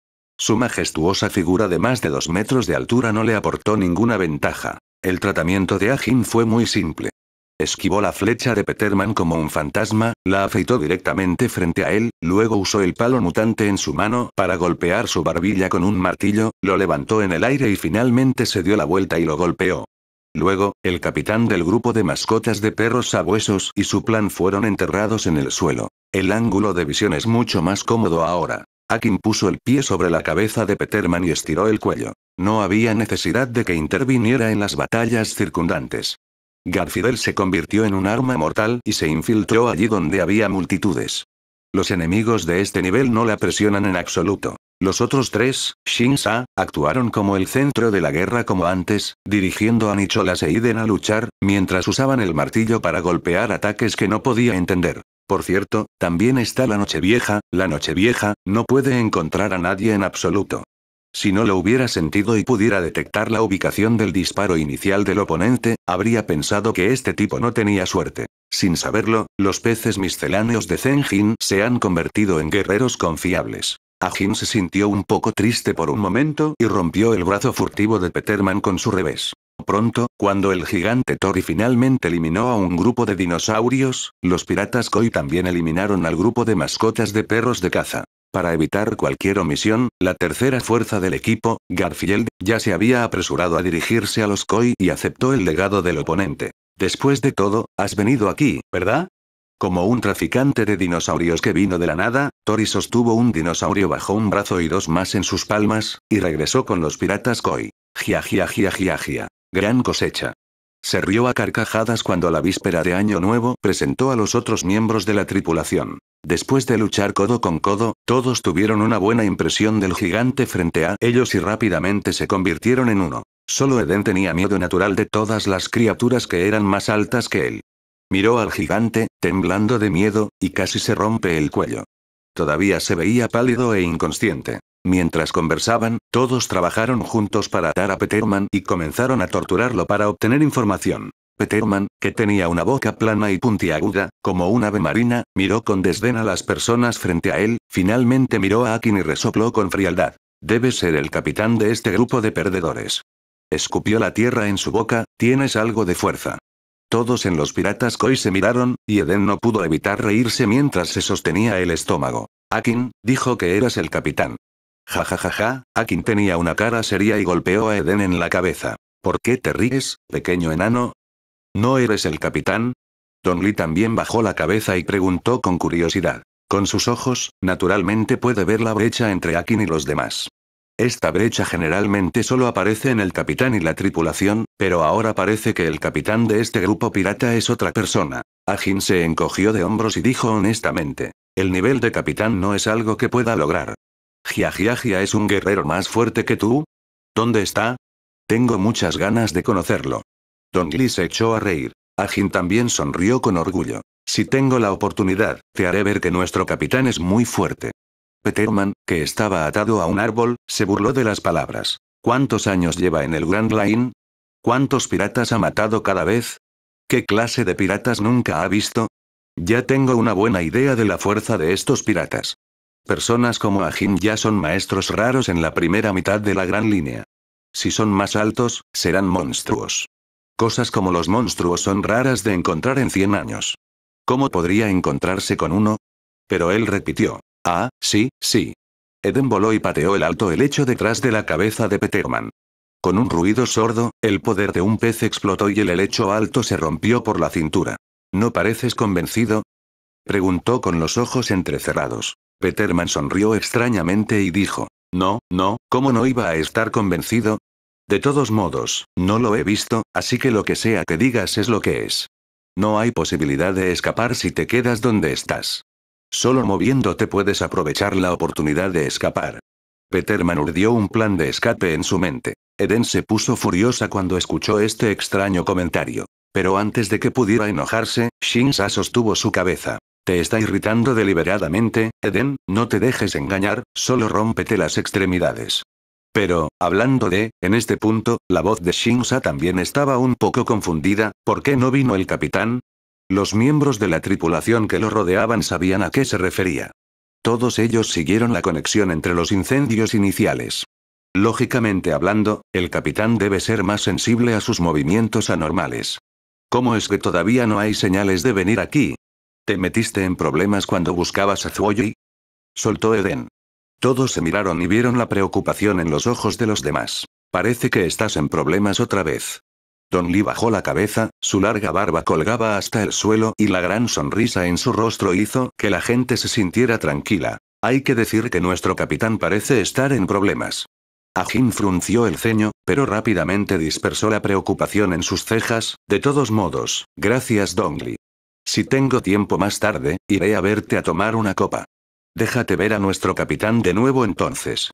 Su majestuosa figura de más de dos metros de altura no le aportó ninguna ventaja. El tratamiento de Ajin fue muy simple. Esquivó la flecha de Peterman como un fantasma, la afeitó directamente frente a él, luego usó el palo mutante en su mano para golpear su barbilla con un martillo, lo levantó en el aire y finalmente se dio la vuelta y lo golpeó. Luego, el capitán del grupo de mascotas de perros sabuesos y su plan fueron enterrados en el suelo. El ángulo de visión es mucho más cómodo ahora. Akin puso el pie sobre la cabeza de Peterman y estiró el cuello. No había necesidad de que interviniera en las batallas circundantes. Garfidel se convirtió en un arma mortal y se infiltró allí donde había multitudes. Los enemigos de este nivel no la presionan en absoluto. Los otros tres, Shinsa, actuaron como el centro de la guerra como antes, dirigiendo a Nicholas e Iden a luchar, mientras usaban el martillo para golpear ataques que no podía entender. Por cierto, también está la Nochevieja, la Nochevieja, no puede encontrar a nadie en absoluto. Si no lo hubiera sentido y pudiera detectar la ubicación del disparo inicial del oponente, habría pensado que este tipo no tenía suerte. Sin saberlo, los peces misceláneos de Zenjin se han convertido en guerreros confiables. Ajin ah, se sintió un poco triste por un momento y rompió el brazo furtivo de Peterman con su revés. Pronto, cuando el gigante Tori finalmente eliminó a un grupo de dinosaurios, los piratas Koi también eliminaron al grupo de mascotas de perros de caza. Para evitar cualquier omisión, la tercera fuerza del equipo, Garfield, ya se había apresurado a dirigirse a los Koi y aceptó el legado del oponente. Después de todo, has venido aquí, ¿verdad? Como un traficante de dinosaurios que vino de la nada, Tori sostuvo un dinosaurio bajo un brazo y dos más en sus palmas, y regresó con los piratas Koi. Gia gia gia gia Gran cosecha. Se rió a carcajadas cuando la víspera de Año Nuevo presentó a los otros miembros de la tripulación. Después de luchar codo con codo, todos tuvieron una buena impresión del gigante frente a ellos y rápidamente se convirtieron en uno. Solo Eden tenía miedo natural de todas las criaturas que eran más altas que él. Miró al gigante, temblando de miedo, y casi se rompe el cuello. Todavía se veía pálido e inconsciente. Mientras conversaban, todos trabajaron juntos para atar a Peterman y comenzaron a torturarlo para obtener información. Peterman, que tenía una boca plana y puntiaguda, como un ave marina, miró con desdén a las personas frente a él, finalmente miró a Akin y resopló con frialdad. Debes ser el capitán de este grupo de perdedores. Escupió la tierra en su boca, tienes algo de fuerza. Todos en los piratas Koi se miraron, y Eden no pudo evitar reírse mientras se sostenía el estómago. Akin, dijo que eras el capitán. Ja ja ja ja, Akin tenía una cara seria y golpeó a Eden en la cabeza. ¿Por qué te ríes, pequeño enano? ¿No eres el capitán? Don Lee también bajó la cabeza y preguntó con curiosidad. Con sus ojos, naturalmente puede ver la brecha entre Akin y los demás. Esta brecha generalmente solo aparece en el capitán y la tripulación, pero ahora parece que el capitán de este grupo pirata es otra persona. Akin se encogió de hombros y dijo honestamente. El nivel de capitán no es algo que pueda lograr. Gia es un guerrero más fuerte que tú? ¿Dónde está? Tengo muchas ganas de conocerlo. Don Gli se echó a reír. Agin también sonrió con orgullo. Si tengo la oportunidad, te haré ver que nuestro capitán es muy fuerte. Peterman, que estaba atado a un árbol, se burló de las palabras. ¿Cuántos años lleva en el Grand Line? ¿Cuántos piratas ha matado cada vez? ¿Qué clase de piratas nunca ha visto? Ya tengo una buena idea de la fuerza de estos piratas. Personas como Ajin ya son maestros raros en la primera mitad de la gran línea. Si son más altos, serán monstruos. Cosas como los monstruos son raras de encontrar en 100 años. ¿Cómo podría encontrarse con uno? Pero él repitió. Ah, sí, sí. Eden voló y pateó el alto helecho detrás de la cabeza de Peterman. Con un ruido sordo, el poder de un pez explotó y el helecho alto se rompió por la cintura. ¿No pareces convencido? Preguntó con los ojos entrecerrados. Peterman sonrió extrañamente y dijo, No, no, ¿cómo no iba a estar convencido? De todos modos, no lo he visto, así que lo que sea que digas es lo que es. No hay posibilidad de escapar si te quedas donde estás. Solo moviéndote puedes aprovechar la oportunidad de escapar. Peterman urdió un plan de escape en su mente. Eden se puso furiosa cuando escuchó este extraño comentario. Pero antes de que pudiera enojarse, Shinsa sostuvo su cabeza está irritando deliberadamente, Eden, no te dejes engañar, solo rómpete las extremidades. Pero, hablando de, en este punto, la voz de Shinsa también estaba un poco confundida, ¿por qué no vino el capitán? Los miembros de la tripulación que lo rodeaban sabían a qué se refería. Todos ellos siguieron la conexión entre los incendios iniciales. Lógicamente hablando, el capitán debe ser más sensible a sus movimientos anormales. ¿Cómo es que todavía no hay señales de venir aquí? ¿Te metiste en problemas cuando buscabas a Zuoyi? Soltó Eden. Todos se miraron y vieron la preocupación en los ojos de los demás. Parece que estás en problemas otra vez. Don Lee bajó la cabeza, su larga barba colgaba hasta el suelo y la gran sonrisa en su rostro hizo que la gente se sintiera tranquila. Hay que decir que nuestro capitán parece estar en problemas. Ajin frunció el ceño, pero rápidamente dispersó la preocupación en sus cejas. De todos modos, gracias Lee. Si tengo tiempo más tarde, iré a verte a tomar una copa. Déjate ver a nuestro capitán de nuevo entonces.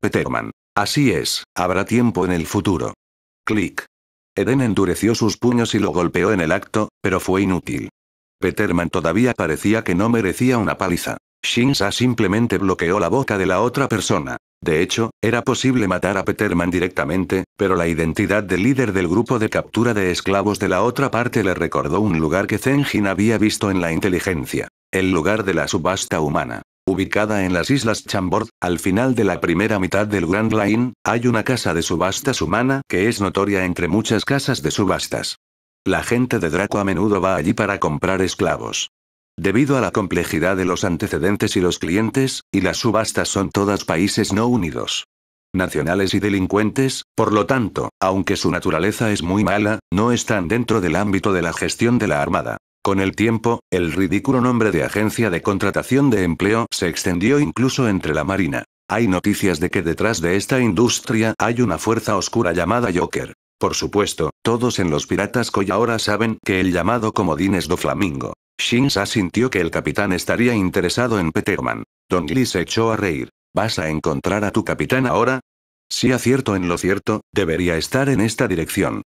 Peterman. Así es, habrá tiempo en el futuro. Clic. Eden endureció sus puños y lo golpeó en el acto, pero fue inútil. Peterman todavía parecía que no merecía una paliza. Shinsa simplemente bloqueó la boca de la otra persona. De hecho, era posible matar a Peterman directamente, pero la identidad del líder del grupo de captura de esclavos de la otra parte le recordó un lugar que Zenjin había visto en la inteligencia. El lugar de la subasta humana. Ubicada en las islas Chambord, al final de la primera mitad del Grand Line, hay una casa de subastas humana que es notoria entre muchas casas de subastas. La gente de Draco a menudo va allí para comprar esclavos. Debido a la complejidad de los antecedentes y los clientes, y las subastas son todas países no unidos. Nacionales y delincuentes, por lo tanto, aunque su naturaleza es muy mala, no están dentro del ámbito de la gestión de la Armada. Con el tiempo, el ridículo nombre de agencia de contratación de empleo se extendió incluso entre la Marina. Hay noticias de que detrás de esta industria hay una fuerza oscura llamada Joker. Por supuesto, todos en los Piratas Coy ahora saben que el llamado comodín es do Flamingo. Shinsa sintió que el capitán estaría interesado en Peterman. Don Lee se echó a reír. ¿Vas a encontrar a tu capitán ahora? Si acierto en lo cierto, debería estar en esta dirección.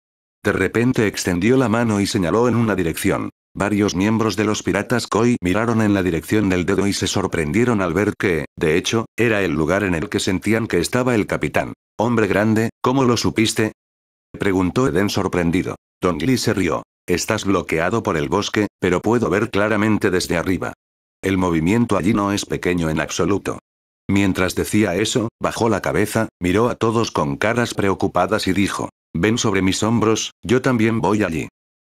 De repente extendió la mano y señaló en una dirección. Varios miembros de los piratas Koi miraron en la dirección del dedo y se sorprendieron al ver que, de hecho, era el lugar en el que sentían que estaba el capitán. Hombre grande, ¿cómo lo supiste? Preguntó Eden sorprendido. Don Lee se rió. Estás bloqueado por el bosque, pero puedo ver claramente desde arriba. El movimiento allí no es pequeño en absoluto. Mientras decía eso, bajó la cabeza, miró a todos con caras preocupadas y dijo, ven sobre mis hombros, yo también voy allí.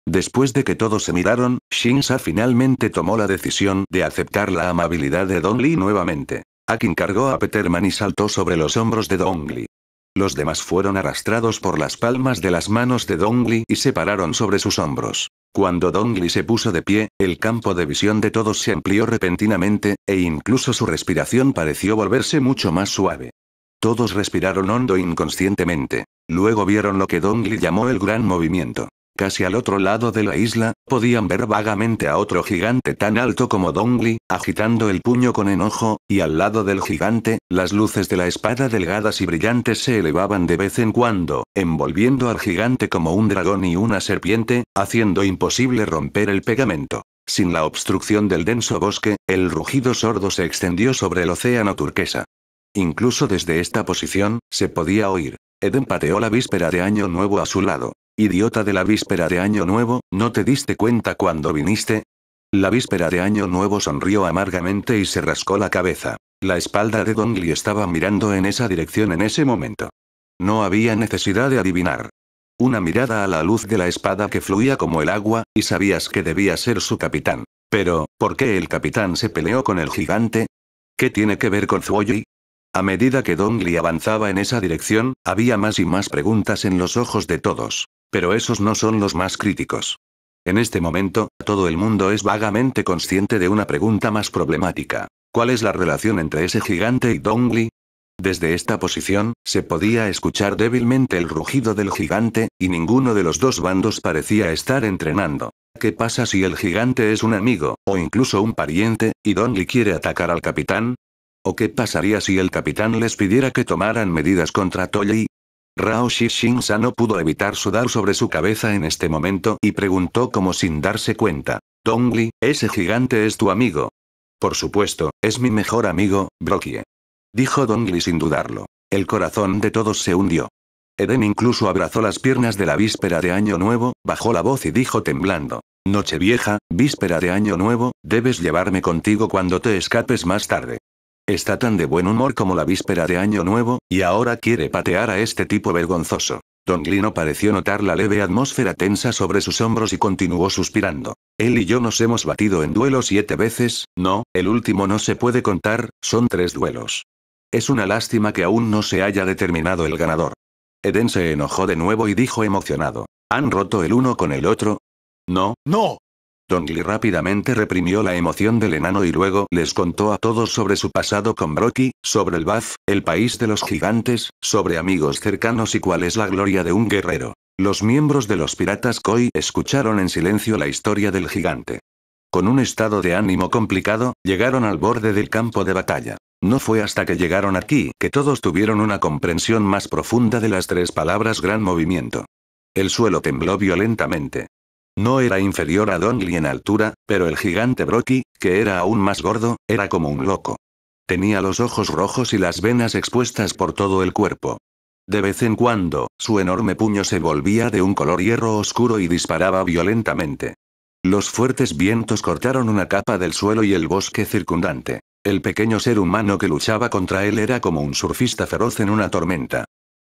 Después de que todos se miraron, Shinsa finalmente tomó la decisión de aceptar la amabilidad de Don Lee nuevamente. Akin cargó a Peterman y saltó sobre los hombros de Don Lee. Los demás fueron arrastrados por las palmas de las manos de Dongli y se pararon sobre sus hombros. Cuando Dongli se puso de pie, el campo de visión de todos se amplió repentinamente, e incluso su respiración pareció volverse mucho más suave. Todos respiraron hondo inconscientemente. Luego vieron lo que Dongli llamó el gran movimiento. Casi al otro lado de la isla, podían ver vagamente a otro gigante tan alto como Dongli, agitando el puño con enojo, y al lado del gigante, las luces de la espada delgadas y brillantes se elevaban de vez en cuando, envolviendo al gigante como un dragón y una serpiente, haciendo imposible romper el pegamento. Sin la obstrucción del denso bosque, el rugido sordo se extendió sobre el océano turquesa. Incluso desde esta posición, se podía oír. Eden pateó la víspera de Año Nuevo a su lado. Idiota de la víspera de Año Nuevo, ¿no te diste cuenta cuando viniste? La víspera de Año Nuevo sonrió amargamente y se rascó la cabeza. La espalda de Dongli estaba mirando en esa dirección en ese momento. No había necesidad de adivinar. Una mirada a la luz de la espada que fluía como el agua, y sabías que debía ser su capitán. Pero, ¿por qué el capitán se peleó con el gigante? ¿Qué tiene que ver con Zuoyi? A medida que Dongli avanzaba en esa dirección, había más y más preguntas en los ojos de todos. Pero esos no son los más críticos. En este momento, todo el mundo es vagamente consciente de una pregunta más problemática. ¿Cuál es la relación entre ese gigante y Dongli? Desde esta posición, se podía escuchar débilmente el rugido del gigante, y ninguno de los dos bandos parecía estar entrenando. ¿Qué pasa si el gigante es un amigo, o incluso un pariente, y Dongli quiere atacar al capitán? ¿O qué pasaría si el capitán les pidiera que tomaran medidas contra y, Rao Shishinsa no pudo evitar sudar sobre su cabeza en este momento y preguntó como sin darse cuenta. Dongli, ese gigante es tu amigo. Por supuesto, es mi mejor amigo, Brokie. Dijo Dongli sin dudarlo. El corazón de todos se hundió. Eden incluso abrazó las piernas de la víspera de Año Nuevo, bajó la voz y dijo temblando. Noche vieja, víspera de Año Nuevo, debes llevarme contigo cuando te escapes más tarde. Está tan de buen humor como la víspera de Año Nuevo, y ahora quiere patear a este tipo vergonzoso. Don Glino pareció notar la leve atmósfera tensa sobre sus hombros y continuó suspirando. Él y yo nos hemos batido en duelo siete veces, no, el último no se puede contar, son tres duelos. Es una lástima que aún no se haya determinado el ganador. Eden se enojó de nuevo y dijo emocionado. ¿Han roto el uno con el otro? No, no, Don rápidamente reprimió la emoción del enano y luego les contó a todos sobre su pasado con Brocky, sobre el Baf, el país de los gigantes, sobre amigos cercanos y cuál es la gloria de un guerrero. Los miembros de los piratas Koi escucharon en silencio la historia del gigante. Con un estado de ánimo complicado, llegaron al borde del campo de batalla. No fue hasta que llegaron aquí que todos tuvieron una comprensión más profunda de las tres palabras gran movimiento. El suelo tembló violentamente. No era inferior a Dongli en altura, pero el gigante Brocky, que era aún más gordo, era como un loco. Tenía los ojos rojos y las venas expuestas por todo el cuerpo. De vez en cuando, su enorme puño se volvía de un color hierro oscuro y disparaba violentamente. Los fuertes vientos cortaron una capa del suelo y el bosque circundante. El pequeño ser humano que luchaba contra él era como un surfista feroz en una tormenta.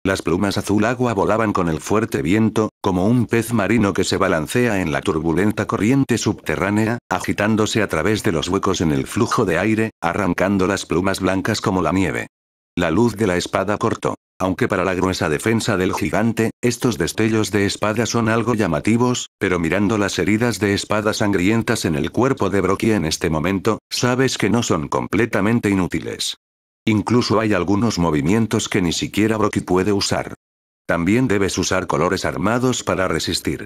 Las plumas azul agua volaban con el fuerte viento, como un pez marino que se balancea en la turbulenta corriente subterránea, agitándose a través de los huecos en el flujo de aire, arrancando las plumas blancas como la nieve. La luz de la espada cortó. Aunque para la gruesa defensa del gigante, estos destellos de espada son algo llamativos, pero mirando las heridas de espada sangrientas en el cuerpo de Brocky en este momento, sabes que no son completamente inútiles. Incluso hay algunos movimientos que ni siquiera Brocky puede usar. También debes usar colores armados para resistir.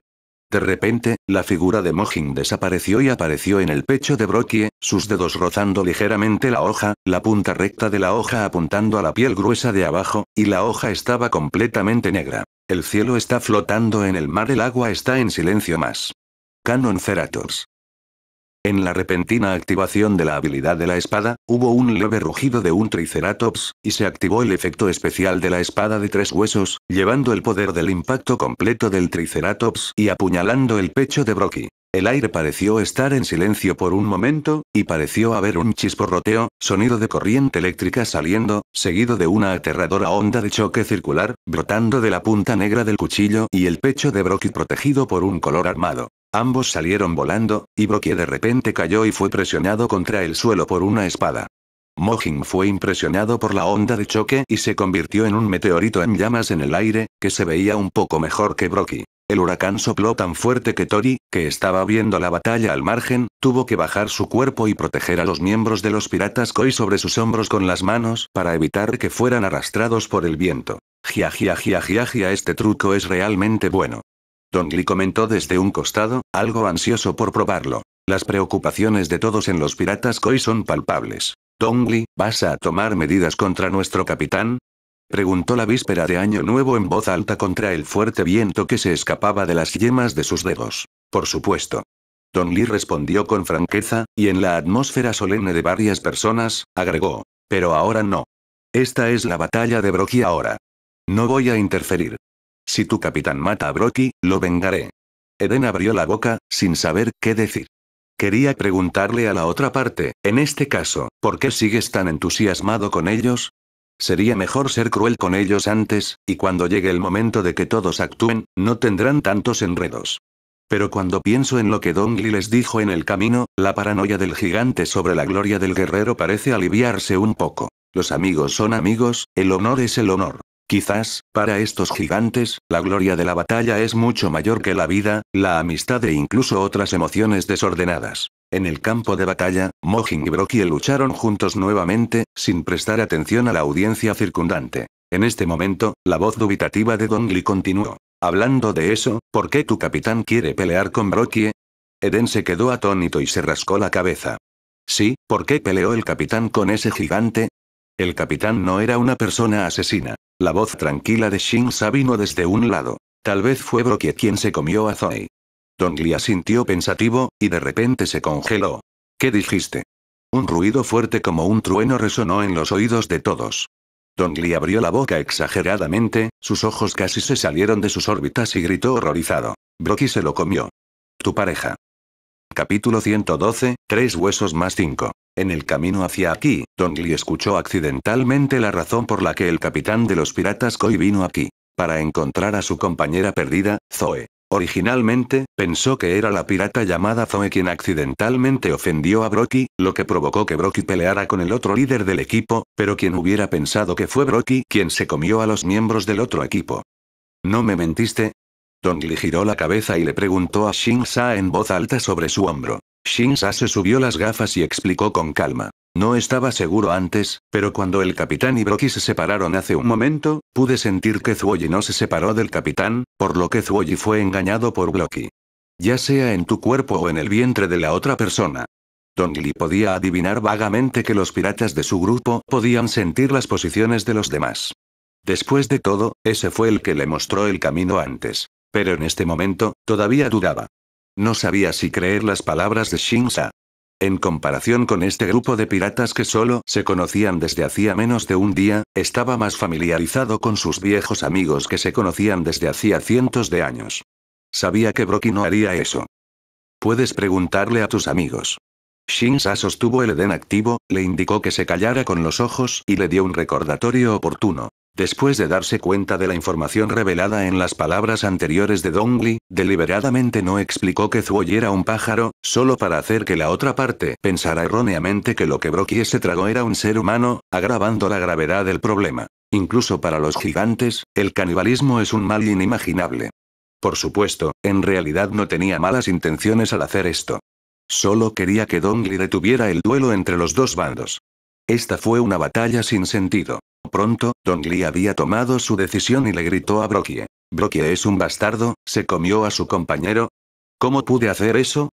De repente, la figura de Mojin desapareció y apareció en el pecho de Brockie, sus dedos rozando ligeramente la hoja, la punta recta de la hoja apuntando a la piel gruesa de abajo, y la hoja estaba completamente negra. El cielo está flotando en el mar, el agua está en silencio más. Canon Ceratops. En la repentina activación de la habilidad de la espada, hubo un leve rugido de un triceratops, y se activó el efecto especial de la espada de tres huesos, llevando el poder del impacto completo del triceratops y apuñalando el pecho de Brocky. El aire pareció estar en silencio por un momento, y pareció haber un chisporroteo, sonido de corriente eléctrica saliendo, seguido de una aterradora onda de choque circular, brotando de la punta negra del cuchillo y el pecho de Brocky protegido por un color armado. Ambos salieron volando, y Brocky de repente cayó y fue presionado contra el suelo por una espada. Mojin fue impresionado por la onda de choque y se convirtió en un meteorito en llamas en el aire, que se veía un poco mejor que Brocky. El huracán sopló tan fuerte que Tori, que estaba viendo la batalla al margen, tuvo que bajar su cuerpo y proteger a los miembros de los piratas Koi sobre sus hombros con las manos para evitar que fueran arrastrados por el viento. Gia gia gia gia gia este truco es realmente bueno. Don comentó desde un costado, algo ansioso por probarlo. Las preocupaciones de todos en los piratas Koi son palpables. Don ¿vas a tomar medidas contra nuestro capitán? Preguntó la víspera de Año Nuevo en voz alta contra el fuerte viento que se escapaba de las yemas de sus dedos. Por supuesto. Don Lee respondió con franqueza, y en la atmósfera solemne de varias personas, agregó. Pero ahora no. Esta es la batalla de Brocky ahora. No voy a interferir. Si tu capitán mata a Brocky, lo vengaré. Eden abrió la boca, sin saber qué decir. Quería preguntarle a la otra parte, en este caso, ¿por qué sigues tan entusiasmado con ellos? Sería mejor ser cruel con ellos antes, y cuando llegue el momento de que todos actúen, no tendrán tantos enredos. Pero cuando pienso en lo que Dongli les dijo en el camino, la paranoia del gigante sobre la gloria del guerrero parece aliviarse un poco. Los amigos son amigos, el honor es el honor. Quizás, para estos gigantes, la gloria de la batalla es mucho mayor que la vida, la amistad e incluso otras emociones desordenadas. En el campo de batalla, Mojin y Brokie lucharon juntos nuevamente, sin prestar atención a la audiencia circundante. En este momento, la voz dubitativa de Dongli continuó. Hablando de eso, ¿por qué tu capitán quiere pelear con Brokie? Eden se quedó atónito y se rascó la cabeza. Sí, ¿por qué peleó el capitán con ese gigante? El capitán no era una persona asesina. La voz tranquila de Shinsa vino desde un lado. Tal vez fue Broki quien se comió a Zoe. Dongli asintió pensativo, y de repente se congeló. ¿Qué dijiste? Un ruido fuerte como un trueno resonó en los oídos de todos. Dongli abrió la boca exageradamente, sus ojos casi se salieron de sus órbitas y gritó horrorizado. Broki se lo comió. Tu pareja. Capítulo 112, Tres huesos más Cinco. En el camino hacia aquí, Li escuchó accidentalmente la razón por la que el capitán de los piratas Koi vino aquí. Para encontrar a su compañera perdida, Zoe. Originalmente, pensó que era la pirata llamada Zoe quien accidentalmente ofendió a Brocky, lo que provocó que Brocky peleara con el otro líder del equipo, pero quien hubiera pensado que fue Brocky quien se comió a los miembros del otro equipo. ¿No me mentiste? Li giró la cabeza y le preguntó a Xing Sha en voz alta sobre su hombro. Shinsa se subió las gafas y explicó con calma. No estaba seguro antes, pero cuando el capitán y Broki se separaron hace un momento, pude sentir que Zuoyi no se separó del capitán, por lo que Zuoyi fue engañado por Broki. Ya sea en tu cuerpo o en el vientre de la otra persona. Don podía adivinar vagamente que los piratas de su grupo podían sentir las posiciones de los demás. Después de todo, ese fue el que le mostró el camino antes. Pero en este momento, todavía dudaba. No sabía si creer las palabras de Shinsa. En comparación con este grupo de piratas que solo se conocían desde hacía menos de un día, estaba más familiarizado con sus viejos amigos que se conocían desde hacía cientos de años. Sabía que Brocky no haría eso. Puedes preguntarle a tus amigos. Shinsa sostuvo el edén activo, le indicó que se callara con los ojos y le dio un recordatorio oportuno. Después de darse cuenta de la información revelada en las palabras anteriores de Dongli, deliberadamente no explicó que Zuoy era un pájaro, solo para hacer que la otra parte pensara erróneamente que lo que Broky se tragó era un ser humano, agravando la gravedad del problema. Incluso para los gigantes, el canibalismo es un mal inimaginable. Por supuesto, en realidad no tenía malas intenciones al hacer esto. Solo quería que Dongli detuviera el duelo entre los dos bandos. Esta fue una batalla sin sentido. Pronto, Don Li había tomado su decisión y le gritó a Brokie. Brokie es un bastardo, se comió a su compañero. ¿Cómo pude hacer eso?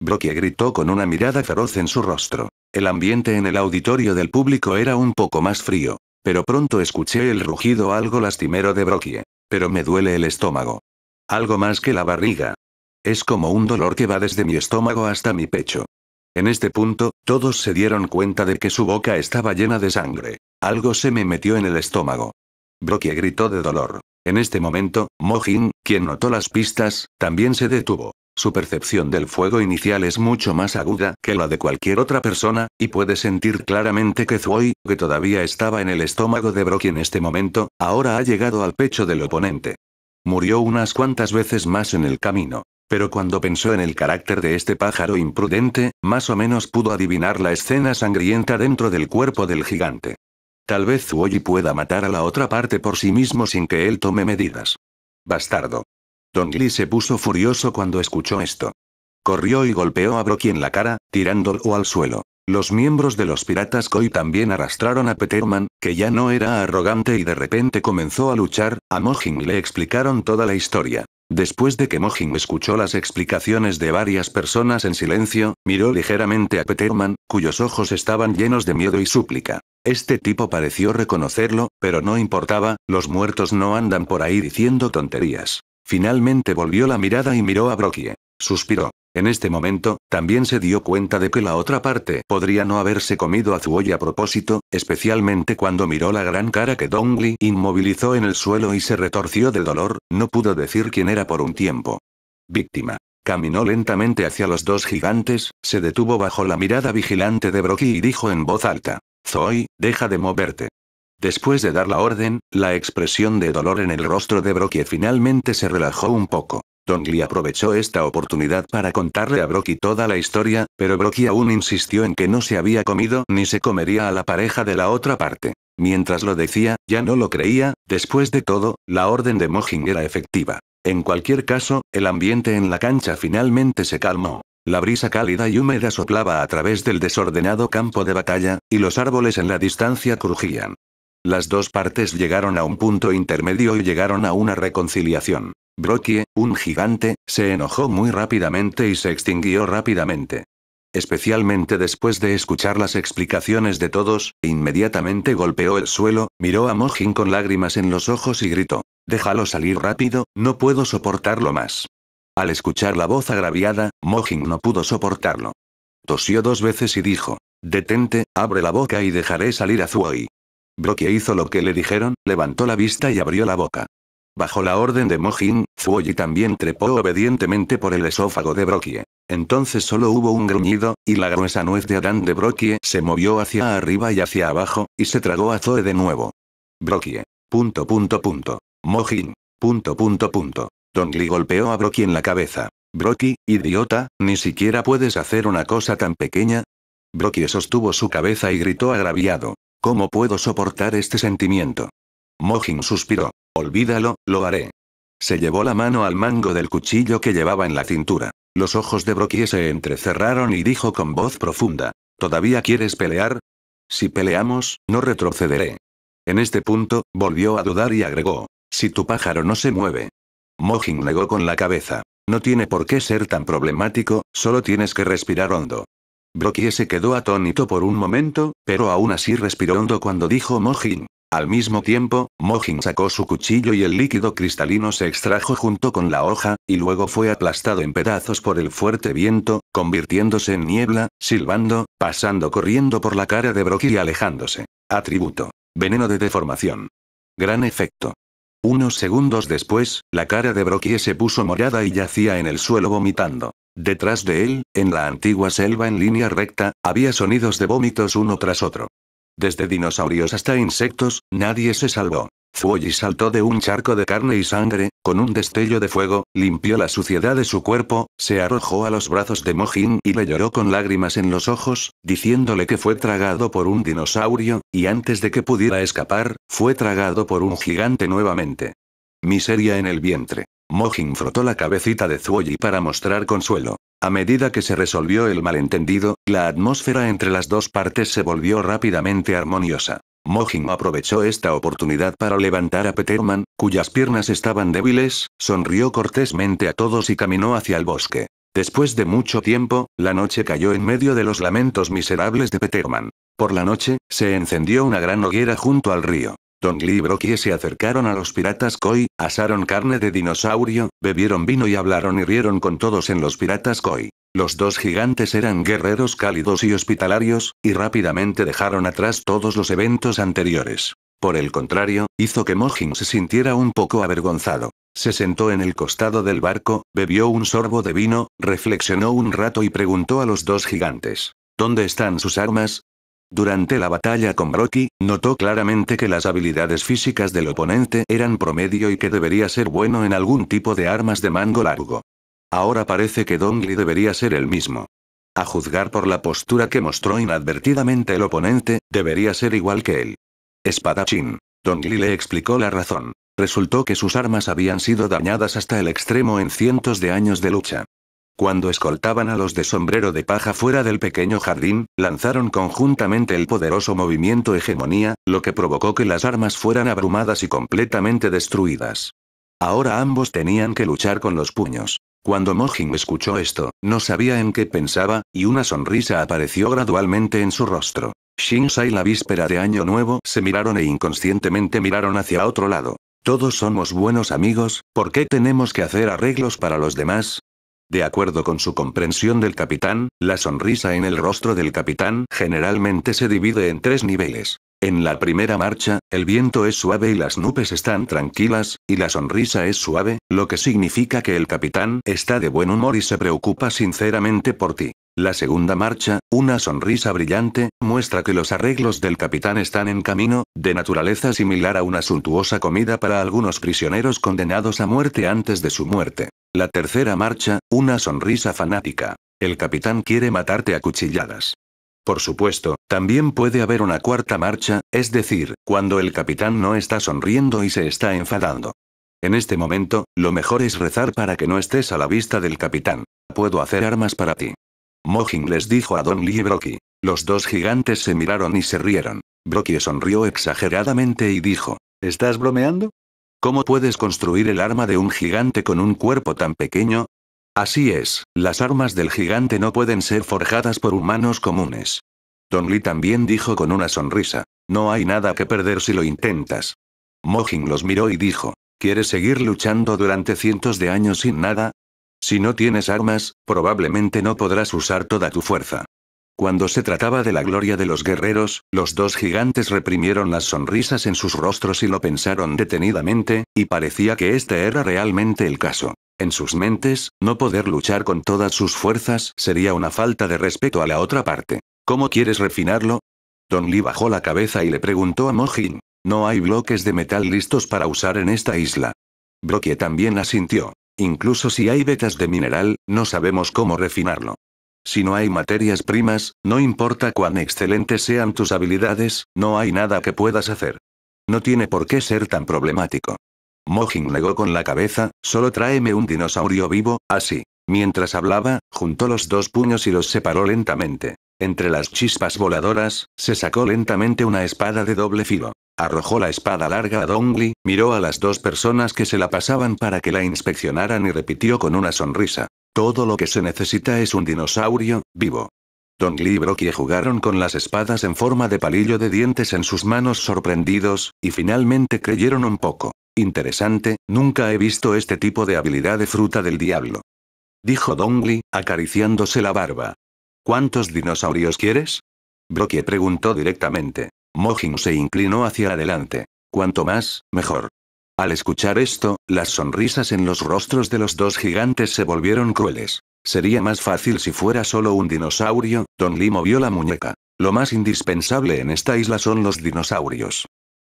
Brokie gritó con una mirada feroz en su rostro. El ambiente en el auditorio del público era un poco más frío. Pero pronto escuché el rugido algo lastimero de Brokie. Pero me duele el estómago. Algo más que la barriga. Es como un dolor que va desde mi estómago hasta mi pecho. En este punto, todos se dieron cuenta de que su boca estaba llena de sangre. Algo se me metió en el estómago. Brokie gritó de dolor. En este momento, Mojin, quien notó las pistas, también se detuvo. Su percepción del fuego inicial es mucho más aguda que la de cualquier otra persona, y puede sentir claramente que Zui, que todavía estaba en el estómago de Brokie en este momento, ahora ha llegado al pecho del oponente. Murió unas cuantas veces más en el camino. Pero cuando pensó en el carácter de este pájaro imprudente, más o menos pudo adivinar la escena sangrienta dentro del cuerpo del gigante. Tal vez Zuoyi pueda matar a la otra parte por sí mismo sin que él tome medidas. Bastardo. Don Lee se puso furioso cuando escuchó esto. Corrió y golpeó a Brocky en la cara, tirándolo al suelo. Los miembros de los piratas Koi también arrastraron a Peterman, que ya no era arrogante y de repente comenzó a luchar, a Mojin le explicaron toda la historia. Después de que Mojin escuchó las explicaciones de varias personas en silencio, miró ligeramente a Peterman, cuyos ojos estaban llenos de miedo y súplica. Este tipo pareció reconocerlo, pero no importaba, los muertos no andan por ahí diciendo tonterías. Finalmente volvió la mirada y miró a Brockie. Suspiró. En este momento, también se dio cuenta de que la otra parte podría no haberse comido a Zuoy a propósito, especialmente cuando miró la gran cara que Dongli inmovilizó en el suelo y se retorció de dolor, no pudo decir quién era por un tiempo. Víctima. Caminó lentamente hacia los dos gigantes, se detuvo bajo la mirada vigilante de Brocky y dijo en voz alta. Zoe, deja de moverte. Después de dar la orden, la expresión de dolor en el rostro de Brocky finalmente se relajó un poco. Don aprovechó esta oportunidad para contarle a Brocky toda la historia, pero Brocky aún insistió en que no se había comido ni se comería a la pareja de la otra parte. Mientras lo decía, ya no lo creía, después de todo, la orden de Mojing era efectiva. En cualquier caso, el ambiente en la cancha finalmente se calmó. La brisa cálida y húmeda soplaba a través del desordenado campo de batalla, y los árboles en la distancia crujían. Las dos partes llegaron a un punto intermedio y llegaron a una reconciliación. Brokie, un gigante, se enojó muy rápidamente y se extinguió rápidamente. Especialmente después de escuchar las explicaciones de todos, inmediatamente golpeó el suelo, miró a Mojin con lágrimas en los ojos y gritó. Déjalo salir rápido, no puedo soportarlo más. Al escuchar la voz agraviada, Mojin no pudo soportarlo. Tosió dos veces y dijo. Detente, abre la boca y dejaré salir a Zuoi. Brokie hizo lo que le dijeron, levantó la vista y abrió la boca. Bajo la orden de Mojin, Zuoyi también trepó obedientemente por el esófago de Brokie. Entonces solo hubo un gruñido, y la gruesa nuez de Adán de Brokie se movió hacia arriba y hacia abajo, y se tragó a Zoe de nuevo. Brokie. Punto punto punto. Mojin. Punto punto punto. Dongli golpeó a Brokie en la cabeza. Brokie, idiota, ni siquiera puedes hacer una cosa tan pequeña. Brokie sostuvo su cabeza y gritó agraviado. ¿Cómo puedo soportar este sentimiento? Mojin suspiró. Olvídalo, lo haré. Se llevó la mano al mango del cuchillo que llevaba en la cintura. Los ojos de Broquie se entrecerraron y dijo con voz profunda. ¿Todavía quieres pelear? Si peleamos, no retrocederé. En este punto, volvió a dudar y agregó. Si tu pájaro no se mueve. Mojin negó con la cabeza. No tiene por qué ser tan problemático, solo tienes que respirar hondo. Brokie se quedó atónito por un momento, pero aún así respiró hondo cuando dijo Mojin. Al mismo tiempo, Mojin sacó su cuchillo y el líquido cristalino se extrajo junto con la hoja, y luego fue aplastado en pedazos por el fuerte viento, convirtiéndose en niebla, silbando, pasando corriendo por la cara de Brock y alejándose. Atributo. Veneno de deformación. Gran efecto. Unos segundos después, la cara de Brokie se puso morada y yacía en el suelo vomitando. Detrás de él, en la antigua selva en línea recta, había sonidos de vómitos uno tras otro. Desde dinosaurios hasta insectos, nadie se salvó. Fuoyi saltó de un charco de carne y sangre, con un destello de fuego, limpió la suciedad de su cuerpo, se arrojó a los brazos de Mojin y le lloró con lágrimas en los ojos, diciéndole que fue tragado por un dinosaurio, y antes de que pudiera escapar, fue tragado por un gigante nuevamente. Miseria en el vientre. Mojin frotó la cabecita de Zuoyi para mostrar consuelo. A medida que se resolvió el malentendido, la atmósfera entre las dos partes se volvió rápidamente armoniosa. Mojin aprovechó esta oportunidad para levantar a Peterman, cuyas piernas estaban débiles, sonrió cortésmente a todos y caminó hacia el bosque. Después de mucho tiempo, la noche cayó en medio de los lamentos miserables de Peterman. Por la noche, se encendió una gran hoguera junto al río. Tongli y se acercaron a los piratas Koi, asaron carne de dinosaurio, bebieron vino y hablaron y rieron con todos en los piratas Koi. Los dos gigantes eran guerreros cálidos y hospitalarios, y rápidamente dejaron atrás todos los eventos anteriores. Por el contrario, hizo que Mojin se sintiera un poco avergonzado. Se sentó en el costado del barco, bebió un sorbo de vino, reflexionó un rato y preguntó a los dos gigantes. ¿Dónde están sus armas? Durante la batalla con Brocky, notó claramente que las habilidades físicas del oponente eran promedio y que debería ser bueno en algún tipo de armas de mango largo. Ahora parece que Dongli debería ser el mismo. A juzgar por la postura que mostró inadvertidamente el oponente, debería ser igual que él. Espadachín. Dongli le explicó la razón. Resultó que sus armas habían sido dañadas hasta el extremo en cientos de años de lucha. Cuando escoltaban a los de sombrero de paja fuera del pequeño jardín, lanzaron conjuntamente el poderoso movimiento hegemonía, lo que provocó que las armas fueran abrumadas y completamente destruidas. Ahora ambos tenían que luchar con los puños. Cuando Mojin escuchó esto, no sabía en qué pensaba, y una sonrisa apareció gradualmente en su rostro. y la víspera de Año Nuevo se miraron e inconscientemente miraron hacia otro lado. Todos somos buenos amigos, ¿por qué tenemos que hacer arreglos para los demás? De acuerdo con su comprensión del capitán, la sonrisa en el rostro del capitán generalmente se divide en tres niveles. En la primera marcha, el viento es suave y las nubes están tranquilas, y la sonrisa es suave, lo que significa que el capitán está de buen humor y se preocupa sinceramente por ti. La segunda marcha, una sonrisa brillante, muestra que los arreglos del capitán están en camino, de naturaleza similar a una suntuosa comida para algunos prisioneros condenados a muerte antes de su muerte. La tercera marcha, una sonrisa fanática. El capitán quiere matarte a cuchilladas. Por supuesto, también puede haber una cuarta marcha, es decir, cuando el capitán no está sonriendo y se está enfadando. En este momento, lo mejor es rezar para que no estés a la vista del capitán. Puedo hacer armas para ti. Mojin les dijo a Don Lee y Brocky. Los dos gigantes se miraron y se rieron. Brocky sonrió exageradamente y dijo, ¿estás bromeando? ¿Cómo puedes construir el arma de un gigante con un cuerpo tan pequeño? Así es, las armas del gigante no pueden ser forjadas por humanos comunes. Don Lee también dijo con una sonrisa, no hay nada que perder si lo intentas. Mojin los miró y dijo, ¿quieres seguir luchando durante cientos de años sin nada? Si no tienes armas, probablemente no podrás usar toda tu fuerza. Cuando se trataba de la gloria de los guerreros, los dos gigantes reprimieron las sonrisas en sus rostros y lo pensaron detenidamente, y parecía que este era realmente el caso. En sus mentes, no poder luchar con todas sus fuerzas sería una falta de respeto a la otra parte. ¿Cómo quieres refinarlo? Don Lee bajó la cabeza y le preguntó a Mojin. No hay bloques de metal listos para usar en esta isla. Brokie también la sintió. Incluso si hay vetas de mineral, no sabemos cómo refinarlo. Si no hay materias primas, no importa cuán excelentes sean tus habilidades, no hay nada que puedas hacer. No tiene por qué ser tan problemático. Mojin negó con la cabeza, solo tráeme un dinosaurio vivo, así. Mientras hablaba, juntó los dos puños y los separó lentamente. Entre las chispas voladoras, se sacó lentamente una espada de doble filo arrojó la espada larga a Dongli, miró a las dos personas que se la pasaban para que la inspeccionaran y repitió con una sonrisa. Todo lo que se necesita es un dinosaurio, vivo. Dongli y Brockie jugaron con las espadas en forma de palillo de dientes en sus manos sorprendidos, y finalmente creyeron un poco. Interesante, nunca he visto este tipo de habilidad de fruta del diablo. Dijo Dongli, acariciándose la barba. ¿Cuántos dinosaurios quieres? Brockie preguntó directamente. Mojin se inclinó hacia adelante. Cuanto más, mejor. Al escuchar esto, las sonrisas en los rostros de los dos gigantes se volvieron crueles. Sería más fácil si fuera solo un dinosaurio, Don Lee movió la muñeca. Lo más indispensable en esta isla son los dinosaurios.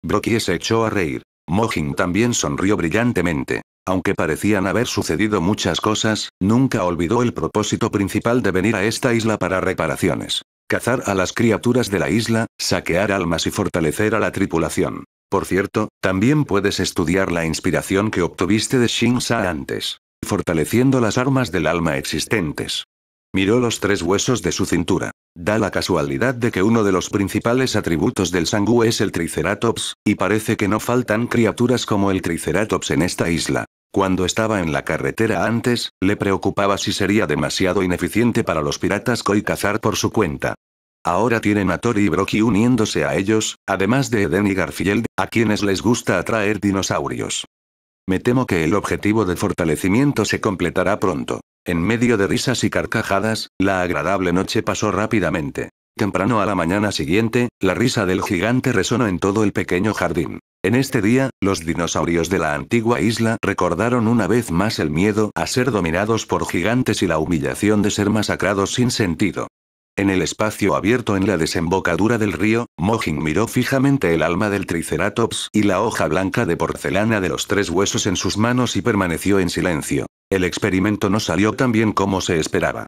brockie se echó a reír. Mojin también sonrió brillantemente. Aunque parecían haber sucedido muchas cosas, nunca olvidó el propósito principal de venir a esta isla para reparaciones cazar a las criaturas de la isla, saquear almas y fortalecer a la tripulación. Por cierto, también puedes estudiar la inspiración que obtuviste de Shinsa antes, fortaleciendo las armas del alma existentes. Miró los tres huesos de su cintura. Da la casualidad de que uno de los principales atributos del Sangú es el Triceratops, y parece que no faltan criaturas como el Triceratops en esta isla. Cuando estaba en la carretera antes, le preocupaba si sería demasiado ineficiente para los piratas Koi cazar por su cuenta. Ahora tienen a Tori y Brocky uniéndose a ellos, además de Eden y Garfield, a quienes les gusta atraer dinosaurios. Me temo que el objetivo de fortalecimiento se completará pronto. En medio de risas y carcajadas, la agradable noche pasó rápidamente. Temprano a la mañana siguiente, la risa del gigante resonó en todo el pequeño jardín. En este día, los dinosaurios de la antigua isla recordaron una vez más el miedo a ser dominados por gigantes y la humillación de ser masacrados sin sentido. En el espacio abierto en la desembocadura del río, Mojin miró fijamente el alma del Triceratops y la hoja blanca de porcelana de los tres huesos en sus manos y permaneció en silencio. El experimento no salió tan bien como se esperaba.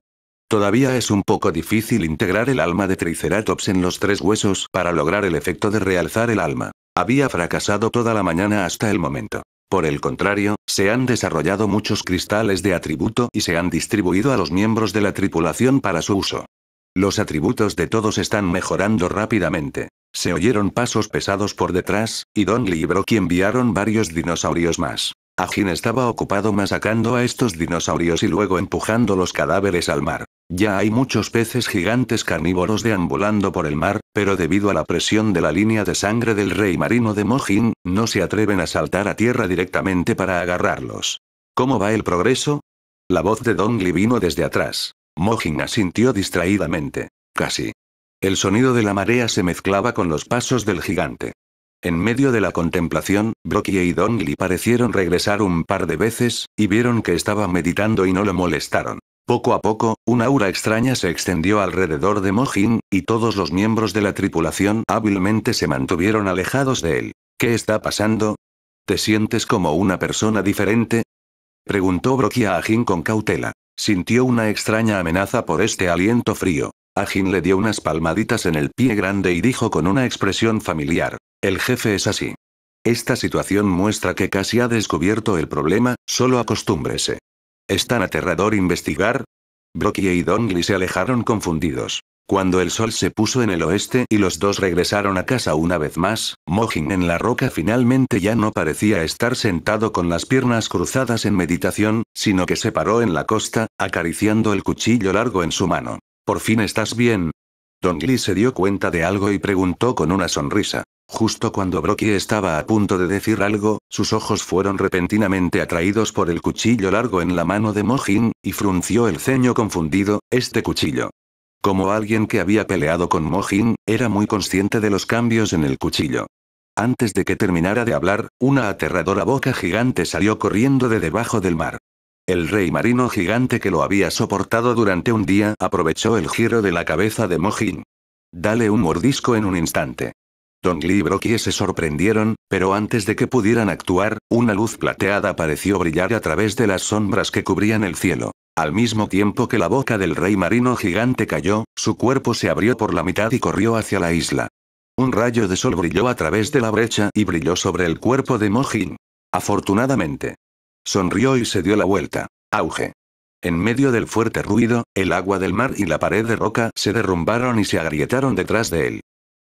Todavía es un poco difícil integrar el alma de Triceratops en los tres huesos para lograr el efecto de realzar el alma. Había fracasado toda la mañana hasta el momento. Por el contrario, se han desarrollado muchos cristales de atributo y se han distribuido a los miembros de la tripulación para su uso. Los atributos de todos están mejorando rápidamente. Se oyeron pasos pesados por detrás, y Don Lee y enviaron varios dinosaurios más. Ajin estaba ocupado masacrando a estos dinosaurios y luego empujando los cadáveres al mar. Ya hay muchos peces gigantes carnívoros deambulando por el mar, pero debido a la presión de la línea de sangre del rey marino de Mojin, no se atreven a saltar a tierra directamente para agarrarlos. ¿Cómo va el progreso? La voz de Dongli vino desde atrás. Mojin asintió distraídamente. Casi. El sonido de la marea se mezclaba con los pasos del gigante. En medio de la contemplación, Brokia y Dongli parecieron regresar un par de veces, y vieron que estaba meditando y no lo molestaron. Poco a poco, una aura extraña se extendió alrededor de Mojin, y todos los miembros de la tripulación hábilmente se mantuvieron alejados de él. ¿Qué está pasando? ¿Te sientes como una persona diferente? Preguntó Brokia a Jin con cautela. Sintió una extraña amenaza por este aliento frío. Ajin le dio unas palmaditas en el pie grande y dijo con una expresión familiar. El jefe es así. Esta situación muestra que casi ha descubierto el problema, solo acostúmbrese. ¿Es tan aterrador investigar? Brocky y Dongli se alejaron confundidos. Cuando el sol se puso en el oeste y los dos regresaron a casa una vez más, Mojin en la roca finalmente ya no parecía estar sentado con las piernas cruzadas en meditación, sino que se paró en la costa, acariciando el cuchillo largo en su mano. Por fin estás bien. Don Lee se dio cuenta de algo y preguntó con una sonrisa. Justo cuando Brocky estaba a punto de decir algo, sus ojos fueron repentinamente atraídos por el cuchillo largo en la mano de Mojin, y frunció el ceño confundido, este cuchillo. Como alguien que había peleado con Mojin, era muy consciente de los cambios en el cuchillo. Antes de que terminara de hablar, una aterradora boca gigante salió corriendo de debajo del mar. El rey marino gigante que lo había soportado durante un día aprovechó el giro de la cabeza de Mojin. Dale un mordisco en un instante. Don Lee y se sorprendieron, pero antes de que pudieran actuar, una luz plateada pareció brillar a través de las sombras que cubrían el cielo. Al mismo tiempo que la boca del rey marino gigante cayó, su cuerpo se abrió por la mitad y corrió hacia la isla. Un rayo de sol brilló a través de la brecha y brilló sobre el cuerpo de Mojin. Afortunadamente, Sonrió y se dio la vuelta. Auge. En medio del fuerte ruido, el agua del mar y la pared de roca se derrumbaron y se agrietaron detrás de él.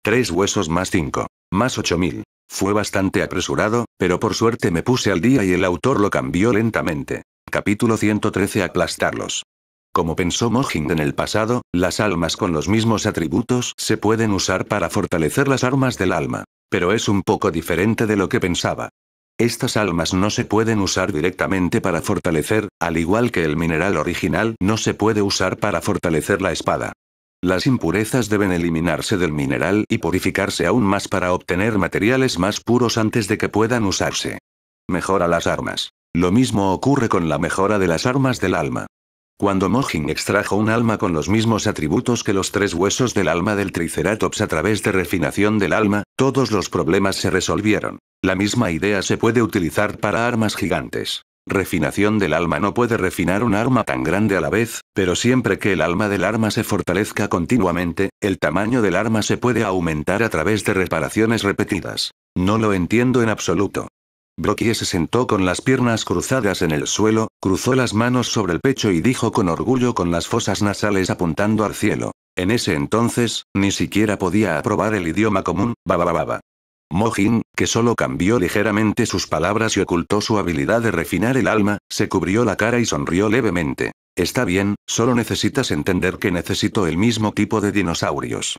Tres huesos más cinco. Más ocho mil. Fue bastante apresurado, pero por suerte me puse al día y el autor lo cambió lentamente. Capítulo 113 Aplastarlos. Como pensó Mohind en el pasado, las almas con los mismos atributos se pueden usar para fortalecer las armas del alma. Pero es un poco diferente de lo que pensaba. Estas almas no se pueden usar directamente para fortalecer, al igual que el mineral original no se puede usar para fortalecer la espada. Las impurezas deben eliminarse del mineral y purificarse aún más para obtener materiales más puros antes de que puedan usarse. Mejora las armas. Lo mismo ocurre con la mejora de las armas del alma. Cuando Mojin extrajo un alma con los mismos atributos que los tres huesos del alma del Triceratops a través de refinación del alma, todos los problemas se resolvieron. La misma idea se puede utilizar para armas gigantes. Refinación del alma no puede refinar un arma tan grande a la vez, pero siempre que el alma del arma se fortalezca continuamente, el tamaño del arma se puede aumentar a través de reparaciones repetidas. No lo entiendo en absoluto. Brockie se sentó con las piernas cruzadas en el suelo, cruzó las manos sobre el pecho y dijo con orgullo con las fosas nasales apuntando al cielo. En ese entonces, ni siquiera podía aprobar el idioma común, bababababa. Mojin, que solo cambió ligeramente sus palabras y ocultó su habilidad de refinar el alma, se cubrió la cara y sonrió levemente. Está bien, solo necesitas entender que necesito el mismo tipo de dinosaurios.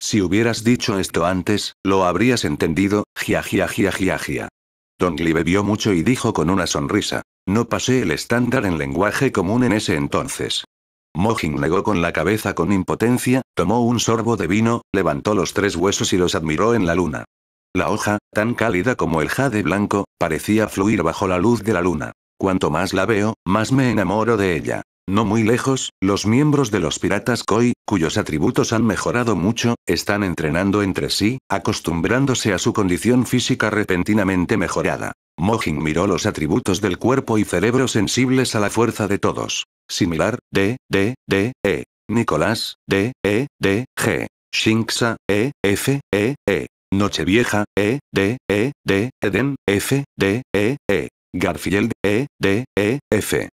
Si hubieras dicho esto antes, lo habrías entendido, jia jia jia jia jia. Tongli bebió mucho y dijo con una sonrisa. No pasé el estándar en lenguaje común en ese entonces. Mohin negó con la cabeza con impotencia, tomó un sorbo de vino, levantó los tres huesos y los admiró en la luna. La hoja, tan cálida como el jade blanco, parecía fluir bajo la luz de la luna. Cuanto más la veo, más me enamoro de ella. No muy lejos, los miembros de los piratas Koi, cuyos atributos han mejorado mucho, están entrenando entre sí, acostumbrándose a su condición física repentinamente mejorada. Mojin miró los atributos del cuerpo y cerebro sensibles a la fuerza de todos. Similar, D, D, D, E. Nicolás, D, E, D, G. Shinxa, E, F, E, E. Nochevieja, E, D, E, D, Eden, F, D, E, E. Garfield, E, D, E, F.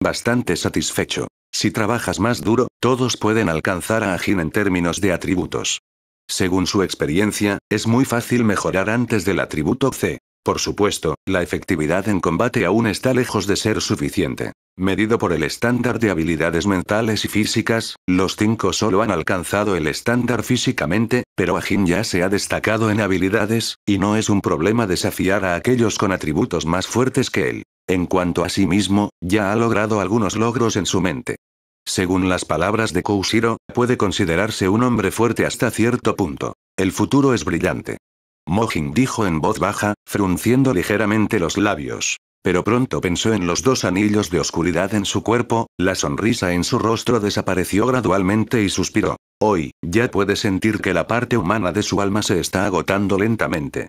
Bastante satisfecho. Si trabajas más duro, todos pueden alcanzar a Agin en términos de atributos. Según su experiencia, es muy fácil mejorar antes del atributo C. Por supuesto, la efectividad en combate aún está lejos de ser suficiente. Medido por el estándar de habilidades mentales y físicas, los cinco solo han alcanzado el estándar físicamente, pero Agin ya se ha destacado en habilidades, y no es un problema desafiar a aquellos con atributos más fuertes que él. En cuanto a sí mismo, ya ha logrado algunos logros en su mente. Según las palabras de Koushiro, puede considerarse un hombre fuerte hasta cierto punto. El futuro es brillante. Mohin dijo en voz baja, frunciendo ligeramente los labios. Pero pronto pensó en los dos anillos de oscuridad en su cuerpo, la sonrisa en su rostro desapareció gradualmente y suspiró. Hoy, ya puede sentir que la parte humana de su alma se está agotando lentamente.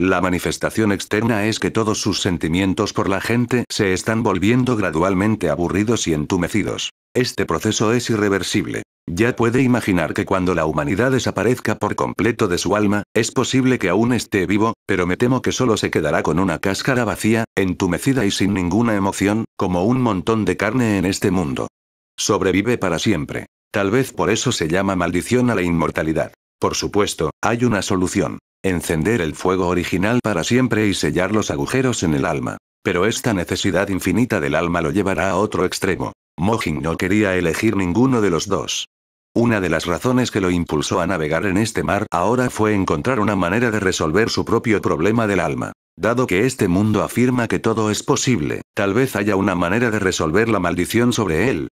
La manifestación externa es que todos sus sentimientos por la gente se están volviendo gradualmente aburridos y entumecidos. Este proceso es irreversible. Ya puede imaginar que cuando la humanidad desaparezca por completo de su alma, es posible que aún esté vivo, pero me temo que solo se quedará con una cáscara vacía, entumecida y sin ninguna emoción, como un montón de carne en este mundo. Sobrevive para siempre. Tal vez por eso se llama maldición a la inmortalidad. Por supuesto, hay una solución. Encender el fuego original para siempre y sellar los agujeros en el alma. Pero esta necesidad infinita del alma lo llevará a otro extremo. Mojin no quería elegir ninguno de los dos. Una de las razones que lo impulsó a navegar en este mar ahora fue encontrar una manera de resolver su propio problema del alma. Dado que este mundo afirma que todo es posible, tal vez haya una manera de resolver la maldición sobre él.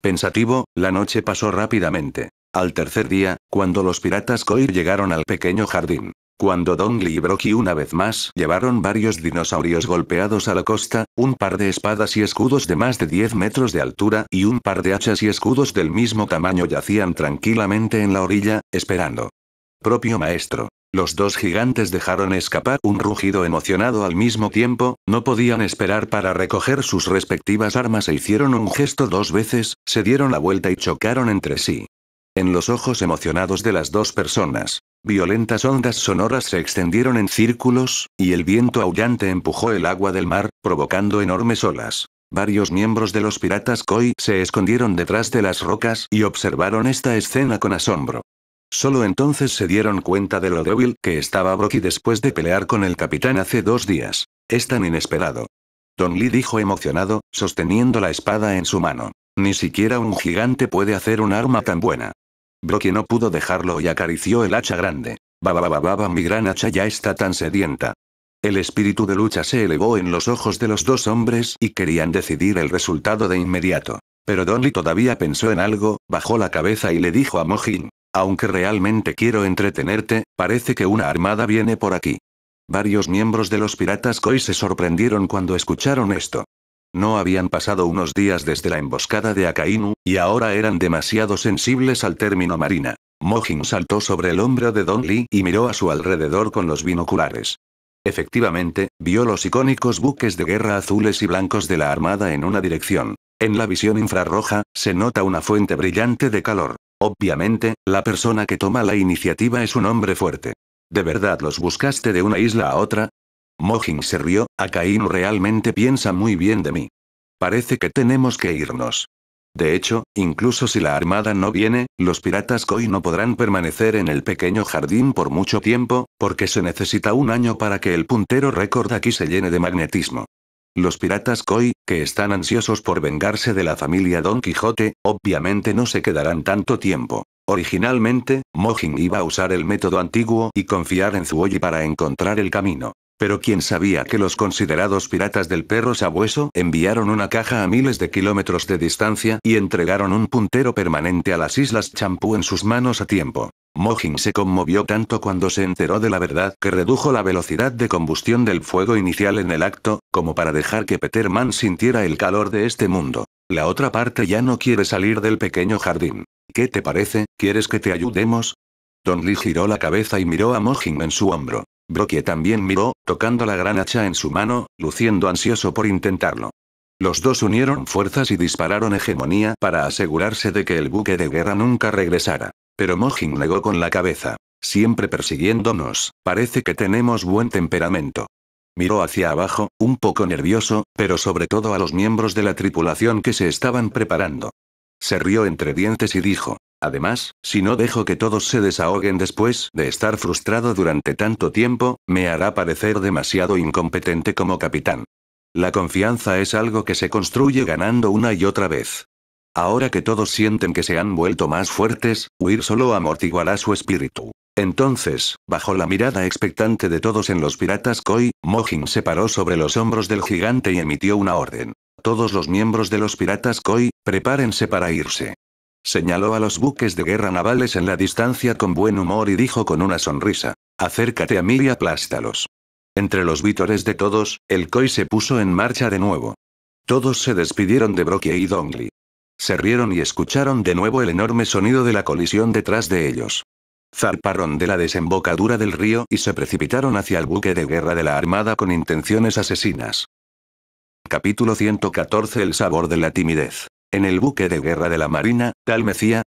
Pensativo, la noche pasó rápidamente. Al tercer día, cuando los piratas Coir llegaron al pequeño jardín, cuando Dongli y Brocky una vez más llevaron varios dinosaurios golpeados a la costa, un par de espadas y escudos de más de 10 metros de altura y un par de hachas y escudos del mismo tamaño yacían tranquilamente en la orilla, esperando. Propio maestro. Los dos gigantes dejaron escapar un rugido emocionado al mismo tiempo, no podían esperar para recoger sus respectivas armas e hicieron un gesto dos veces, se dieron la vuelta y chocaron entre sí. En los ojos emocionados de las dos personas, Violentas ondas sonoras se extendieron en círculos, y el viento aullante empujó el agua del mar, provocando enormes olas. Varios miembros de los piratas Koi se escondieron detrás de las rocas y observaron esta escena con asombro. Solo entonces se dieron cuenta de lo débil que estaba Brocky después de pelear con el capitán hace dos días. Es tan inesperado. Don Lee dijo emocionado, sosteniendo la espada en su mano. Ni siquiera un gigante puede hacer un arma tan buena. Brocky no pudo dejarlo y acarició el hacha grande. Bababababa mi gran hacha ya está tan sedienta. El espíritu de lucha se elevó en los ojos de los dos hombres y querían decidir el resultado de inmediato. Pero Donly todavía pensó en algo, bajó la cabeza y le dijo a Mojin, aunque realmente quiero entretenerte, parece que una armada viene por aquí. Varios miembros de los piratas Koi se sorprendieron cuando escucharon esto. No habían pasado unos días desde la emboscada de Akainu, y ahora eran demasiado sensibles al término marina. Mojin saltó sobre el hombro de Don Lee y miró a su alrededor con los binoculares. Efectivamente, vio los icónicos buques de guerra azules y blancos de la Armada en una dirección. En la visión infrarroja, se nota una fuente brillante de calor. Obviamente, la persona que toma la iniciativa es un hombre fuerte. ¿De verdad los buscaste de una isla a otra? Mojin se rió, Akainu realmente piensa muy bien de mí. Parece que tenemos que irnos. De hecho, incluso si la armada no viene, los piratas Koi no podrán permanecer en el pequeño jardín por mucho tiempo, porque se necesita un año para que el puntero récord aquí se llene de magnetismo. Los piratas Koi, que están ansiosos por vengarse de la familia Don Quijote, obviamente no se quedarán tanto tiempo. Originalmente, Mojin iba a usar el método antiguo y confiar en Zuoyi para encontrar el camino. Pero quién sabía que los considerados piratas del perro sabueso enviaron una caja a miles de kilómetros de distancia y entregaron un puntero permanente a las Islas Champú en sus manos a tiempo. Mojin se conmovió tanto cuando se enteró de la verdad que redujo la velocidad de combustión del fuego inicial en el acto, como para dejar que Peterman sintiera el calor de este mundo. La otra parte ya no quiere salir del pequeño jardín. ¿Qué te parece? ¿Quieres que te ayudemos? Don Lee giró la cabeza y miró a Mojin en su hombro. Brokie también miró, tocando la gran hacha en su mano, luciendo ansioso por intentarlo. Los dos unieron fuerzas y dispararon hegemonía para asegurarse de que el buque de guerra nunca regresara. Pero Mojin negó con la cabeza. Siempre persiguiéndonos, parece que tenemos buen temperamento. Miró hacia abajo, un poco nervioso, pero sobre todo a los miembros de la tripulación que se estaban preparando. Se rió entre dientes y dijo, Además, si no dejo que todos se desahoguen después de estar frustrado durante tanto tiempo, me hará parecer demasiado incompetente como capitán. La confianza es algo que se construye ganando una y otra vez. Ahora que todos sienten que se han vuelto más fuertes, huir solo amortiguará su espíritu. Entonces, bajo la mirada expectante de todos en los piratas Koi, Mojin se paró sobre los hombros del gigante y emitió una orden. Todos los miembros de los piratas Koi, prepárense para irse. Señaló a los buques de guerra navales en la distancia con buen humor y dijo con una sonrisa. Acércate a mí y aplástalos. Entre los vítores de todos, el COI se puso en marcha de nuevo. Todos se despidieron de Brokie y Dongli. Se rieron y escucharon de nuevo el enorme sonido de la colisión detrás de ellos. Zarparon de la desembocadura del río y se precipitaron hacia el buque de guerra de la Armada con intenciones asesinas. Capítulo 114 El sabor de la timidez. En el buque de guerra de la Marina, tal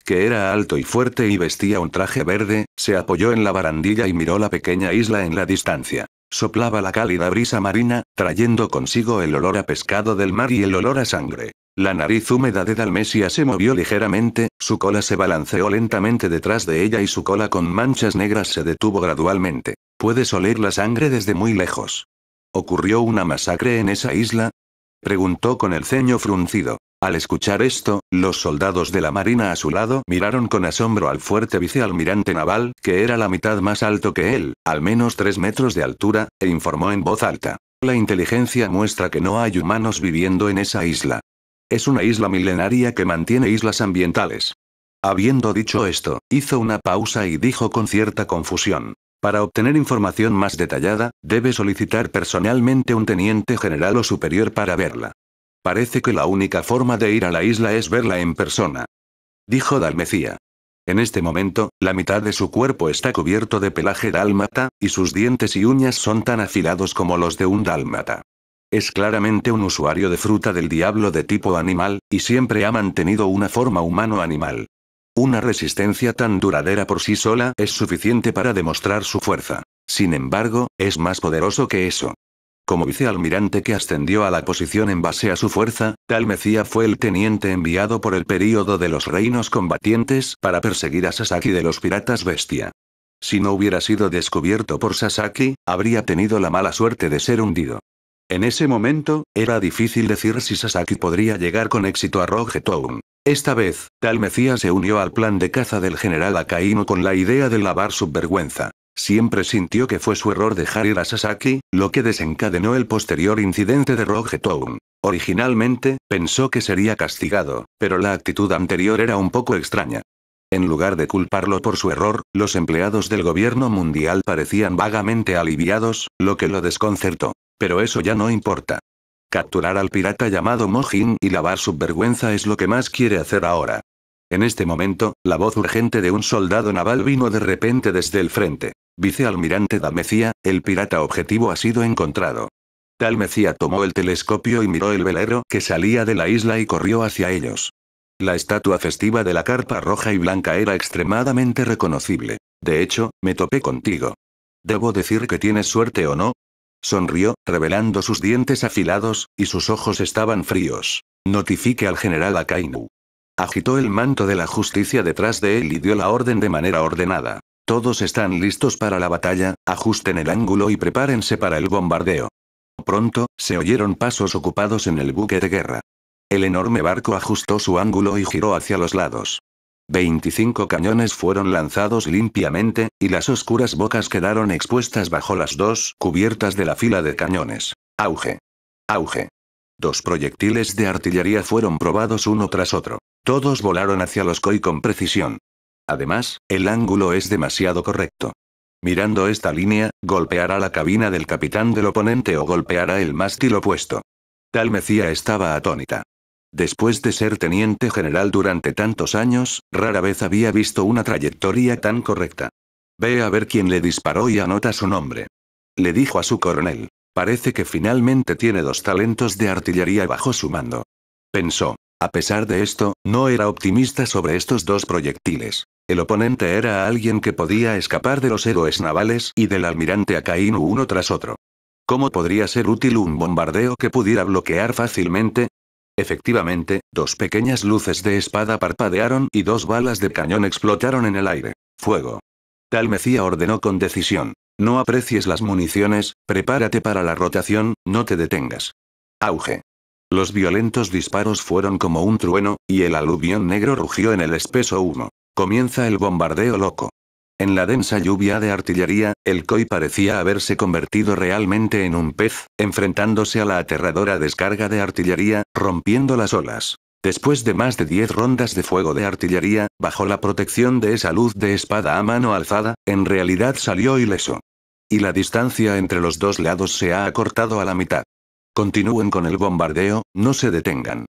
que era alto y fuerte y vestía un traje verde, se apoyó en la barandilla y miró la pequeña isla en la distancia. Soplaba la cálida brisa marina, trayendo consigo el olor a pescado del mar y el olor a sangre. La nariz húmeda de Dalmesia se movió ligeramente, su cola se balanceó lentamente detrás de ella y su cola con manchas negras se detuvo gradualmente. Puedes oler la sangre desde muy lejos. ¿Ocurrió una masacre en esa isla? Preguntó con el ceño fruncido. Al escuchar esto, los soldados de la marina a su lado miraron con asombro al fuerte vicealmirante naval, que era la mitad más alto que él, al menos tres metros de altura, e informó en voz alta. La inteligencia muestra que no hay humanos viviendo en esa isla. Es una isla milenaria que mantiene islas ambientales. Habiendo dicho esto, hizo una pausa y dijo con cierta confusión. Para obtener información más detallada, debe solicitar personalmente un teniente general o superior para verla. Parece que la única forma de ir a la isla es verla en persona. Dijo Dalmecía. En este momento, la mitad de su cuerpo está cubierto de pelaje dálmata, y sus dientes y uñas son tan afilados como los de un dálmata. Es claramente un usuario de fruta del diablo de tipo animal, y siempre ha mantenido una forma humano-animal. Una resistencia tan duradera por sí sola es suficiente para demostrar su fuerza. Sin embargo, es más poderoso que eso. Como vicealmirante que ascendió a la posición en base a su fuerza, Talmecía fue el teniente enviado por el período de los reinos combatientes para perseguir a Sasaki de los piratas bestia. Si no hubiera sido descubierto por Sasaki, habría tenido la mala suerte de ser hundido. En ese momento, era difícil decir si Sasaki podría llegar con éxito a roge Town. Esta vez, Talmecía se unió al plan de caza del general Akainu con la idea de lavar su vergüenza. Siempre sintió que fue su error dejar ir a Sasaki, lo que desencadenó el posterior incidente de Town. Originalmente, pensó que sería castigado, pero la actitud anterior era un poco extraña. En lugar de culparlo por su error, los empleados del gobierno mundial parecían vagamente aliviados, lo que lo desconcertó. Pero eso ya no importa. Capturar al pirata llamado Mojin y lavar su vergüenza es lo que más quiere hacer ahora. En este momento, la voz urgente de un soldado naval vino de repente desde el frente. Vicealmirante Damecía, el pirata objetivo ha sido encontrado. Dalmecía tomó el telescopio y miró el velero que salía de la isla y corrió hacia ellos. La estatua festiva de la carpa roja y blanca era extremadamente reconocible. De hecho, me topé contigo. ¿Debo decir que tienes suerte o no? Sonrió, revelando sus dientes afilados, y sus ojos estaban fríos. Notifique al general Akainu. Agitó el manto de la justicia detrás de él y dio la orden de manera ordenada. Todos están listos para la batalla, ajusten el ángulo y prepárense para el bombardeo. Pronto, se oyeron pasos ocupados en el buque de guerra. El enorme barco ajustó su ángulo y giró hacia los lados. 25 cañones fueron lanzados limpiamente, y las oscuras bocas quedaron expuestas bajo las dos cubiertas de la fila de cañones. Auge. Auge. Dos proyectiles de artillería fueron probados uno tras otro. Todos volaron hacia los koi con precisión. Además, el ángulo es demasiado correcto. Mirando esta línea, golpeará la cabina del capitán del oponente o golpeará el mástil opuesto. Tal mecía estaba atónita. Después de ser teniente general durante tantos años, rara vez había visto una trayectoria tan correcta. Ve a ver quién le disparó y anota su nombre. Le dijo a su coronel. Parece que finalmente tiene dos talentos de artillería bajo su mando. Pensó. A pesar de esto, no era optimista sobre estos dos proyectiles. El oponente era alguien que podía escapar de los héroes navales y del almirante Akainu uno tras otro. ¿Cómo podría ser útil un bombardeo que pudiera bloquear fácilmente? Efectivamente, dos pequeñas luces de espada parpadearon y dos balas de cañón explotaron en el aire. Fuego. Tal Mecía ordenó con decisión. No aprecies las municiones, prepárate para la rotación, no te detengas. Auge. Los violentos disparos fueron como un trueno, y el aluvión negro rugió en el espeso humo. Comienza el bombardeo loco. En la densa lluvia de artillería, el Koi parecía haberse convertido realmente en un pez, enfrentándose a la aterradora descarga de artillería, rompiendo las olas. Después de más de 10 rondas de fuego de artillería, bajo la protección de esa luz de espada a mano alzada, en realidad salió ileso. Y la distancia entre los dos lados se ha acortado a la mitad. Continúen con el bombardeo, no se detengan.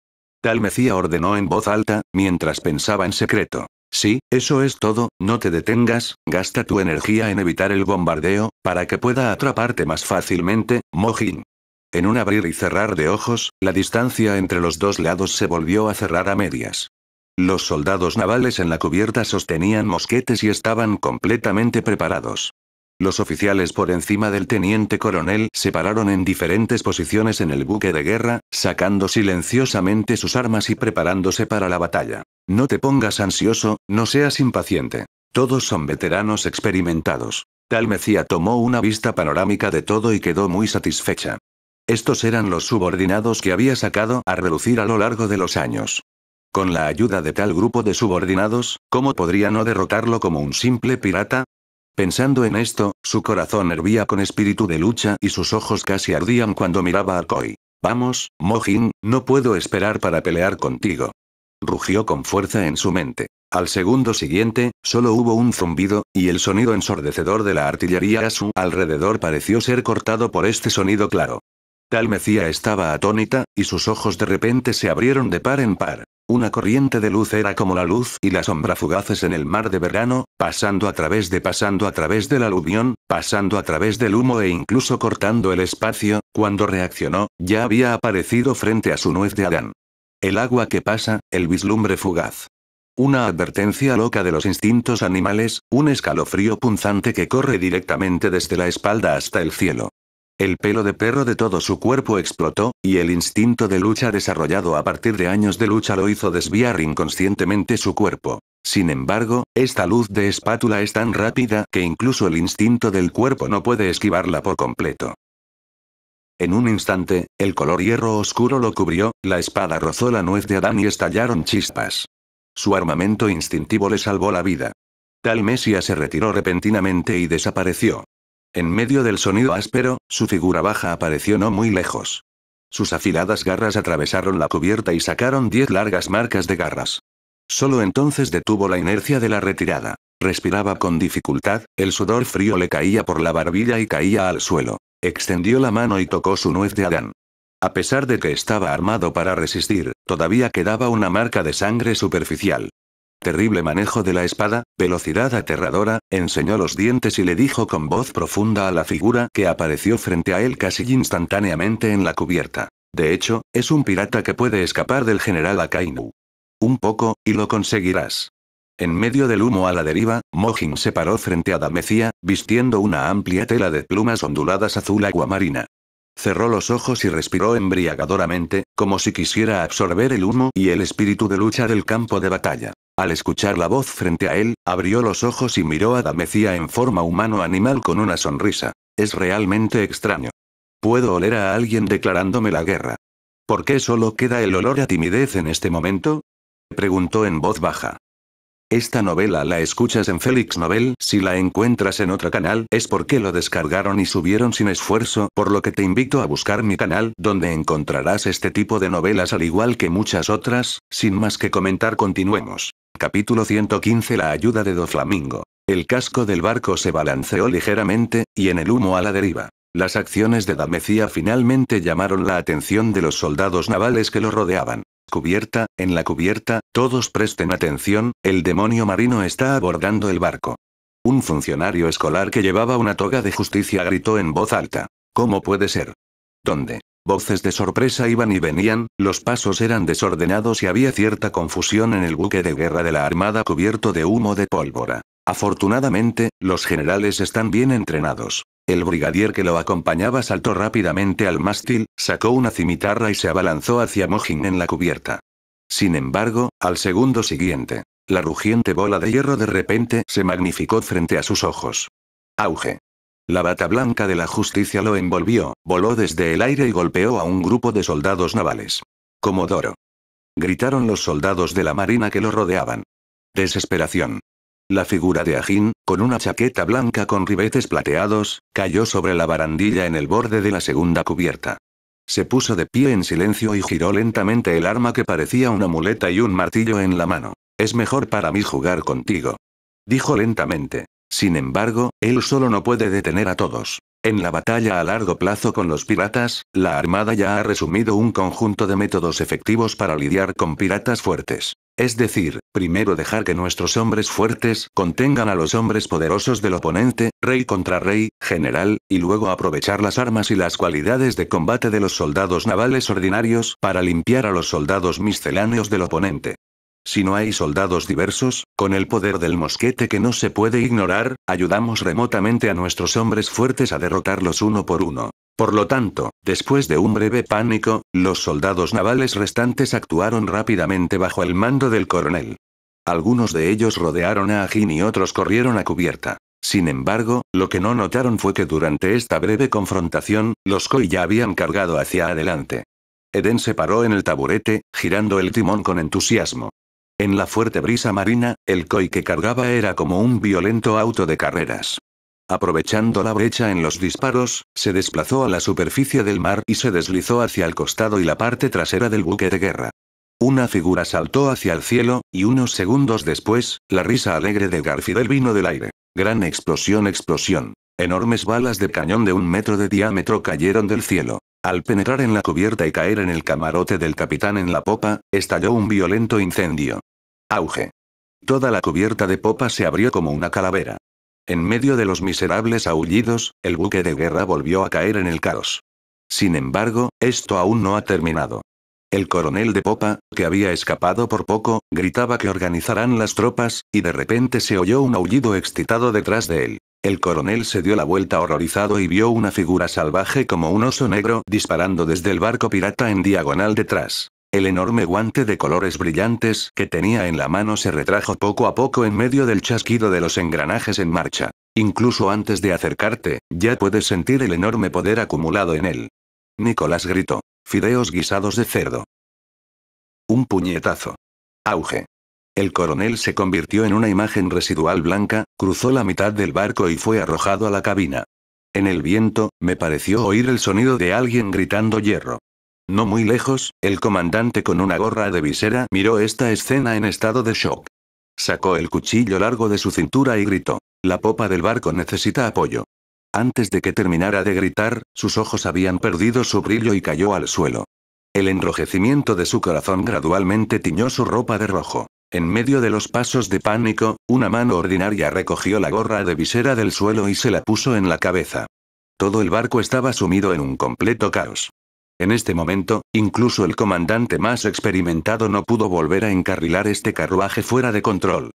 Talmecía ordenó en voz alta, mientras pensaba en secreto. Sí, eso es todo, no te detengas, gasta tu energía en evitar el bombardeo, para que pueda atraparte más fácilmente, Mojin. En un abrir y cerrar de ojos, la distancia entre los dos lados se volvió a cerrar a medias. Los soldados navales en la cubierta sostenían mosquetes y estaban completamente preparados. Los oficiales por encima del teniente coronel se pararon en diferentes posiciones en el buque de guerra, sacando silenciosamente sus armas y preparándose para la batalla. No te pongas ansioso, no seas impaciente. Todos son veteranos experimentados. Tal Mecía tomó una vista panorámica de todo y quedó muy satisfecha. Estos eran los subordinados que había sacado a relucir a lo largo de los años. Con la ayuda de tal grupo de subordinados, ¿cómo podría no derrotarlo como un simple pirata? Pensando en esto, su corazón hervía con espíritu de lucha y sus ojos casi ardían cuando miraba a Koi. Vamos, Mojin, no puedo esperar para pelear contigo. Rugió con fuerza en su mente. Al segundo siguiente, solo hubo un zumbido, y el sonido ensordecedor de la artillería a su alrededor pareció ser cortado por este sonido claro. Tal Mecía estaba atónita, y sus ojos de repente se abrieron de par en par. Una corriente de luz era como la luz y la sombra fugaces en el mar de verano, pasando a través de pasando a través del aluvión, pasando a través del humo e incluso cortando el espacio, cuando reaccionó, ya había aparecido frente a su nuez de Adán. El agua que pasa, el vislumbre fugaz. Una advertencia loca de los instintos animales, un escalofrío punzante que corre directamente desde la espalda hasta el cielo. El pelo de perro de todo su cuerpo explotó, y el instinto de lucha desarrollado a partir de años de lucha lo hizo desviar inconscientemente su cuerpo. Sin embargo, esta luz de espátula es tan rápida que incluso el instinto del cuerpo no puede esquivarla por completo. En un instante, el color hierro oscuro lo cubrió, la espada rozó la nuez de Adán y estallaron chispas. Su armamento instintivo le salvó la vida. Tal Mesia se retiró repentinamente y desapareció. En medio del sonido áspero, su figura baja apareció no muy lejos. Sus afiladas garras atravesaron la cubierta y sacaron diez largas marcas de garras. Solo entonces detuvo la inercia de la retirada. Respiraba con dificultad, el sudor frío le caía por la barbilla y caía al suelo. Extendió la mano y tocó su nuez de Adán. A pesar de que estaba armado para resistir, todavía quedaba una marca de sangre superficial. Terrible manejo de la espada, velocidad aterradora, enseñó los dientes y le dijo con voz profunda a la figura que apareció frente a él casi instantáneamente en la cubierta. De hecho, es un pirata que puede escapar del general Akainu. Un poco, y lo conseguirás. En medio del humo a la deriva, Mojin se paró frente a Damecía, vistiendo una amplia tela de plumas onduladas azul aguamarina. Cerró los ojos y respiró embriagadoramente, como si quisiera absorber el humo y el espíritu de lucha del campo de batalla. Al escuchar la voz frente a él, abrió los ojos y miró a Damecía en forma humano-animal con una sonrisa. Es realmente extraño. Puedo oler a alguien declarándome la guerra. ¿Por qué solo queda el olor a timidez en este momento? Preguntó en voz baja. Esta novela la escuchas en Félix Novel. si la encuentras en otro canal, es porque lo descargaron y subieron sin esfuerzo, por lo que te invito a buscar mi canal, donde encontrarás este tipo de novelas al igual que muchas otras, sin más que comentar continuemos. Capítulo 115 La ayuda de flamingo. El casco del barco se balanceó ligeramente, y en el humo a la deriva. Las acciones de Damecía finalmente llamaron la atención de los soldados navales que lo rodeaban. Cubierta, en la cubierta, todos presten atención, el demonio marino está abordando el barco. Un funcionario escolar que llevaba una toga de justicia gritó en voz alta. ¿Cómo puede ser? ¿Dónde? Voces de sorpresa iban y venían, los pasos eran desordenados y había cierta confusión en el buque de guerra de la Armada cubierto de humo de pólvora. Afortunadamente, los generales están bien entrenados. El brigadier que lo acompañaba saltó rápidamente al mástil, sacó una cimitarra y se abalanzó hacia Mojin en la cubierta. Sin embargo, al segundo siguiente, la rugiente bola de hierro de repente se magnificó frente a sus ojos. Auge. La bata blanca de la justicia lo envolvió, voló desde el aire y golpeó a un grupo de soldados navales. Comodoro. Gritaron los soldados de la marina que lo rodeaban. Desesperación. La figura de Ajin, con una chaqueta blanca con ribetes plateados, cayó sobre la barandilla en el borde de la segunda cubierta. Se puso de pie en silencio y giró lentamente el arma que parecía una muleta y un martillo en la mano. Es mejor para mí jugar contigo. Dijo lentamente. Sin embargo, él solo no puede detener a todos. En la batalla a largo plazo con los piratas, la Armada ya ha resumido un conjunto de métodos efectivos para lidiar con piratas fuertes. Es decir, primero dejar que nuestros hombres fuertes contengan a los hombres poderosos del oponente, rey contra rey, general, y luego aprovechar las armas y las cualidades de combate de los soldados navales ordinarios para limpiar a los soldados misceláneos del oponente. Si no hay soldados diversos, con el poder del mosquete que no se puede ignorar, ayudamos remotamente a nuestros hombres fuertes a derrotarlos uno por uno. Por lo tanto, después de un breve pánico, los soldados navales restantes actuaron rápidamente bajo el mando del coronel. Algunos de ellos rodearon a Agin y otros corrieron a cubierta. Sin embargo, lo que no notaron fue que durante esta breve confrontación, los Koi ya habían cargado hacia adelante. Eden se paró en el taburete, girando el timón con entusiasmo. En la fuerte brisa marina, el Koi que cargaba era como un violento auto de carreras. Aprovechando la brecha en los disparos, se desplazó a la superficie del mar y se deslizó hacia el costado y la parte trasera del buque de guerra. Una figura saltó hacia el cielo, y unos segundos después, la risa alegre de Garfidel vino del aire. Gran explosión, explosión. Enormes balas de cañón de un metro de diámetro cayeron del cielo. Al penetrar en la cubierta y caer en el camarote del capitán en la popa, estalló un violento incendio. Auge. Toda la cubierta de popa se abrió como una calavera. En medio de los miserables aullidos, el buque de guerra volvió a caer en el caos. Sin embargo, esto aún no ha terminado. El coronel de popa, que había escapado por poco, gritaba que organizarán las tropas, y de repente se oyó un aullido excitado detrás de él. El coronel se dio la vuelta horrorizado y vio una figura salvaje como un oso negro disparando desde el barco pirata en diagonal detrás. El enorme guante de colores brillantes que tenía en la mano se retrajo poco a poco en medio del chasquido de los engranajes en marcha. Incluso antes de acercarte, ya puedes sentir el enorme poder acumulado en él. Nicolás gritó. Fideos guisados de cerdo. Un puñetazo. Auge. El coronel se convirtió en una imagen residual blanca, cruzó la mitad del barco y fue arrojado a la cabina. En el viento, me pareció oír el sonido de alguien gritando hierro. No muy lejos, el comandante con una gorra de visera miró esta escena en estado de shock. Sacó el cuchillo largo de su cintura y gritó. La popa del barco necesita apoyo. Antes de que terminara de gritar, sus ojos habían perdido su brillo y cayó al suelo. El enrojecimiento de su corazón gradualmente tiñó su ropa de rojo. En medio de los pasos de pánico, una mano ordinaria recogió la gorra de visera del suelo y se la puso en la cabeza. Todo el barco estaba sumido en un completo caos. En este momento, incluso el comandante más experimentado no pudo volver a encarrilar este carruaje fuera de control.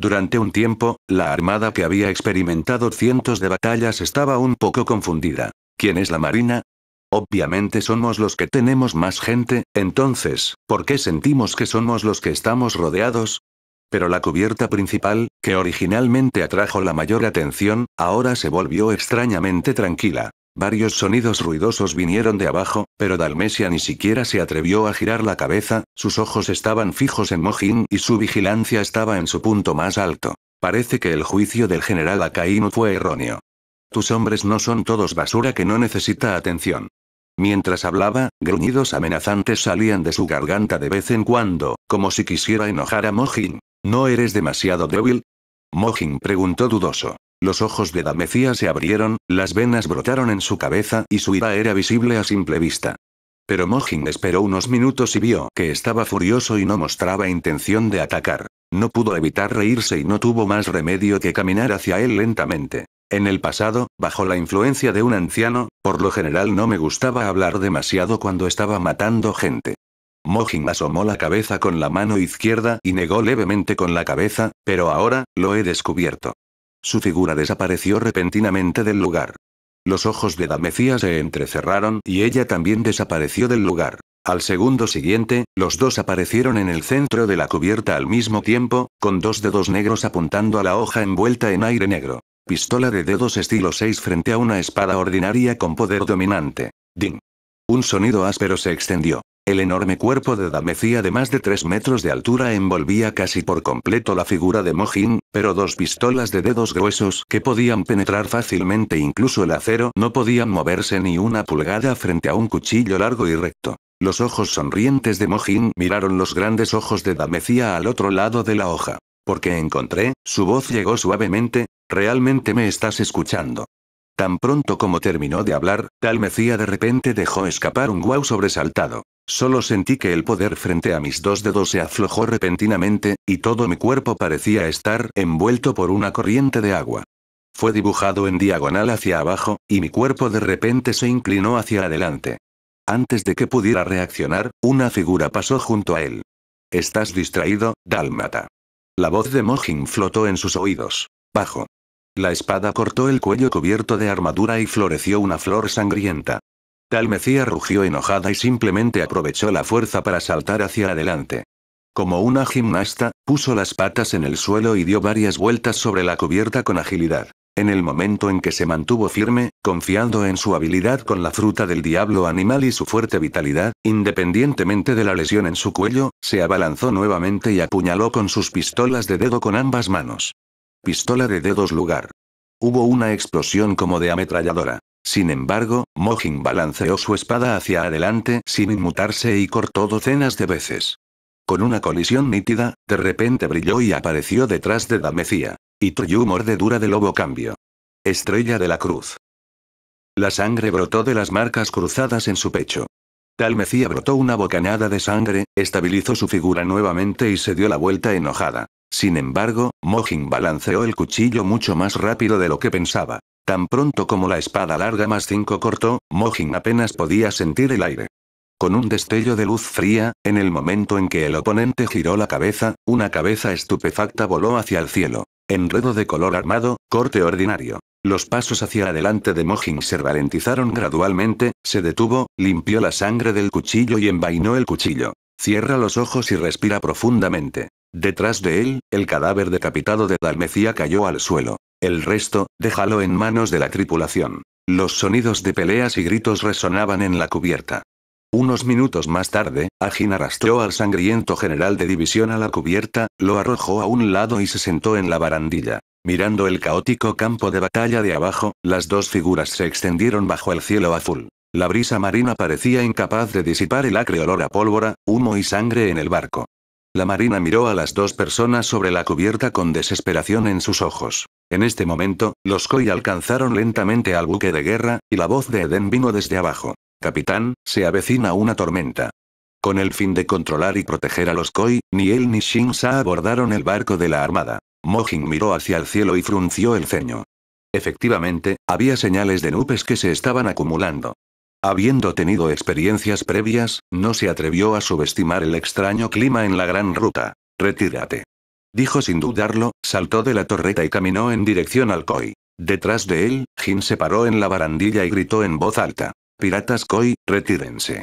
Durante un tiempo, la armada que había experimentado cientos de batallas estaba un poco confundida. ¿Quién es la Marina? Obviamente somos los que tenemos más gente, entonces, ¿por qué sentimos que somos los que estamos rodeados? Pero la cubierta principal, que originalmente atrajo la mayor atención, ahora se volvió extrañamente tranquila. Varios sonidos ruidosos vinieron de abajo, pero Dalmesia ni siquiera se atrevió a girar la cabeza, sus ojos estaban fijos en Mojin y su vigilancia estaba en su punto más alto. Parece que el juicio del general Akainu fue erróneo. Tus hombres no son todos basura que no necesita atención. Mientras hablaba, gruñidos amenazantes salían de su garganta de vez en cuando, como si quisiera enojar a Mojin. ¿No eres demasiado débil? Mojin preguntó dudoso. Los ojos de Damecía se abrieron, las venas brotaron en su cabeza y su ira era visible a simple vista. Pero Mojin esperó unos minutos y vio que estaba furioso y no mostraba intención de atacar. No pudo evitar reírse y no tuvo más remedio que caminar hacia él lentamente. En el pasado, bajo la influencia de un anciano, por lo general no me gustaba hablar demasiado cuando estaba matando gente. Mojin asomó la cabeza con la mano izquierda y negó levemente con la cabeza, pero ahora, lo he descubierto. Su figura desapareció repentinamente del lugar. Los ojos de Damecía se entrecerraron y ella también desapareció del lugar. Al segundo siguiente, los dos aparecieron en el centro de la cubierta al mismo tiempo, con dos dedos negros apuntando a la hoja envuelta en aire negro. Pistola de dedos estilo 6 frente a una espada ordinaria con poder dominante. Ding. Un sonido áspero se extendió. El enorme cuerpo de Damecía de más de 3 metros de altura envolvía casi por completo la figura de Mojin, pero dos pistolas de dedos gruesos que podían penetrar fácilmente incluso el acero no podían moverse ni una pulgada frente a un cuchillo largo y recto. Los ojos sonrientes de Mojin miraron los grandes ojos de Damecía al otro lado de la hoja. Porque encontré, su voz llegó suavemente, realmente me estás escuchando. Tan pronto como terminó de hablar, Dalmecía de repente dejó escapar un guau sobresaltado. Solo sentí que el poder frente a mis dos dedos se aflojó repentinamente, y todo mi cuerpo parecía estar envuelto por una corriente de agua. Fue dibujado en diagonal hacia abajo, y mi cuerpo de repente se inclinó hacia adelante. Antes de que pudiera reaccionar, una figura pasó junto a él. Estás distraído, Dálmata. La voz de Mojin flotó en sus oídos. Bajo. La espada cortó el cuello cubierto de armadura y floreció una flor sangrienta. Tal rugió enojada y simplemente aprovechó la fuerza para saltar hacia adelante. Como una gimnasta, puso las patas en el suelo y dio varias vueltas sobre la cubierta con agilidad. En el momento en que se mantuvo firme, confiando en su habilidad con la fruta del diablo animal y su fuerte vitalidad, independientemente de la lesión en su cuello, se abalanzó nuevamente y apuñaló con sus pistolas de dedo con ambas manos. Pistola de dedos lugar. Hubo una explosión como de ametralladora. Sin embargo, Mojin balanceó su espada hacia adelante sin inmutarse y cortó docenas de veces. Con una colisión nítida, de repente brilló y apareció detrás de Dalmecía. Y Truyu mordedura de lobo cambio. Estrella de la cruz. La sangre brotó de las marcas cruzadas en su pecho. Dalmecía brotó una bocanada de sangre, estabilizó su figura nuevamente y se dio la vuelta enojada. Sin embargo, Mojin balanceó el cuchillo mucho más rápido de lo que pensaba. Tan pronto como la espada larga más cinco cortó, Mojin apenas podía sentir el aire. Con un destello de luz fría, en el momento en que el oponente giró la cabeza, una cabeza estupefacta voló hacia el cielo. Enredo de color armado, corte ordinario. Los pasos hacia adelante de Mojin se ralentizaron gradualmente, se detuvo, limpió la sangre del cuchillo y envainó el cuchillo. Cierra los ojos y respira profundamente. Detrás de él, el cadáver decapitado de Dalmecía cayó al suelo. El resto, déjalo en manos de la tripulación. Los sonidos de peleas y gritos resonaban en la cubierta. Unos minutos más tarde, Agin arrastró al sangriento general de división a la cubierta, lo arrojó a un lado y se sentó en la barandilla. Mirando el caótico campo de batalla de abajo, las dos figuras se extendieron bajo el cielo azul. La brisa marina parecía incapaz de disipar el acre olor a pólvora, humo y sangre en el barco. La marina miró a las dos personas sobre la cubierta con desesperación en sus ojos. En este momento, los Koi alcanzaron lentamente al buque de guerra, y la voz de Eden vino desde abajo. Capitán, se avecina una tormenta. Con el fin de controlar y proteger a los Koi, ni él ni Shinsa abordaron el barco de la armada. Mojin miró hacia el cielo y frunció el ceño. Efectivamente, había señales de nubes que se estaban acumulando. Habiendo tenido experiencias previas, no se atrevió a subestimar el extraño clima en la gran ruta. Retírate. Dijo sin dudarlo, saltó de la torreta y caminó en dirección al COI. Detrás de él, Jim se paró en la barandilla y gritó en voz alta. Piratas Koi, retírense.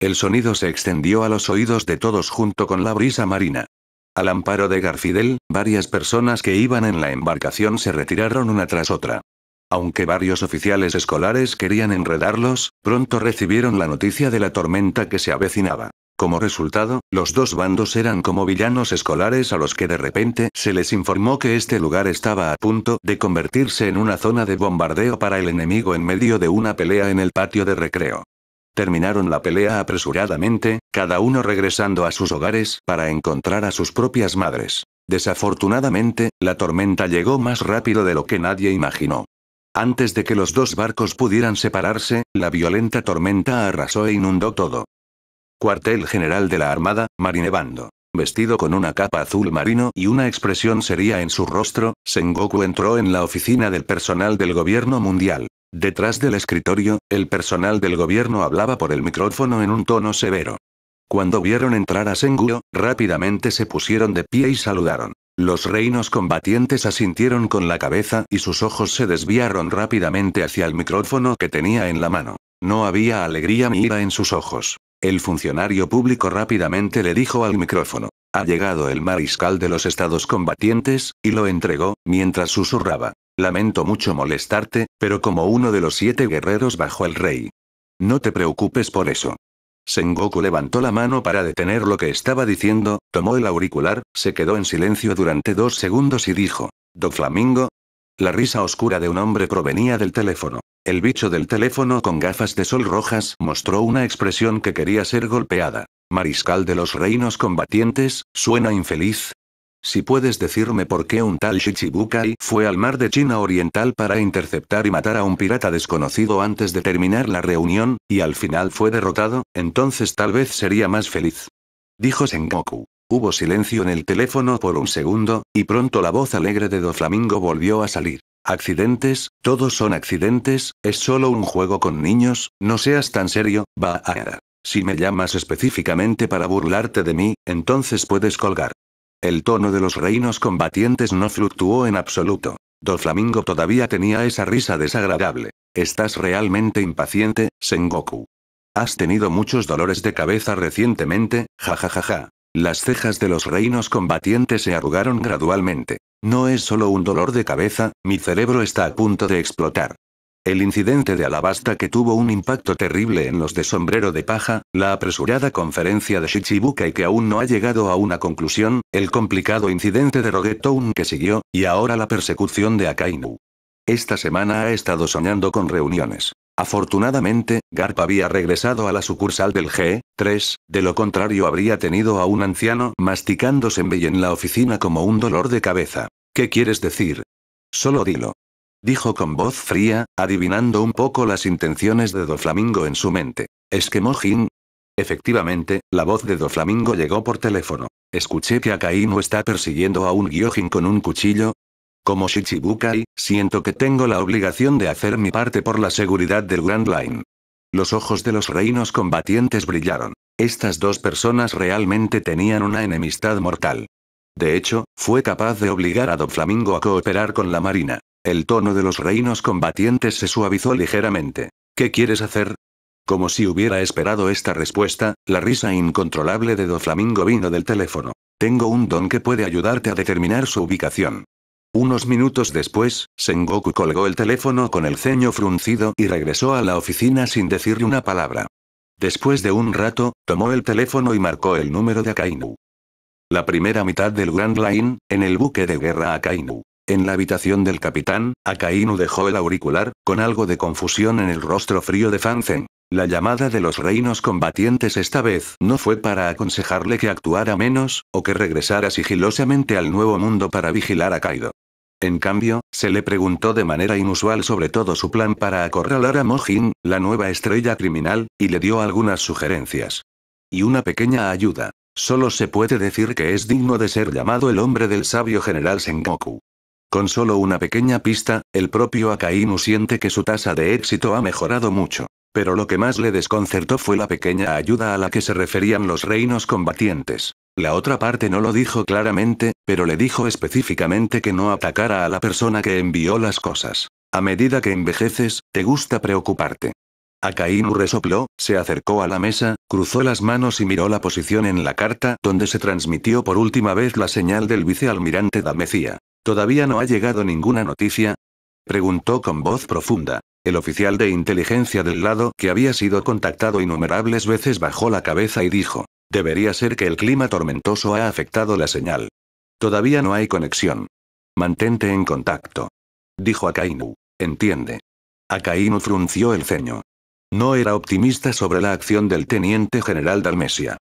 El sonido se extendió a los oídos de todos junto con la brisa marina. Al amparo de Garfidel, varias personas que iban en la embarcación se retiraron una tras otra. Aunque varios oficiales escolares querían enredarlos, pronto recibieron la noticia de la tormenta que se avecinaba. Como resultado, los dos bandos eran como villanos escolares a los que de repente se les informó que este lugar estaba a punto de convertirse en una zona de bombardeo para el enemigo en medio de una pelea en el patio de recreo. Terminaron la pelea apresuradamente, cada uno regresando a sus hogares para encontrar a sus propias madres. Desafortunadamente, la tormenta llegó más rápido de lo que nadie imaginó. Antes de que los dos barcos pudieran separarse, la violenta tormenta arrasó e inundó todo. Cuartel General de la Armada, marinebando. Vestido con una capa azul marino y una expresión seria en su rostro, Sengoku entró en la oficina del personal del gobierno mundial. Detrás del escritorio, el personal del gobierno hablaba por el micrófono en un tono severo. Cuando vieron entrar a Sengoku, rápidamente se pusieron de pie y saludaron. Los reinos combatientes asintieron con la cabeza y sus ojos se desviaron rápidamente hacia el micrófono que tenía en la mano. No había alegría ni ira en sus ojos. El funcionario público rápidamente le dijo al micrófono. Ha llegado el mariscal de los estados combatientes, y lo entregó, mientras susurraba. Lamento mucho molestarte, pero como uno de los siete guerreros bajo el rey. No te preocupes por eso. Sengoku levantó la mano para detener lo que estaba diciendo, tomó el auricular, se quedó en silencio durante dos segundos y dijo, Do Flamingo. La risa oscura de un hombre provenía del teléfono. El bicho del teléfono con gafas de sol rojas mostró una expresión que quería ser golpeada. Mariscal de los reinos combatientes, suena infeliz, si puedes decirme por qué un tal Shichibukai fue al mar de China Oriental para interceptar y matar a un pirata desconocido antes de terminar la reunión, y al final fue derrotado, entonces tal vez sería más feliz. Dijo Sengoku. Hubo silencio en el teléfono por un segundo, y pronto la voz alegre de Doflamingo volvió a salir. Accidentes, todos son accidentes, es solo un juego con niños, no seas tan serio, va a... Si me llamas específicamente para burlarte de mí, entonces puedes colgar. El tono de los reinos combatientes no fluctuó en absoluto. Doflamingo todavía tenía esa risa desagradable. Estás realmente impaciente, Sengoku. Has tenido muchos dolores de cabeza recientemente, jajajaja. Las cejas de los reinos combatientes se arrugaron gradualmente. No es solo un dolor de cabeza, mi cerebro está a punto de explotar. El incidente de Alabasta que tuvo un impacto terrible en los de sombrero de paja, la apresurada conferencia de Shichibuka y que aún no ha llegado a una conclusión, el complicado incidente de Roguetown que siguió, y ahora la persecución de Akainu. Esta semana ha estado soñando con reuniones. Afortunadamente, Garp había regresado a la sucursal del G3, de lo contrario habría tenido a un anciano masticándose en la oficina como un dolor de cabeza. ¿Qué quieres decir? Solo dilo dijo con voz fría, adivinando un poco las intenciones de Doflamingo en su mente. ¿Es que Mojin? Efectivamente, la voz de Doflamingo llegó por teléfono. Escuché que Akainu está persiguiendo a un Gyojin con un cuchillo. Como Shichibukai, siento que tengo la obligación de hacer mi parte por la seguridad del Grand Line. Los ojos de los reinos combatientes brillaron. Estas dos personas realmente tenían una enemistad mortal. De hecho, fue capaz de obligar a Doflamingo a cooperar con la Marina. El tono de los reinos combatientes se suavizó ligeramente. ¿Qué quieres hacer? Como si hubiera esperado esta respuesta, la risa incontrolable de Doflamingo vino del teléfono. Tengo un don que puede ayudarte a determinar su ubicación. Unos minutos después, Sengoku colgó el teléfono con el ceño fruncido y regresó a la oficina sin decirle una palabra. Después de un rato, tomó el teléfono y marcó el número de Akainu. La primera mitad del Grand Line, en el buque de guerra Akainu. En la habitación del capitán, Akainu dejó el auricular, con algo de confusión en el rostro frío de Fanzen. La llamada de los reinos combatientes esta vez no fue para aconsejarle que actuara menos, o que regresara sigilosamente al nuevo mundo para vigilar a Kaido. En cambio, se le preguntó de manera inusual sobre todo su plan para acorralar a Mojin, la nueva estrella criminal, y le dio algunas sugerencias. Y una pequeña ayuda. Solo se puede decir que es digno de ser llamado el hombre del sabio general Sengoku. Con solo una pequeña pista, el propio Akainu siente que su tasa de éxito ha mejorado mucho. Pero lo que más le desconcertó fue la pequeña ayuda a la que se referían los reinos combatientes. La otra parte no lo dijo claramente, pero le dijo específicamente que no atacara a la persona que envió las cosas. A medida que envejeces, te gusta preocuparte. Akainu resopló, se acercó a la mesa, cruzó las manos y miró la posición en la carta donde se transmitió por última vez la señal del vicealmirante Damecía. ¿Todavía no ha llegado ninguna noticia? Preguntó con voz profunda. El oficial de inteligencia del lado que había sido contactado innumerables veces bajó la cabeza y dijo, debería ser que el clima tormentoso ha afectado la señal. Todavía no hay conexión. Mantente en contacto. Dijo Akainu. Entiende. Akainu frunció el ceño. No era optimista sobre la acción del teniente general Dalmesia.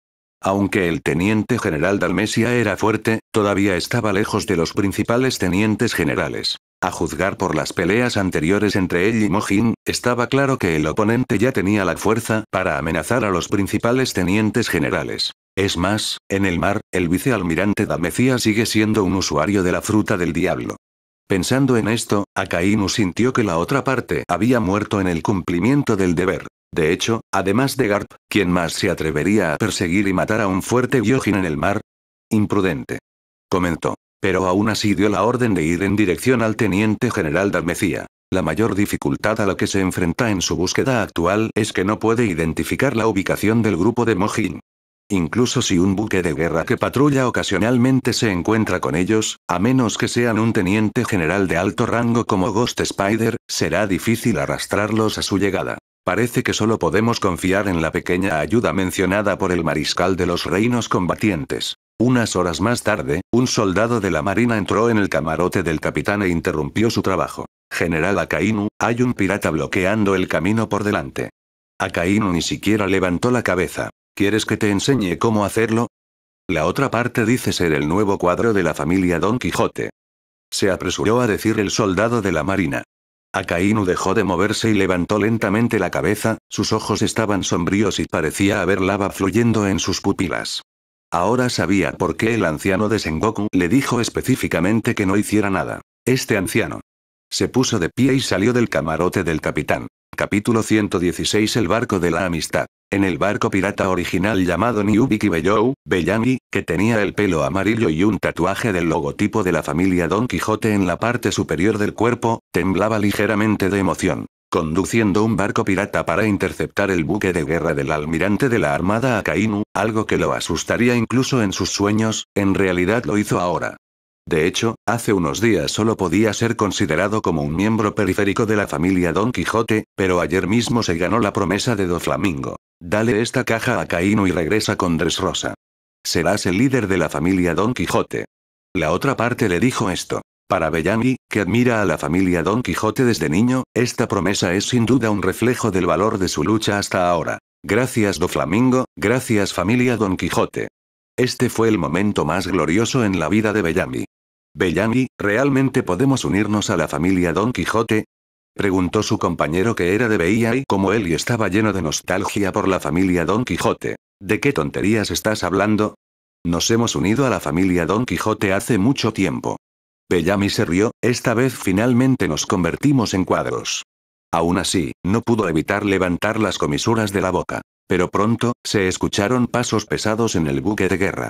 Aunque el teniente general Dalmesia era fuerte, todavía estaba lejos de los principales tenientes generales. A juzgar por las peleas anteriores entre él y Mojin, estaba claro que el oponente ya tenía la fuerza para amenazar a los principales tenientes generales. Es más, en el mar, el vicealmirante Damecia sigue siendo un usuario de la fruta del diablo. Pensando en esto, Akainu sintió que la otra parte había muerto en el cumplimiento del deber. De hecho, además de Garp, ¿quién más se atrevería a perseguir y matar a un fuerte Gyojin en el mar? Imprudente. Comentó. Pero aún así dio la orden de ir en dirección al teniente general Dalmecía. La mayor dificultad a la que se enfrenta en su búsqueda actual es que no puede identificar la ubicación del grupo de Mojin. Incluso si un buque de guerra que patrulla ocasionalmente se encuentra con ellos, a menos que sean un teniente general de alto rango como Ghost Spider, será difícil arrastrarlos a su llegada. Parece que solo podemos confiar en la pequeña ayuda mencionada por el mariscal de los reinos combatientes. Unas horas más tarde, un soldado de la marina entró en el camarote del capitán e interrumpió su trabajo. General Akainu, hay un pirata bloqueando el camino por delante. Akainu ni siquiera levantó la cabeza. ¿Quieres que te enseñe cómo hacerlo? La otra parte dice ser el nuevo cuadro de la familia Don Quijote. Se apresuró a decir el soldado de la marina. Akainu dejó de moverse y levantó lentamente la cabeza, sus ojos estaban sombríos y parecía haber lava fluyendo en sus pupilas. Ahora sabía por qué el anciano de Sengoku le dijo específicamente que no hiciera nada. Este anciano, se puso de pie y salió del camarote del capitán. Capítulo 116 El barco de la amistad. En el barco pirata original llamado Niubiki Bellou, Bellani, que tenía el pelo amarillo y un tatuaje del logotipo de la familia Don Quijote en la parte superior del cuerpo, temblaba ligeramente de emoción. Conduciendo un barco pirata para interceptar el buque de guerra del almirante de la Armada Akainu, algo que lo asustaría incluso en sus sueños, en realidad lo hizo ahora. De hecho, hace unos días solo podía ser considerado como un miembro periférico de la familia Don Quijote, pero ayer mismo se ganó la promesa de Do Flamingo. Dale esta caja a Caíno y regresa con Rosa. Serás el líder de la familia Don Quijote. La otra parte le dijo esto. Para Bellamy, que admira a la familia Don Quijote desde niño, esta promesa es sin duda un reflejo del valor de su lucha hasta ahora. Gracias Do Flamingo, gracias familia Don Quijote. Este fue el momento más glorioso en la vida de Bellamy. Bellamy, ¿realmente podemos unirnos a la familia Don Quijote? Preguntó su compañero que era de Bahía y como él y estaba lleno de nostalgia por la familia Don Quijote. ¿De qué tonterías estás hablando? Nos hemos unido a la familia Don Quijote hace mucho tiempo. Bellamy se rió, esta vez finalmente nos convertimos en cuadros. Aún así, no pudo evitar levantar las comisuras de la boca. Pero pronto, se escucharon pasos pesados en el buque de guerra.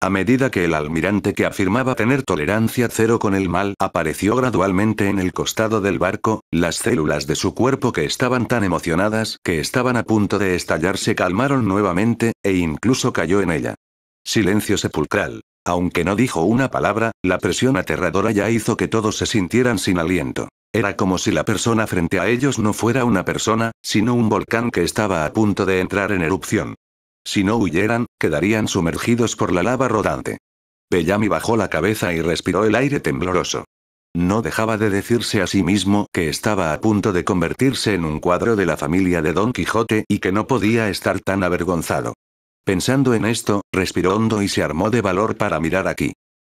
A medida que el almirante que afirmaba tener tolerancia cero con el mal apareció gradualmente en el costado del barco, las células de su cuerpo que estaban tan emocionadas que estaban a punto de estallar se calmaron nuevamente, e incluso cayó en ella. Silencio sepulcral. Aunque no dijo una palabra, la presión aterradora ya hizo que todos se sintieran sin aliento. Era como si la persona frente a ellos no fuera una persona, sino un volcán que estaba a punto de entrar en erupción. Si no huyeran, quedarían sumergidos por la lava rodante. Bellamy bajó la cabeza y respiró el aire tembloroso. No dejaba de decirse a sí mismo que estaba a punto de convertirse en un cuadro de la familia de Don Quijote y que no podía estar tan avergonzado. Pensando en esto, respiró hondo y se armó de valor para mirar aquí.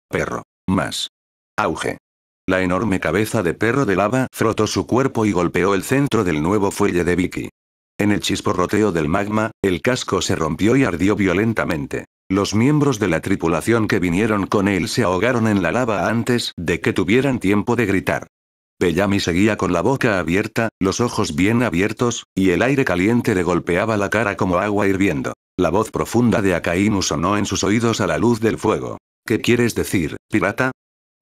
Perro. Más. Auge. La enorme cabeza de perro de lava frotó su cuerpo y golpeó el centro del nuevo fuelle de Vicky. En el chisporroteo del magma, el casco se rompió y ardió violentamente. Los miembros de la tripulación que vinieron con él se ahogaron en la lava antes de que tuvieran tiempo de gritar. Bellamy seguía con la boca abierta, los ojos bien abiertos, y el aire caliente le golpeaba la cara como agua hirviendo. La voz profunda de Akainu sonó en sus oídos a la luz del fuego. ¿Qué quieres decir, pirata?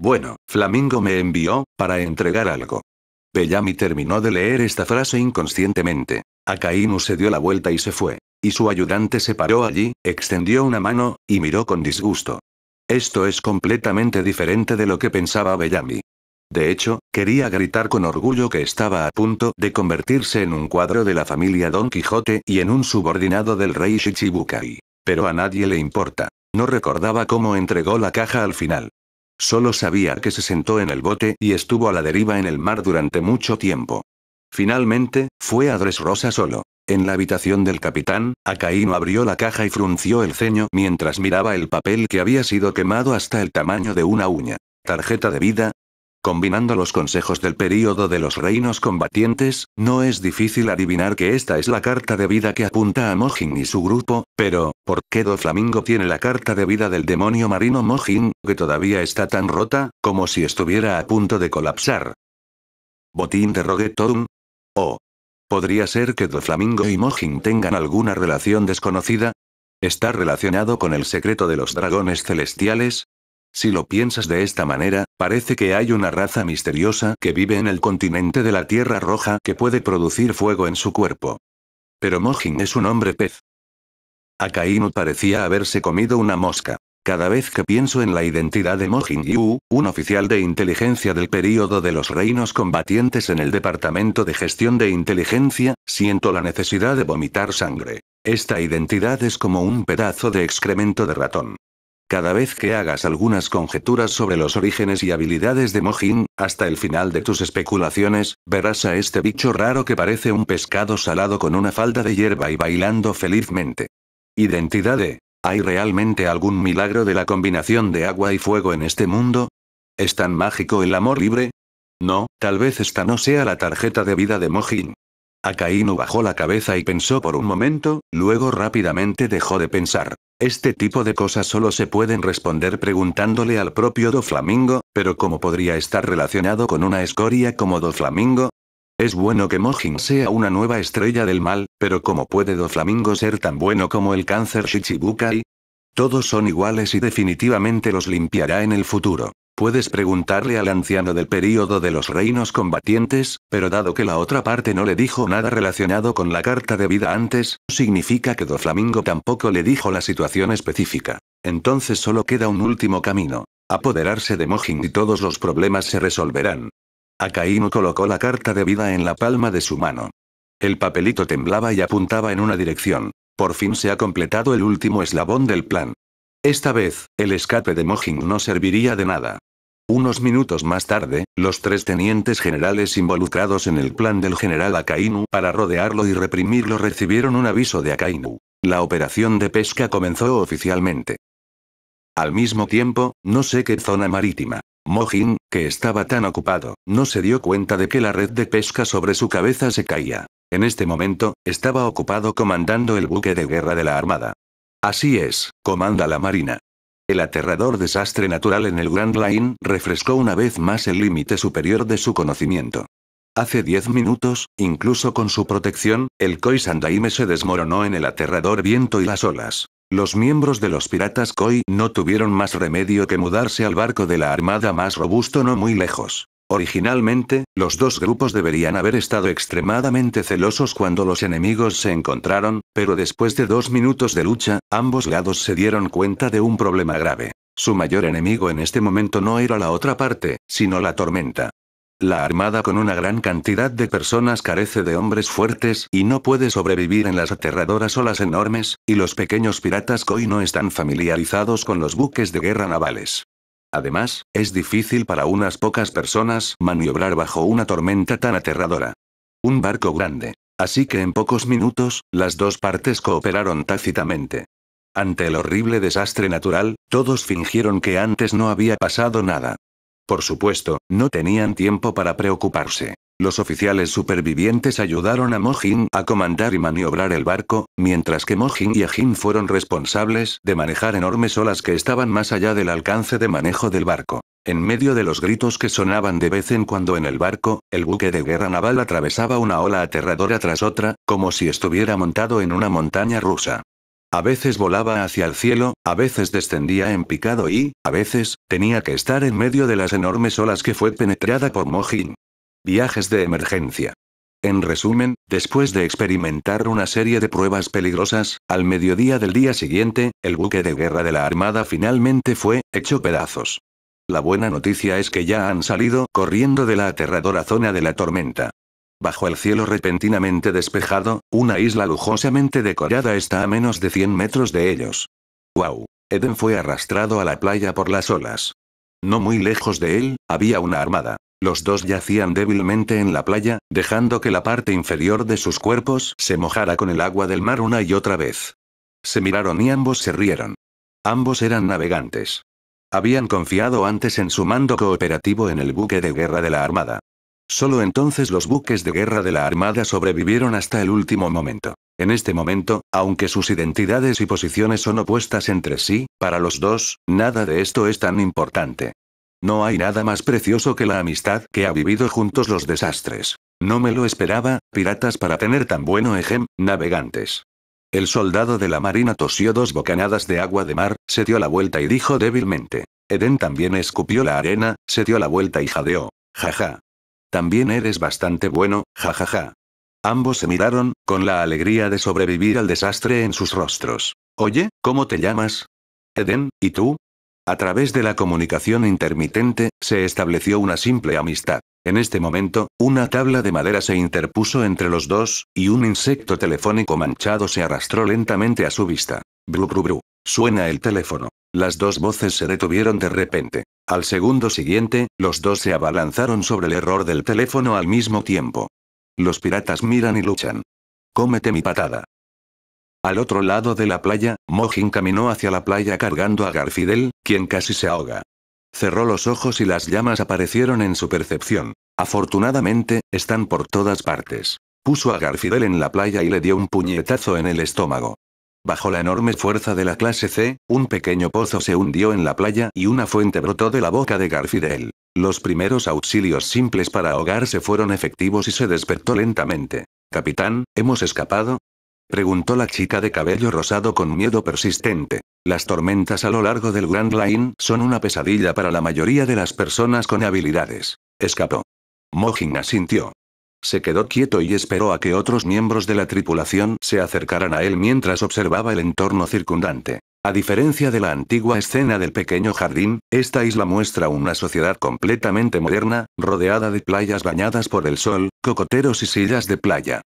Bueno, Flamingo me envió, para entregar algo. Bellamy terminó de leer esta frase inconscientemente. Akainu se dio la vuelta y se fue. Y su ayudante se paró allí, extendió una mano, y miró con disgusto. Esto es completamente diferente de lo que pensaba Bellamy. De hecho, quería gritar con orgullo que estaba a punto de convertirse en un cuadro de la familia Don Quijote y en un subordinado del rey Shichibukai. Pero a nadie le importa. No recordaba cómo entregó la caja al final. Solo sabía que se sentó en el bote y estuvo a la deriva en el mar durante mucho tiempo. Finalmente, fue a Dressrosa solo. En la habitación del capitán, Acaíno abrió la caja y frunció el ceño mientras miraba el papel que había sido quemado hasta el tamaño de una uña. Tarjeta de vida, Combinando los consejos del período de los reinos combatientes, no es difícil adivinar que esta es la carta de vida que apunta a Mojin y su grupo, pero, ¿por qué Doflamingo tiene la carta de vida del demonio marino Mojin, que todavía está tan rota, como si estuviera a punto de colapsar? Botín de Roguetón? O. Oh. ¿Podría ser que Doflamingo y Mojin tengan alguna relación desconocida? ¿Está relacionado con el secreto de los dragones celestiales? Si lo piensas de esta manera, parece que hay una raza misteriosa que vive en el continente de la Tierra Roja que puede producir fuego en su cuerpo. Pero Mojin es un hombre pez. Akainu parecía haberse comido una mosca. Cada vez que pienso en la identidad de Mojin Yu, un oficial de inteligencia del período de los reinos combatientes en el Departamento de Gestión de Inteligencia, siento la necesidad de vomitar sangre. Esta identidad es como un pedazo de excremento de ratón. Cada vez que hagas algunas conjeturas sobre los orígenes y habilidades de Mojin, hasta el final de tus especulaciones, verás a este bicho raro que parece un pescado salado con una falda de hierba y bailando felizmente. Identidad de. ¿Hay realmente algún milagro de la combinación de agua y fuego en este mundo? ¿Es tan mágico el amor libre? No, tal vez esta no sea la tarjeta de vida de Mojin. Akainu bajó la cabeza y pensó por un momento, luego rápidamente dejó de pensar. Este tipo de cosas solo se pueden responder preguntándole al propio Doflamingo, pero ¿cómo podría estar relacionado con una escoria como Doflamingo? Es bueno que Mojin sea una nueva estrella del mal, pero ¿cómo puede Doflamingo ser tan bueno como el cáncer Shichibukai? Todos son iguales y definitivamente los limpiará en el futuro. Puedes preguntarle al anciano del período de los reinos combatientes, pero dado que la otra parte no le dijo nada relacionado con la carta de vida antes, significa que Doflamingo tampoco le dijo la situación específica. Entonces solo queda un último camino. Apoderarse de Mojin y todos los problemas se resolverán. Akainu colocó la carta de vida en la palma de su mano. El papelito temblaba y apuntaba en una dirección. Por fin se ha completado el último eslabón del plan. Esta vez, el escape de Mojin no serviría de nada. Unos minutos más tarde, los tres tenientes generales involucrados en el plan del general Akainu para rodearlo y reprimirlo recibieron un aviso de Akainu. La operación de pesca comenzó oficialmente. Al mismo tiempo, no sé qué zona marítima. Mojin, que estaba tan ocupado, no se dio cuenta de que la red de pesca sobre su cabeza se caía. En este momento, estaba ocupado comandando el buque de guerra de la Armada. Así es, comanda la Marina. El aterrador desastre natural en el Grand Line refrescó una vez más el límite superior de su conocimiento. Hace diez minutos, incluso con su protección, el Koi Sandaime se desmoronó en el aterrador viento y las olas. Los miembros de los piratas Koi no tuvieron más remedio que mudarse al barco de la armada más robusto no muy lejos. Originalmente, los dos grupos deberían haber estado extremadamente celosos cuando los enemigos se encontraron, pero después de dos minutos de lucha, ambos lados se dieron cuenta de un problema grave. Su mayor enemigo en este momento no era la otra parte, sino la tormenta. La armada con una gran cantidad de personas carece de hombres fuertes y no puede sobrevivir en las aterradoras olas enormes, y los pequeños piratas koi no están familiarizados con los buques de guerra navales. Además, es difícil para unas pocas personas maniobrar bajo una tormenta tan aterradora. Un barco grande. Así que en pocos minutos, las dos partes cooperaron tácitamente. Ante el horrible desastre natural, todos fingieron que antes no había pasado nada. Por supuesto, no tenían tiempo para preocuparse. Los oficiales supervivientes ayudaron a Mojin a comandar y maniobrar el barco, mientras que Mojin y Ajin fueron responsables de manejar enormes olas que estaban más allá del alcance de manejo del barco. En medio de los gritos que sonaban de vez en cuando en el barco, el buque de guerra naval atravesaba una ola aterradora tras otra, como si estuviera montado en una montaña rusa. A veces volaba hacia el cielo, a veces descendía en picado y, a veces, tenía que estar en medio de las enormes olas que fue penetrada por Mojin. Viajes de emergencia. En resumen, después de experimentar una serie de pruebas peligrosas, al mediodía del día siguiente, el buque de guerra de la Armada finalmente fue hecho pedazos. La buena noticia es que ya han salido corriendo de la aterradora zona de la tormenta. Bajo el cielo repentinamente despejado, una isla lujosamente decorada está a menos de 100 metros de ellos. ¡Wow! Eden fue arrastrado a la playa por las olas. No muy lejos de él, había una armada. Los dos yacían débilmente en la playa, dejando que la parte inferior de sus cuerpos se mojara con el agua del mar una y otra vez. Se miraron y ambos se rieron. Ambos eran navegantes. Habían confiado antes en su mando cooperativo en el buque de guerra de la Armada. Solo entonces los buques de guerra de la Armada sobrevivieron hasta el último momento. En este momento, aunque sus identidades y posiciones son opuestas entre sí, para los dos, nada de esto es tan importante. No hay nada más precioso que la amistad que ha vivido juntos los desastres. No me lo esperaba, piratas para tener tan bueno ejem, navegantes. El soldado de la marina tosió dos bocanadas de agua de mar, se dio la vuelta y dijo débilmente. Eden también escupió la arena, se dio la vuelta y jadeó. Jaja. También eres bastante bueno, jajaja. Ambos se miraron, con la alegría de sobrevivir al desastre en sus rostros. Oye, ¿cómo te llamas? Eden, ¿y tú? A través de la comunicación intermitente, se estableció una simple amistad. En este momento, una tabla de madera se interpuso entre los dos, y un insecto telefónico manchado se arrastró lentamente a su vista. Bru bru bru. Suena el teléfono. Las dos voces se detuvieron de repente. Al segundo siguiente, los dos se abalanzaron sobre el error del teléfono al mismo tiempo. Los piratas miran y luchan. Cómete mi patada. Al otro lado de la playa, Mojin caminó hacia la playa cargando a Garfidel, quien casi se ahoga. Cerró los ojos y las llamas aparecieron en su percepción. Afortunadamente, están por todas partes. Puso a Garfidel en la playa y le dio un puñetazo en el estómago. Bajo la enorme fuerza de la clase C, un pequeño pozo se hundió en la playa y una fuente brotó de la boca de Garfidel. Los primeros auxilios simples para ahogarse fueron efectivos y se despertó lentamente. Capitán, hemos escapado, preguntó la chica de cabello rosado con miedo persistente. Las tormentas a lo largo del Grand Line son una pesadilla para la mayoría de las personas con habilidades. Escapó. Mojin asintió. Se quedó quieto y esperó a que otros miembros de la tripulación se acercaran a él mientras observaba el entorno circundante. A diferencia de la antigua escena del pequeño jardín, esta isla muestra una sociedad completamente moderna, rodeada de playas bañadas por el sol, cocoteros y sillas de playa.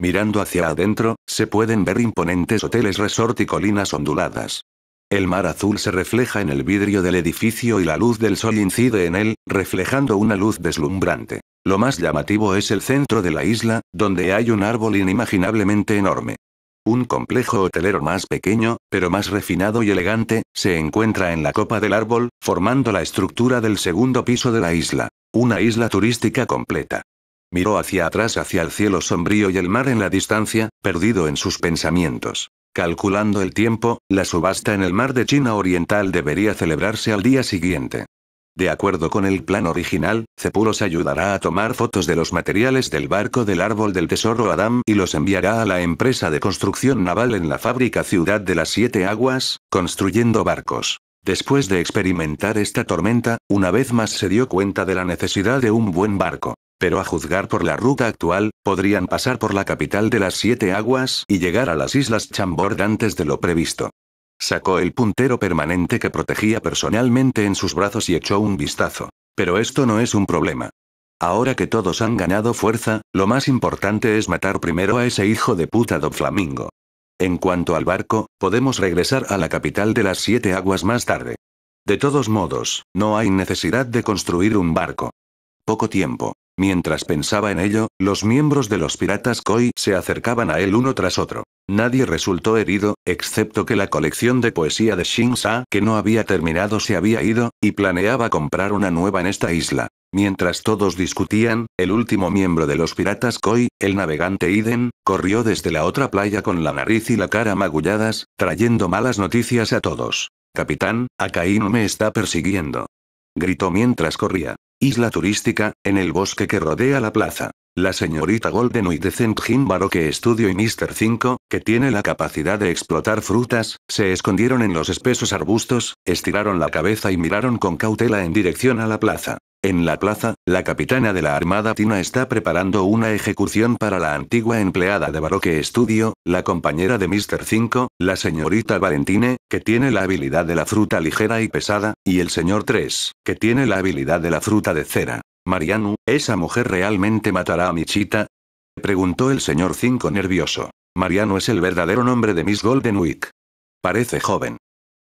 Mirando hacia adentro, se pueden ver imponentes hoteles resort y colinas onduladas. El mar azul se refleja en el vidrio del edificio y la luz del sol incide en él, reflejando una luz deslumbrante. Lo más llamativo es el centro de la isla, donde hay un árbol inimaginablemente enorme. Un complejo hotelero más pequeño, pero más refinado y elegante, se encuentra en la copa del árbol, formando la estructura del segundo piso de la isla. Una isla turística completa. Miró hacia atrás hacia el cielo sombrío y el mar en la distancia, perdido en sus pensamientos. Calculando el tiempo, la subasta en el mar de China Oriental debería celebrarse al día siguiente. De acuerdo con el plan original, Cepulos ayudará a tomar fotos de los materiales del barco del árbol del tesoro Adam y los enviará a la empresa de construcción naval en la fábrica Ciudad de las Siete Aguas, construyendo barcos. Después de experimentar esta tormenta, una vez más se dio cuenta de la necesidad de un buen barco. Pero a juzgar por la ruta actual, podrían pasar por la capital de las siete aguas y llegar a las Islas Chambord antes de lo previsto. Sacó el puntero permanente que protegía personalmente en sus brazos y echó un vistazo. Pero esto no es un problema. Ahora que todos han ganado fuerza, lo más importante es matar primero a ese hijo de puta do Flamingo. En cuanto al barco, podemos regresar a la capital de las siete aguas más tarde. De todos modos, no hay necesidad de construir un barco. Poco tiempo. Mientras pensaba en ello, los miembros de los piratas Koi se acercaban a él uno tras otro. Nadie resultó herido, excepto que la colección de poesía de Shin que no había terminado se había ido, y planeaba comprar una nueva en esta isla. Mientras todos discutían, el último miembro de los piratas Koi, el navegante Iden, corrió desde la otra playa con la nariz y la cara magulladas, trayendo malas noticias a todos. Capitán, Akainu me está persiguiendo. Gritó mientras corría. Isla turística, en el bosque que rodea la plaza. La señorita Golden y Decent Jimbaro que estudio y Mr. 5, que tiene la capacidad de explotar frutas, se escondieron en los espesos arbustos, estiraron la cabeza y miraron con cautela en dirección a la plaza. En la plaza, la capitana de la Armada Tina está preparando una ejecución para la antigua empleada de Baroque Studio, la compañera de Mr. 5, la señorita Valentine, que tiene la habilidad de la fruta ligera y pesada, y el señor 3, que tiene la habilidad de la fruta de cera. Mariano, ¿esa mujer realmente matará a Michita? Preguntó el señor 5 nervioso. Mariano es el verdadero nombre de Miss Golden Week. Parece joven.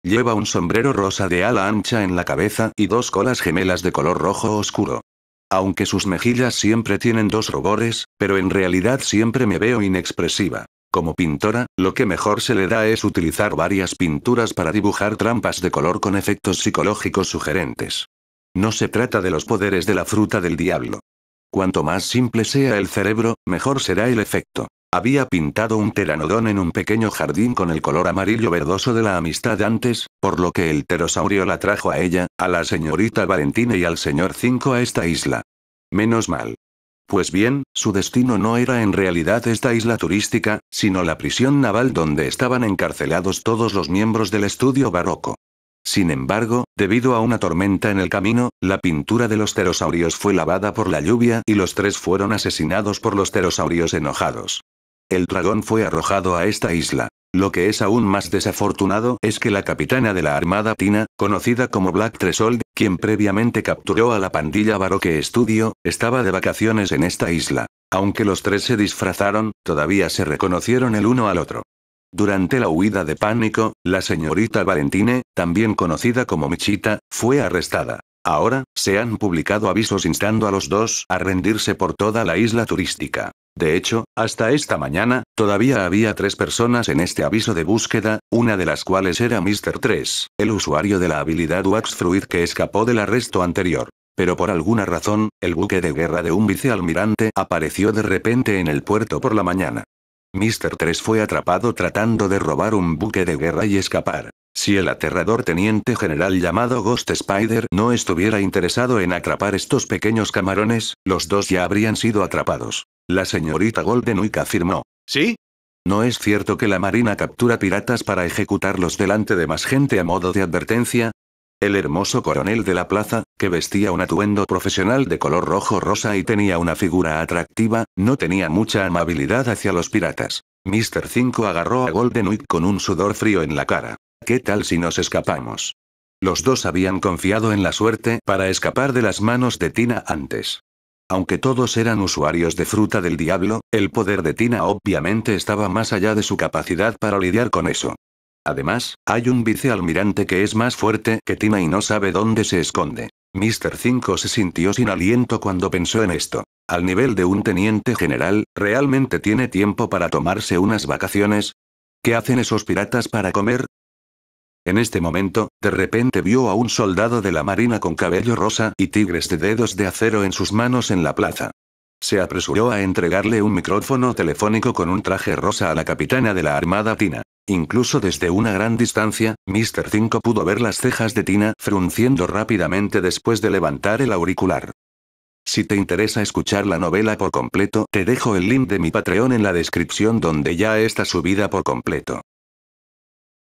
Lleva un sombrero rosa de ala ancha en la cabeza y dos colas gemelas de color rojo oscuro. Aunque sus mejillas siempre tienen dos rubores, pero en realidad siempre me veo inexpresiva. Como pintora, lo que mejor se le da es utilizar varias pinturas para dibujar trampas de color con efectos psicológicos sugerentes. No se trata de los poderes de la fruta del diablo. Cuanto más simple sea el cerebro, mejor será el efecto. Había pintado un teranodón en un pequeño jardín con el color amarillo verdoso de la amistad antes, por lo que el pterosaurio la trajo a ella, a la señorita Valentina y al señor Cinco a esta isla. Menos mal. Pues bien, su destino no era en realidad esta isla turística, sino la prisión naval donde estaban encarcelados todos los miembros del estudio barroco. Sin embargo, debido a una tormenta en el camino, la pintura de los pterosaurios fue lavada por la lluvia y los tres fueron asesinados por los pterosaurios enojados el dragón fue arrojado a esta isla. Lo que es aún más desafortunado es que la capitana de la Armada Tina, conocida como Black Tresold, quien previamente capturó a la pandilla Baroque Studio, estaba de vacaciones en esta isla. Aunque los tres se disfrazaron, todavía se reconocieron el uno al otro. Durante la huida de pánico, la señorita Valentine, también conocida como Michita, fue arrestada. Ahora, se han publicado avisos instando a los dos a rendirse por toda la isla turística. De hecho, hasta esta mañana, todavía había tres personas en este aviso de búsqueda, una de las cuales era Mr. 3, el usuario de la habilidad Wax Fruit que escapó del arresto anterior. Pero por alguna razón, el buque de guerra de un vicealmirante apareció de repente en el puerto por la mañana. Mr. 3 fue atrapado tratando de robar un buque de guerra y escapar. Si el aterrador teniente general llamado Ghost Spider no estuviera interesado en atrapar estos pequeños camarones, los dos ya habrían sido atrapados. La señorita Goldenwick afirmó. ¿Sí? ¿No es cierto que la Marina captura piratas para ejecutarlos delante de más gente a modo de advertencia? El hermoso coronel de la plaza, que vestía un atuendo profesional de color rojo rosa y tenía una figura atractiva, no tenía mucha amabilidad hacia los piratas. Mr. 5 agarró a Goldenwick con un sudor frío en la cara. ¿Qué tal si nos escapamos? Los dos habían confiado en la suerte para escapar de las manos de Tina antes. Aunque todos eran usuarios de fruta del diablo, el poder de Tina obviamente estaba más allá de su capacidad para lidiar con eso. Además, hay un vicealmirante que es más fuerte que Tina y no sabe dónde se esconde. Mr. 5 se sintió sin aliento cuando pensó en esto. Al nivel de un teniente general, ¿realmente tiene tiempo para tomarse unas vacaciones? ¿Qué hacen esos piratas para comer? En este momento, de repente vio a un soldado de la marina con cabello rosa y tigres de dedos de acero en sus manos en la plaza. Se apresuró a entregarle un micrófono telefónico con un traje rosa a la capitana de la Armada Tina. Incluso desde una gran distancia, Mr. Cinco pudo ver las cejas de Tina frunciendo rápidamente después de levantar el auricular. Si te interesa escuchar la novela por completo, te dejo el link de mi Patreon en la descripción donde ya está subida por completo.